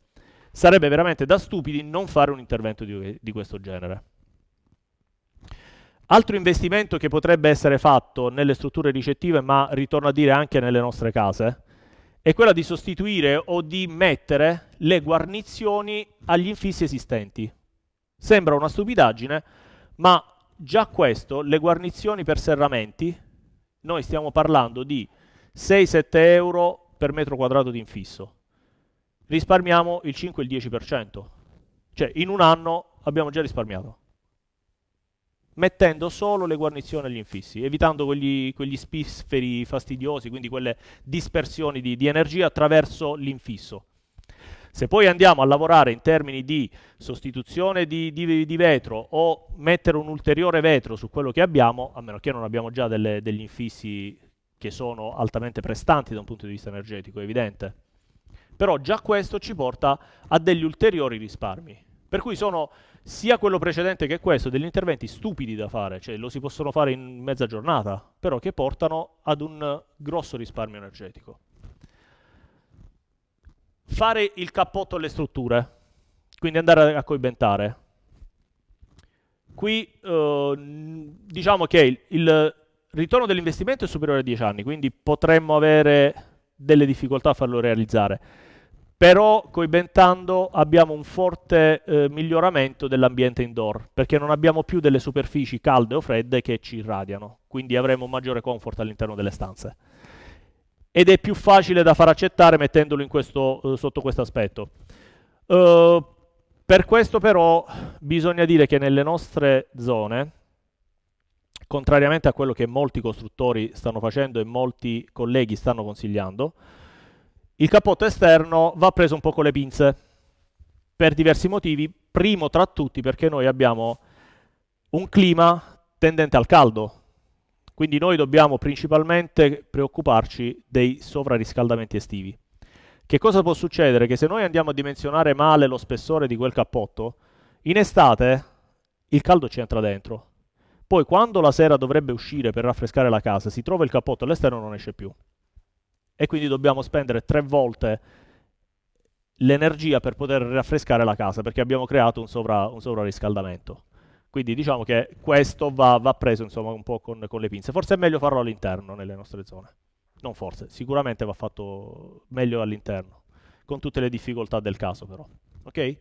sarebbe veramente da stupidi non fare un intervento di, di questo genere. Altro investimento che potrebbe essere fatto nelle strutture ricettive, ma ritorno a dire anche nelle nostre case, è quella di sostituire o di mettere le guarnizioni agli infissi esistenti. Sembra una stupidaggine, ma già questo, le guarnizioni per serramenti, noi stiamo parlando di 6-7 euro per metro quadrato di infisso. Risparmiamo il 5-10%. Cioè in un anno abbiamo già risparmiato mettendo solo le guarnizioni agli infissi, evitando quegli, quegli spisferi fastidiosi, quindi quelle dispersioni di, di energia attraverso l'infisso. Se poi andiamo a lavorare in termini di sostituzione di, di, di, vetro o mettere un ulteriore vetro su quello che abbiamo, a meno che non abbiamo già delle, degli infissi che sono altamente prestanti da un punto di vista energetico, è evidente. Però già questo ci porta a degli ulteriori risparmi. Per cui sono sia quello precedente che questo, degli interventi stupidi da fare, cioè lo si possono fare in mezza giornata, però che portano ad un grosso risparmio energetico. Fare il cappotto alle strutture, quindi andare a coibentare. Qui eh, diciamo che il, il ritorno dell'investimento è superiore a 10 anni, quindi potremmo avere delle difficoltà a farlo realizzare però coi Bentando abbiamo un forte eh, miglioramento dell'ambiente indoor, perché non abbiamo più delle superfici calde o fredde che ci irradiano, quindi avremo maggiore comfort all'interno delle stanze. Ed è più facile da far accettare mettendolo questo, eh, sotto questo aspetto. Uh, per questo però bisogna dire che nelle nostre zone, contrariamente a quello che molti costruttori stanno facendo e molti colleghi stanno consigliando, il cappotto esterno va preso un po' con le pinze, per diversi motivi, primo tra tutti perché noi abbiamo un clima tendente al caldo, quindi noi dobbiamo principalmente preoccuparci dei sovrariscaldamenti estivi. Che cosa può succedere? Che se noi andiamo a dimensionare male lo spessore di quel cappotto, in estate il caldo ci entra dentro. Poi quando la sera dovrebbe uscire per raffrescare la casa, si trova il cappotto all'esterno e non esce più e quindi dobbiamo spendere tre volte l'energia per poter raffrescare la casa perché abbiamo creato un, sovra, un sovrariscaldamento. Quindi diciamo che questo va, va preso insomma, un po' con, con, le pinze. Forse è meglio farlo all'interno nelle nostre zone. Non forse, sicuramente va fatto meglio all'interno, con tutte le difficoltà del caso però. Ok?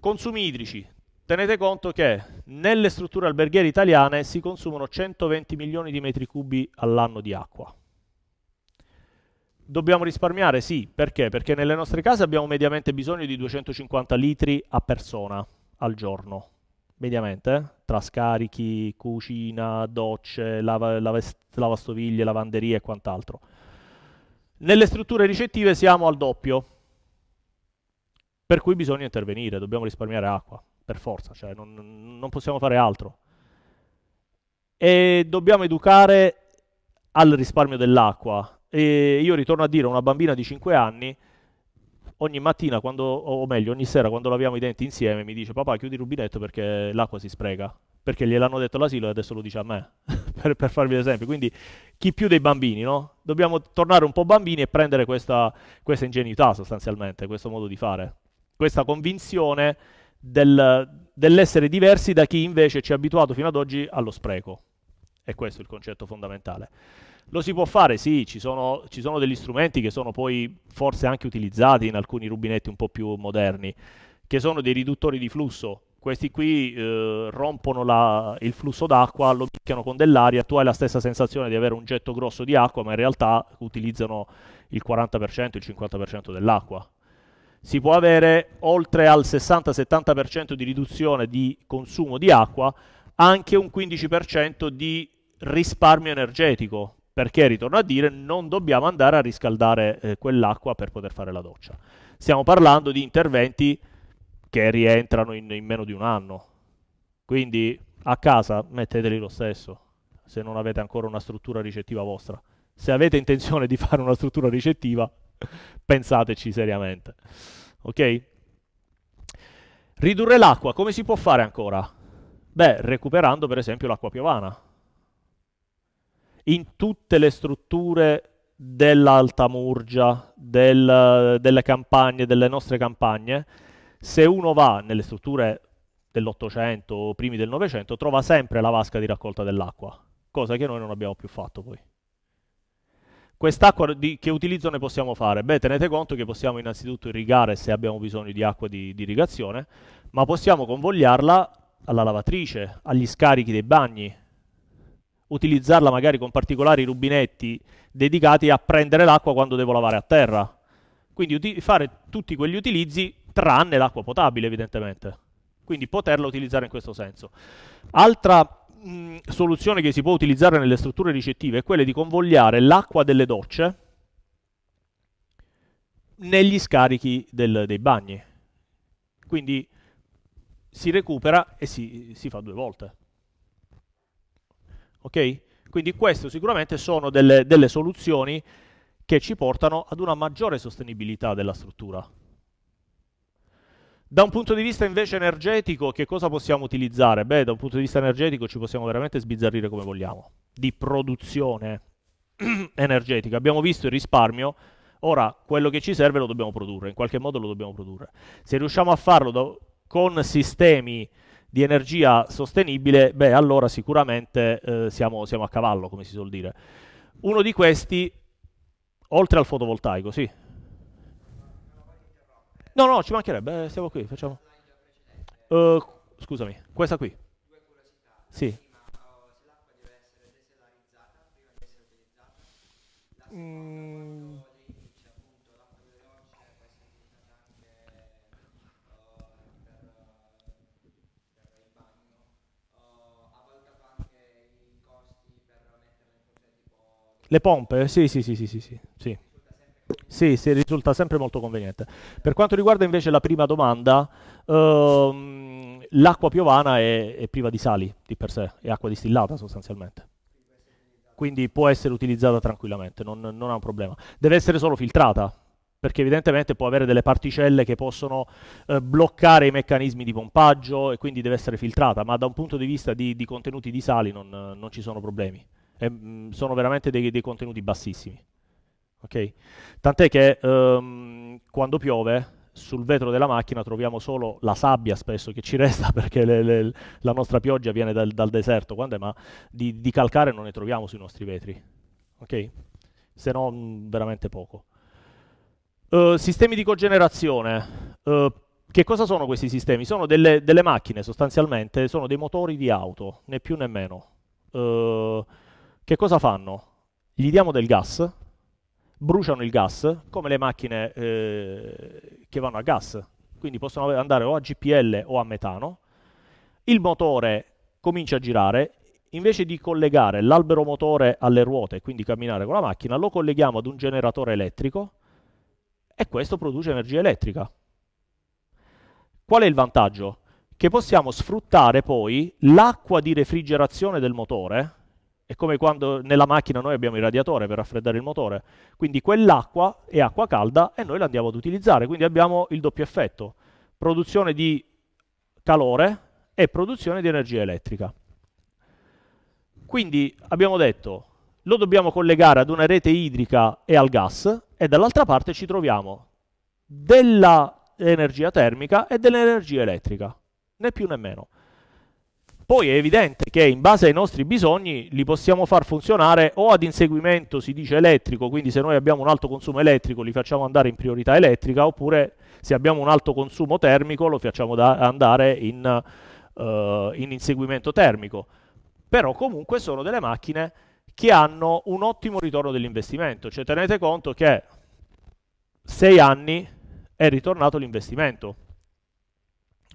Consumi idrici, tenete conto che nelle strutture alberghiere italiane si consumano 120 milioni di metri cubi all'anno di acqua. Dobbiamo risparmiare? Sì, perché? Perché nelle nostre case abbiamo mediamente bisogno di 250 litri a persona al giorno, mediamente, eh? tra scarichi, cucina, docce, lava, lava, lavastoviglie, lavanderie e quant'altro. Nelle strutture ricettive siamo al doppio, per cui bisogna intervenire, dobbiamo risparmiare acqua per forza, cioè non, non possiamo fare altro. E dobbiamo educare al risparmio dell'acqua. E io ritorno a dire a una bambina di 5 anni, ogni mattina, quando, o meglio, ogni sera quando laviamo i denti insieme, mi dice papà chiudi il rubinetto perché l'acqua si spreca. Perché gliel'hanno detto l'asilo e adesso lo dice a me, per, per, farvi l'esempio. Quindi chi più dei bambini, no? Dobbiamo tornare un po' bambini e prendere questa, questa ingenuità sostanzialmente, questo modo di fare, questa convinzione del, dell'essere diversi da chi invece ci ha abituato fino ad oggi allo spreco. E questo è il concetto fondamentale. Lo si può fare, sì, ci sono, ci sono degli strumenti che sono poi forse anche utilizzati in alcuni rubinetti un po' più moderni, che sono dei riduttori di flusso, questi qui eh, rompono la, il flusso d'acqua, lo picchiano con dell'aria, tu hai la stessa sensazione di avere un getto grosso di acqua, ma in realtà utilizzano il 40%, il 50% dell'acqua si può avere oltre al 60-70% di riduzione di consumo di acqua anche un 15% di risparmio energetico, perché, ritorno a dire, non dobbiamo andare a riscaldare eh, quell'acqua per poter fare la doccia. Stiamo parlando di interventi che rientrano in, in meno di un anno. Quindi a casa metteteli lo stesso, se non avete ancora una struttura ricettiva vostra. Se avete intenzione di fare una struttura ricettiva, Pensateci seriamente. Ok? Ridurre l'acqua, come si può fare ancora? Beh, recuperando per esempio l'acqua piovana. In tutte le strutture dell'Alta Murgia, del, delle campagne, delle nostre campagne, se uno va nelle strutture dell'Ottocento o primi del Novecento, trova sempre la vasca di raccolta dell'acqua, cosa che noi non abbiamo più fatto poi. Quest'acqua di, che utilizzo ne possiamo fare? Beh, tenete conto che possiamo innanzitutto irrigare se abbiamo bisogno di acqua di, di irrigazione, ma possiamo convogliarla alla lavatrice, agli scarichi dei bagni, utilizzarla magari con particolari rubinetti dedicati a prendere l'acqua quando devo lavare a terra. Quindi fare tutti quegli utilizzi tranne l'acqua potabile, evidentemente. Quindi poterla utilizzare in questo senso. Altra mh, soluzione che si può utilizzare nelle strutture ricettive è quella di convogliare l'acqua delle docce negli scarichi del, dei bagni. Quindi si recupera e si, si fa due volte. Ok? Quindi queste sicuramente sono delle, delle soluzioni che ci portano ad una maggiore sostenibilità della struttura. Da un punto di vista invece energetico, che cosa possiamo utilizzare? Beh, da un punto di vista energetico ci possiamo veramente sbizzarrire come vogliamo, di produzione energetica. Abbiamo visto il risparmio, ora quello che ci serve lo dobbiamo produrre, in qualche modo lo dobbiamo produrre. Se riusciamo a farlo do, con sistemi di energia sostenibile, beh, allora sicuramente eh, siamo, siamo a cavallo, come si suol dire. Uno di questi, oltre al fotovoltaico, sì, No, no, ci mancherebbe, eh, siamo qui, facciamo. Uh, scusami, questa qui. Sì. Mm. Le pompe? Sì, sì, sì, sì, sì, sì. sì. Sì, sì, risulta sempre molto conveniente. Per quanto riguarda invece la prima domanda, ehm, l'acqua piovana è, è, priva di sali di per sé, è acqua distillata sostanzialmente. Quindi può essere utilizzata tranquillamente, non, non ha un problema. Deve essere solo filtrata, perché evidentemente può avere delle particelle che possono eh, bloccare i meccanismi di pompaggio e quindi deve essere filtrata, ma da un punto di vista di, di contenuti di sali non, non, ci sono problemi. E, mh, mm, sono veramente dei, dei contenuti bassissimi ok? Tant'è che um, quando piove sul vetro della macchina troviamo solo la sabbia spesso che ci resta perché le, le, la nostra pioggia viene dal, dal deserto, quando è, ma di, di, calcare non ne troviamo sui nostri vetri, ok? Se no mm, veramente poco. Uh, sistemi di cogenerazione. Uh, che cosa sono questi sistemi? Sono delle, delle, macchine sostanzialmente, sono dei motori di auto, né più né meno. Uh, che cosa fanno? Gli diamo del gas, bruciano il gas come le macchine eh, che vanno a gas, quindi possono andare o a GPL o a metano. Il motore comincia a girare, invece di collegare l'albero motore alle ruote, quindi camminare con la macchina, lo colleghiamo ad un generatore elettrico e questo produce energia elettrica. Qual è il vantaggio? Che possiamo sfruttare poi l'acqua di refrigerazione del motore è come quando nella macchina noi abbiamo il radiatore per raffreddare il motore. Quindi quell'acqua è acqua calda e noi l'andiamo ad utilizzare. Quindi abbiamo il doppio effetto. Produzione di calore e produzione di energia elettrica. Quindi abbiamo detto lo dobbiamo collegare ad una rete idrica e al gas e dall'altra parte ci troviamo dell'energia termica e dell'energia elettrica, né più né meno. Poi è evidente che in base ai nostri bisogni li possiamo far funzionare o ad inseguimento, si dice elettrico, quindi se noi abbiamo un alto consumo elettrico li facciamo andare in priorità elettrica, oppure se abbiamo un alto consumo termico lo facciamo andare in, uh, in inseguimento termico. Però comunque sono delle macchine che hanno un ottimo ritorno dell'investimento, cioè tenete conto che 6 anni è ritornato l'investimento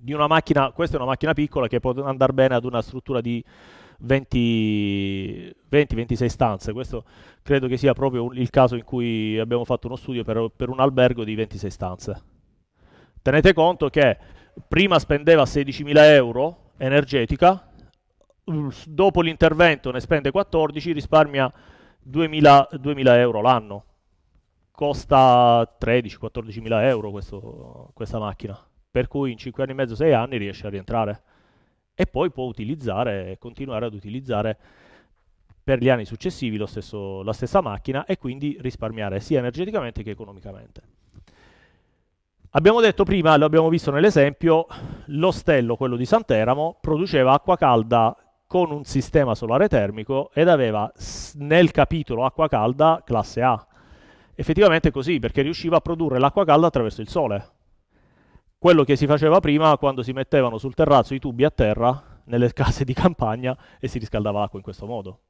di una macchina, questa è una macchina piccola che può andare bene ad una struttura di 20-26 stanze. Questo credo che sia proprio il caso in cui abbiamo fatto uno studio per, per un albergo di 26 stanze. Tenete conto che prima spendeva 16.000 euro energetica, dopo l'intervento ne spende 14, risparmia 2.000, 2.000 euro l'anno. Costa 13-14.000 euro questo, questa macchina per cui in 5 anni e mezzo, 6 anni riesce a rientrare e poi può utilizzare, e continuare ad utilizzare per gli anni successivi stesso, la stessa macchina e quindi risparmiare sia energeticamente che economicamente. Abbiamo detto prima, lo abbiamo visto nell'esempio, l'ostello, quello di Santeramo, produceva acqua calda con un sistema solare termico ed aveva nel capitolo acqua calda classe A. Effettivamente è così, perché riusciva a produrre l'acqua calda attraverso il sole, quello che si faceva prima quando si mettevano sul terrazzo i tubi a terra nelle case di campagna e si riscaldava l'acqua in questo modo,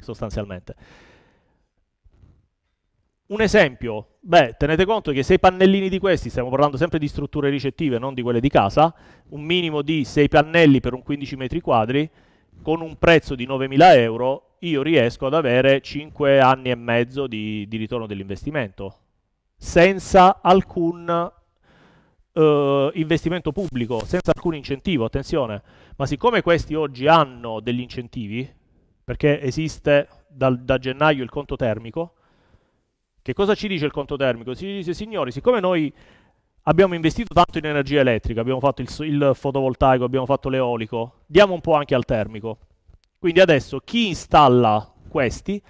sostanzialmente. Un esempio, beh, tenete conto che sei pannellini di questi, stiamo parlando sempre di strutture ricettive, non di quelle di casa, un minimo di 6 pannelli per un 15 metri quadri, con un prezzo di 9.000 euro, io riesco ad avere 5 anni e mezzo di, di ritorno dell'investimento, senza alcun eh, investimento pubblico, senza alcun incentivo, attenzione, ma siccome questi oggi hanno degli incentivi, perché esiste dal, da gennaio il conto termico, che cosa ci dice il conto termico? Ci dice, signori, siccome noi abbiamo investito tanto in energia elettrica, abbiamo fatto il, il fotovoltaico, abbiamo fatto l'eolico, diamo un po' anche al termico. Quindi adesso chi installa questi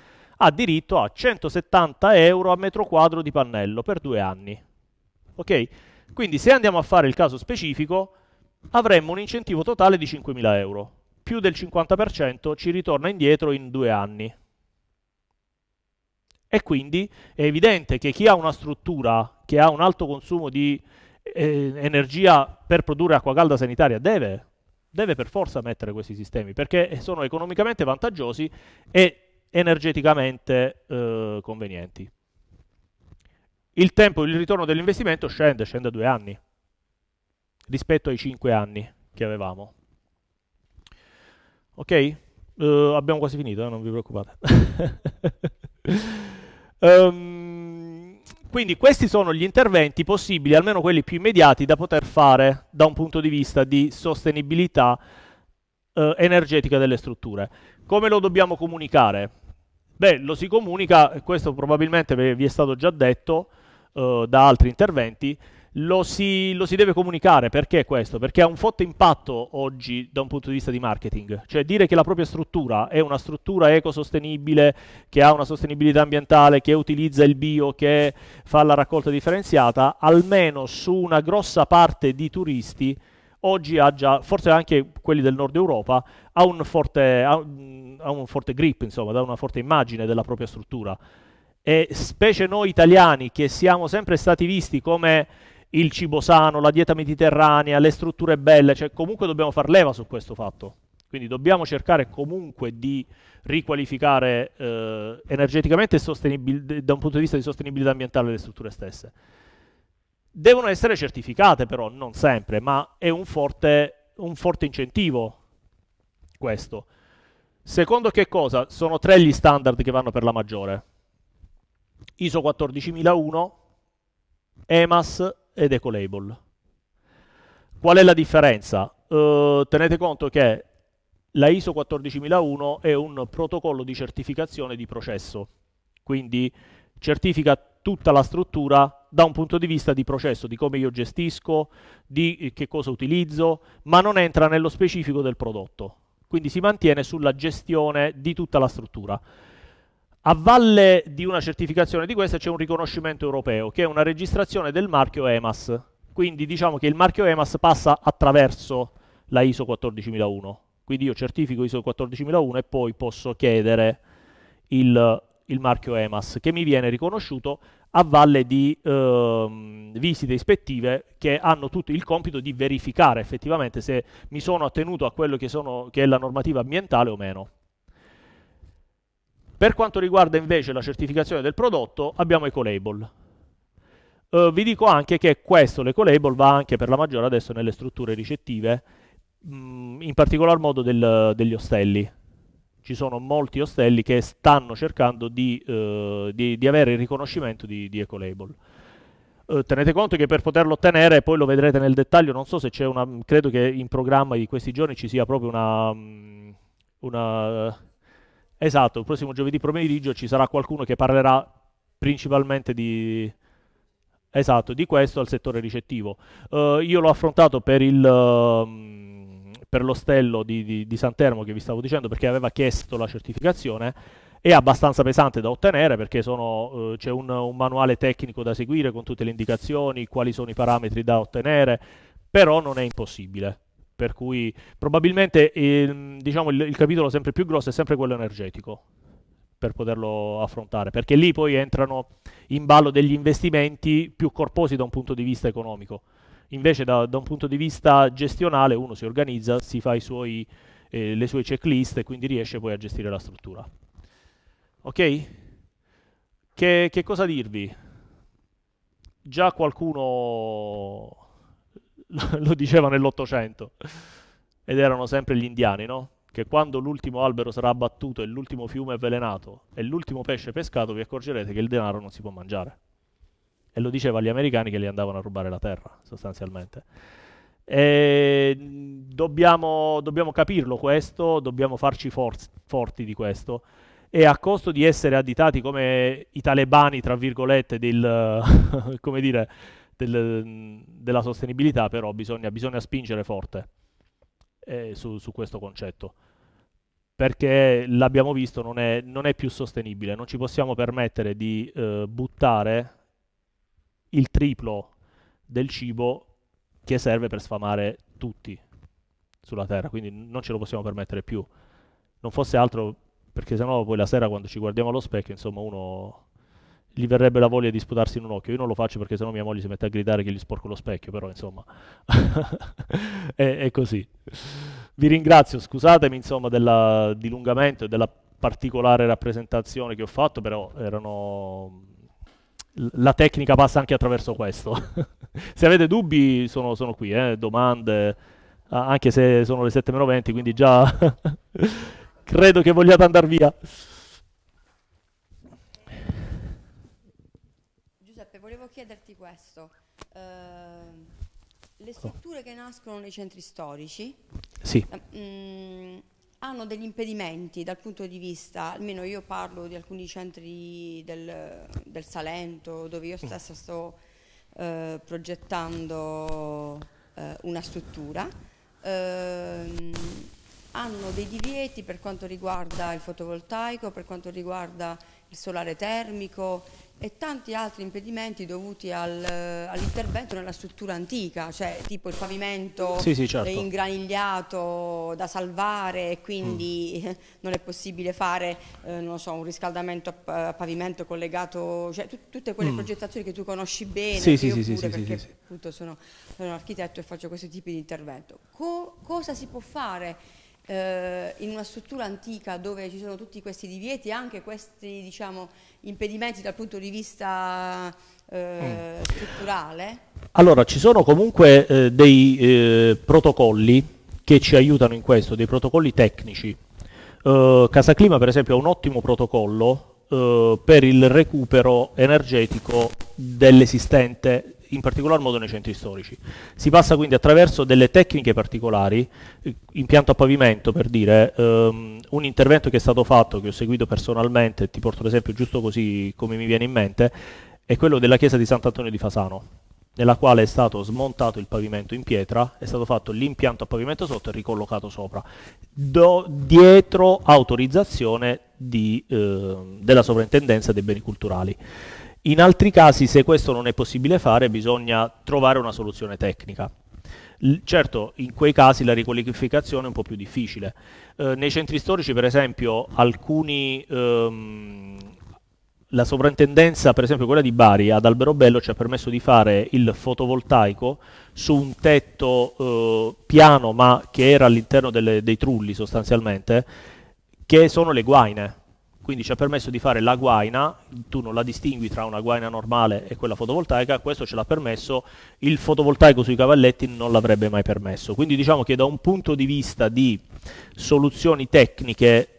ha diritto a 170 euro a metro quadro di pannello per due anni. Ok? Quindi se andiamo a fare il caso specifico, avremmo un incentivo totale di 5.000 euro. Più del 50% ci ritorna indietro in due anni. E quindi è evidente che chi ha una struttura che ha un alto consumo di eh, energia per produrre acqua calda sanitaria deve, deve per forza mettere questi sistemi perché sono economicamente vantaggiosi e energeticamente eh, convenienti il tempo il ritorno dell'investimento scende, scende a due anni rispetto ai cinque anni che avevamo. Ok? Uh, abbiamo quasi finito, eh? non vi preoccupate. um, quindi questi sono gli interventi possibili, almeno quelli più immediati, da poter fare da un punto di vista di sostenibilità uh, energetica delle strutture. Come lo dobbiamo comunicare? Beh, lo si comunica, questo probabilmente vi è stato già detto, eh, da altri interventi, lo si, lo si, deve comunicare. Perché questo? Perché ha un forte impatto oggi da un punto di vista di marketing. Cioè dire che la propria struttura è una struttura ecosostenibile, che ha una sostenibilità ambientale, che utilizza il bio, che fa la raccolta differenziata, almeno su una grossa parte di turisti oggi ha già, forse anche quelli del nord Europa, ha un forte, ha ha un forte grip, insomma, dà una forte immagine della propria struttura e specie noi italiani che siamo sempre stati visti come il cibo sano, la dieta mediterranea, le strutture belle, cioè comunque dobbiamo far leva su questo fatto. Quindi dobbiamo cercare comunque di riqualificare eh, energeticamente e da un punto di vista di sostenibilità ambientale le strutture stesse. Devono essere certificate però, non sempre, ma è un forte, un forte incentivo questo. Secondo che cosa? Sono tre gli standard che vanno per la maggiore. ISO 14001, EMAS ed Ecolabel. Qual è la differenza? Uh, tenete conto che la ISO 14001 è un protocollo di certificazione di processo, quindi certifica tutta la struttura da un punto di vista di processo, di come io gestisco, di eh, che cosa utilizzo, ma non entra nello specifico del prodotto. Quindi si mantiene sulla gestione di tutta la struttura. A valle di una certificazione di questa c'è un riconoscimento europeo, che è una registrazione del marchio EMAS. Quindi diciamo che il marchio EMAS passa attraverso la ISO 14001. Quindi io certifico ISO 14001 e poi posso chiedere il, il marchio EMAS, che mi viene riconosciuto a valle di eh, visite ispettive che hanno tutto il compito di verificare effettivamente se mi sono attenuto a quello che, sono, che è la normativa ambientale o meno. Per quanto riguarda invece la certificazione del prodotto, abbiamo Ecolabel. Uh, eh, vi dico anche che questo, l'Ecolabel, va anche per la maggiore adesso nelle strutture ricettive, mh, mm, in particolar modo del, degli ostelli. Ci sono molti ostelli che stanno cercando di, uh, di, di avere il riconoscimento di, di Ecolabel. Eh, tenete conto che per poterlo ottenere, poi lo vedrete nel dettaglio, non so se c'è una, credo che in programma di questi giorni ci sia proprio una, mm, una Esatto, il prossimo giovedì pomeriggio ci sarà qualcuno che parlerà principalmente di, esatto, di questo al settore ricettivo. Uh, io l'ho affrontato per il... Uh, per l'ostello di, di, di San Termo che vi stavo dicendo perché aveva chiesto la certificazione è abbastanza pesante da ottenere perché sono, eh, c'è un, un, manuale tecnico da seguire con tutte le indicazioni, quali sono i parametri da ottenere, però non è impossibile per cui probabilmente eh, diciamo, il, il capitolo sempre più grosso è sempre quello energetico per poterlo affrontare, perché lì poi entrano in ballo degli investimenti più corposi da un punto di vista economico. Invece da, da un punto di vista gestionale uno si organizza, si fa suoi, eh, le sue checklist e quindi riesce poi a gestire la struttura. Ok? Che, che cosa dirvi? Già qualcuno lo diceva nell'Ottocento, ed erano sempre gli indiani, no? Che quando l'ultimo albero sarà abbattuto e l'ultimo fiume avvelenato e l'ultimo pesce pescato, vi accorgerete che il denaro non si può mangiare. E lo diceva agli americani che li andavano a rubare la terra, sostanzialmente. E dobbiamo, dobbiamo capirlo questo, dobbiamo farci for- forti di questo e a costo di essere additati come i talebani, tra virgolette, del, come dire, del, della sostenibilità però bisogna, bisogna spingere forte eh, su, su, questo concetto perché l'abbiamo visto non è, non è, più sostenibile, non ci possiamo permettere di eh, buttare il triplo del cibo che serve per sfamare tutti sulla Terra, quindi non ce lo possiamo permettere più. Non fosse altro perché sennò poi la sera quando ci guardiamo allo specchio, insomma, uno gli verrebbe la voglia di sputarsi in un occhio. Io non lo faccio perché sennò mia moglie si mette a gridare che gli sporco lo specchio, però insomma è, è, così. Vi ringrazio, scusatemi insomma del dilungamento e della particolare rappresentazione che ho fatto, però erano... la tecnica passa anche attraverso questo. se avete dubbi sono, sono qui, eh? domande, anche se sono le 7.20, quindi già credo che vogliate andare via. questo. Eh, le strutture che nascono nei centri storici sì. mh, ehm, mm, hanno degli impedimenti dal punto di vista, almeno io parlo di alcuni centri del, del Salento dove io stessa sto eh, progettando eh, una struttura, eh, hanno dei divieti per quanto riguarda il fotovoltaico, per quanto riguarda il solare termico, e tanti altri impedimenti dovuti al, eh, all'intervento nella struttura antica, cioè tipo il pavimento sì, sì, certo. ingranigliato da salvare e quindi mm. non è possibile fare eh, so, un riscaldamento a pavimento collegato, cioè tutte quelle mm. progettazioni che tu conosci bene, sì, sì, sì, perché appunto sono, sono, architetto e faccio questi tipi di intervento. Co cosa si può fare? eh, in una struttura antica dove ci sono tutti questi divieti e anche questi diciamo, impedimenti dal punto di vista eh, mm. strutturale? Allora, ci sono comunque eh, dei eh, protocolli che ci aiutano in questo, dei protocolli tecnici. Uh, Casaclima per esempio ha un ottimo protocollo uh, per il recupero energetico dell'esistente in particolar modo nei centri storici. Si passa quindi attraverso delle tecniche particolari, eh, impianto a pavimento per dire, um, un intervento che è stato fatto, che ho seguito personalmente, ti porto l'esempio giusto così come mi viene in mente, è quello della chiesa di Sant'Antonio di Fasano, nella quale è stato smontato il pavimento in pietra, è stato fatto l'impianto a pavimento sotto e ricollocato sopra, do, dietro autorizzazione di, eh, della sovrintendenza dei beni culturali. In altri casi, se questo non è possibile fare, bisogna trovare una soluzione tecnica. L certo, in quei casi la riqualificazione è un po' più difficile. Eh, nei centri storici, per esempio, alcuni, ehm, la sovrintendenza, per esempio quella di Bari, ad Alberobello ci ha permesso di fare il fotovoltaico su un tetto eh, piano, ma che era all'interno dei trulli sostanzialmente, che sono le guaine quindi ci ha permesso di fare la guaina, tu non la distingui tra una guaina normale e quella fotovoltaica, questo ce l'ha permesso, il fotovoltaico sui cavalletti non l'avrebbe mai permesso. Quindi diciamo che da un punto di vista di soluzioni tecniche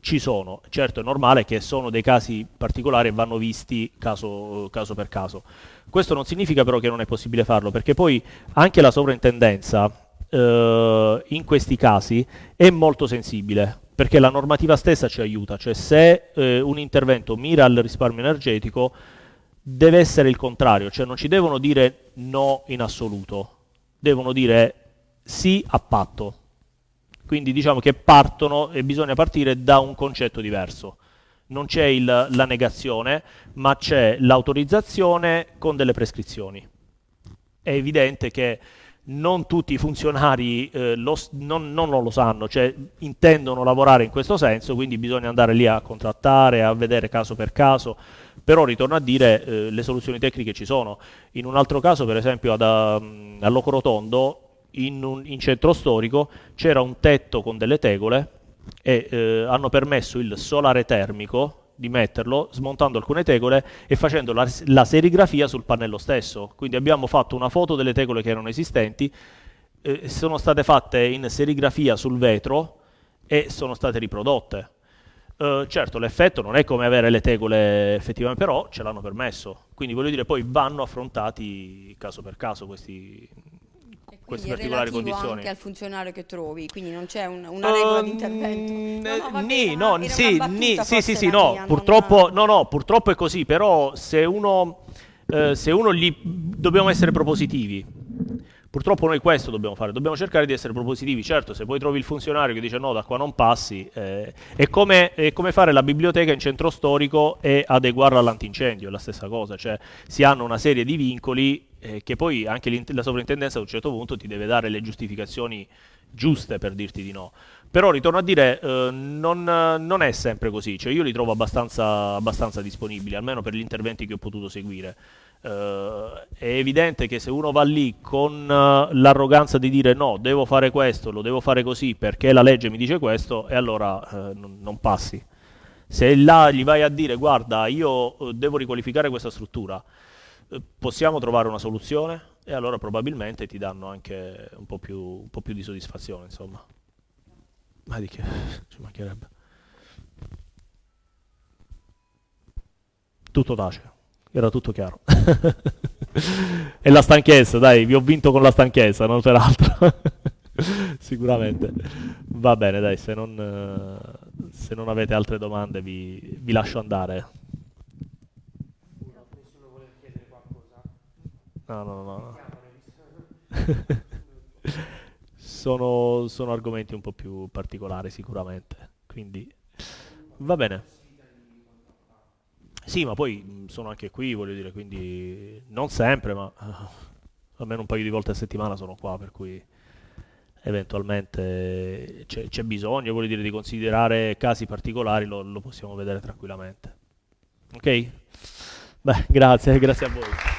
ci sono, certo è normale che sono dei casi particolari e vanno visti caso, caso per caso. Questo non significa però che non è possibile farlo, perché poi anche la sovrintendenza eh, in questi casi è molto sensibile perché la normativa stessa ci aiuta, cioè se eh, un intervento mira al risparmio energetico deve essere il contrario, cioè non ci devono dire no in assoluto, devono dire sì a patto. Quindi diciamo che partono e bisogna partire da un concetto diverso. Non c'è il, la negazione, ma c'è l'autorizzazione con delle prescrizioni. È evidente che non tutti i funzionari eh, lo, non, non, non, lo sanno, cioè intendono lavorare in questo senso, quindi bisogna andare lì a contrattare, a vedere caso per caso, però ritorno a dire eh, le soluzioni tecniche ci sono. In un altro caso, per esempio ad, mm, a, Locorotondo, in, un, in centro storico, c'era un tetto con delle tegole e eh, hanno permesso il solare termico di metterlo smontando alcune tegole e facendo la, la serigrafia sul pannello stesso. Quindi abbiamo fatto una foto delle tegole che erano esistenti, eh, sono state fatte in serigrafia sul vetro e sono state riprodotte. Uh, certo, l'effetto non è come avere le tegole effettivamente, però ce l'hanno permesso. Quindi voglio dire, poi vanno affrontati caso per caso questi, queste quindi particolari condizioni. anche al funzionario che trovi, quindi non c'è un, una regola uh, di intervento. Ehm, no, no, eh, bene, no, ah, sì, sì, sì, sì, no, mia, purtroppo, non... no, no, purtroppo è così, però se uno, eh, se uno gli, dobbiamo essere propositivi, Purtroppo noi questo dobbiamo fare, dobbiamo cercare di essere propositivi. Certo, se poi trovi il funzionario che dice no, da qua non passi, eh, è, come, è, come, fare la biblioteca in centro storico e adeguarla all'antincendio, è la stessa cosa, cioè si hanno una serie di vincoli eh, che poi anche la sovrintendenza ad un certo punto ti deve dare le giustificazioni giuste per dirti di no. Però ritorno a dire, eh, non, non, è sempre così, cioè io li trovo abbastanza, abbastanza, disponibili, almeno per gli interventi che ho potuto seguire. Eh, è evidente che se uno va lì con eh, l'arroganza di dire no, devo fare questo, lo devo fare così perché la legge mi dice questo, e allora eh, non passi se là gli vai a dire guarda io eh, devo riqualificare questa struttura possiamo trovare una soluzione e allora probabilmente ti danno anche un po' più, un po più di soddisfazione, insomma. Ma di che ci mancherebbe. Tutto tace, era tutto chiaro. e la stanchezza, dai, vi ho vinto con la stanchezza, non per altro. Sicuramente. Va bene, dai, se non, se non avete altre domande vi, vi lascio andare. No, no, no. no. sono, sono argomenti un po' più particolari sicuramente. Quindi va bene. Sì, ma poi mm, sono anche qui, voglio dire, quindi non sempre, ma uh, almeno un paio di volte a settimana sono qua, per cui eventualmente c'è, c'è bisogno, voglio dire, di considerare casi particolari, lo, lo possiamo vedere tranquillamente. Ok? Beh, grazie, grazie a voi.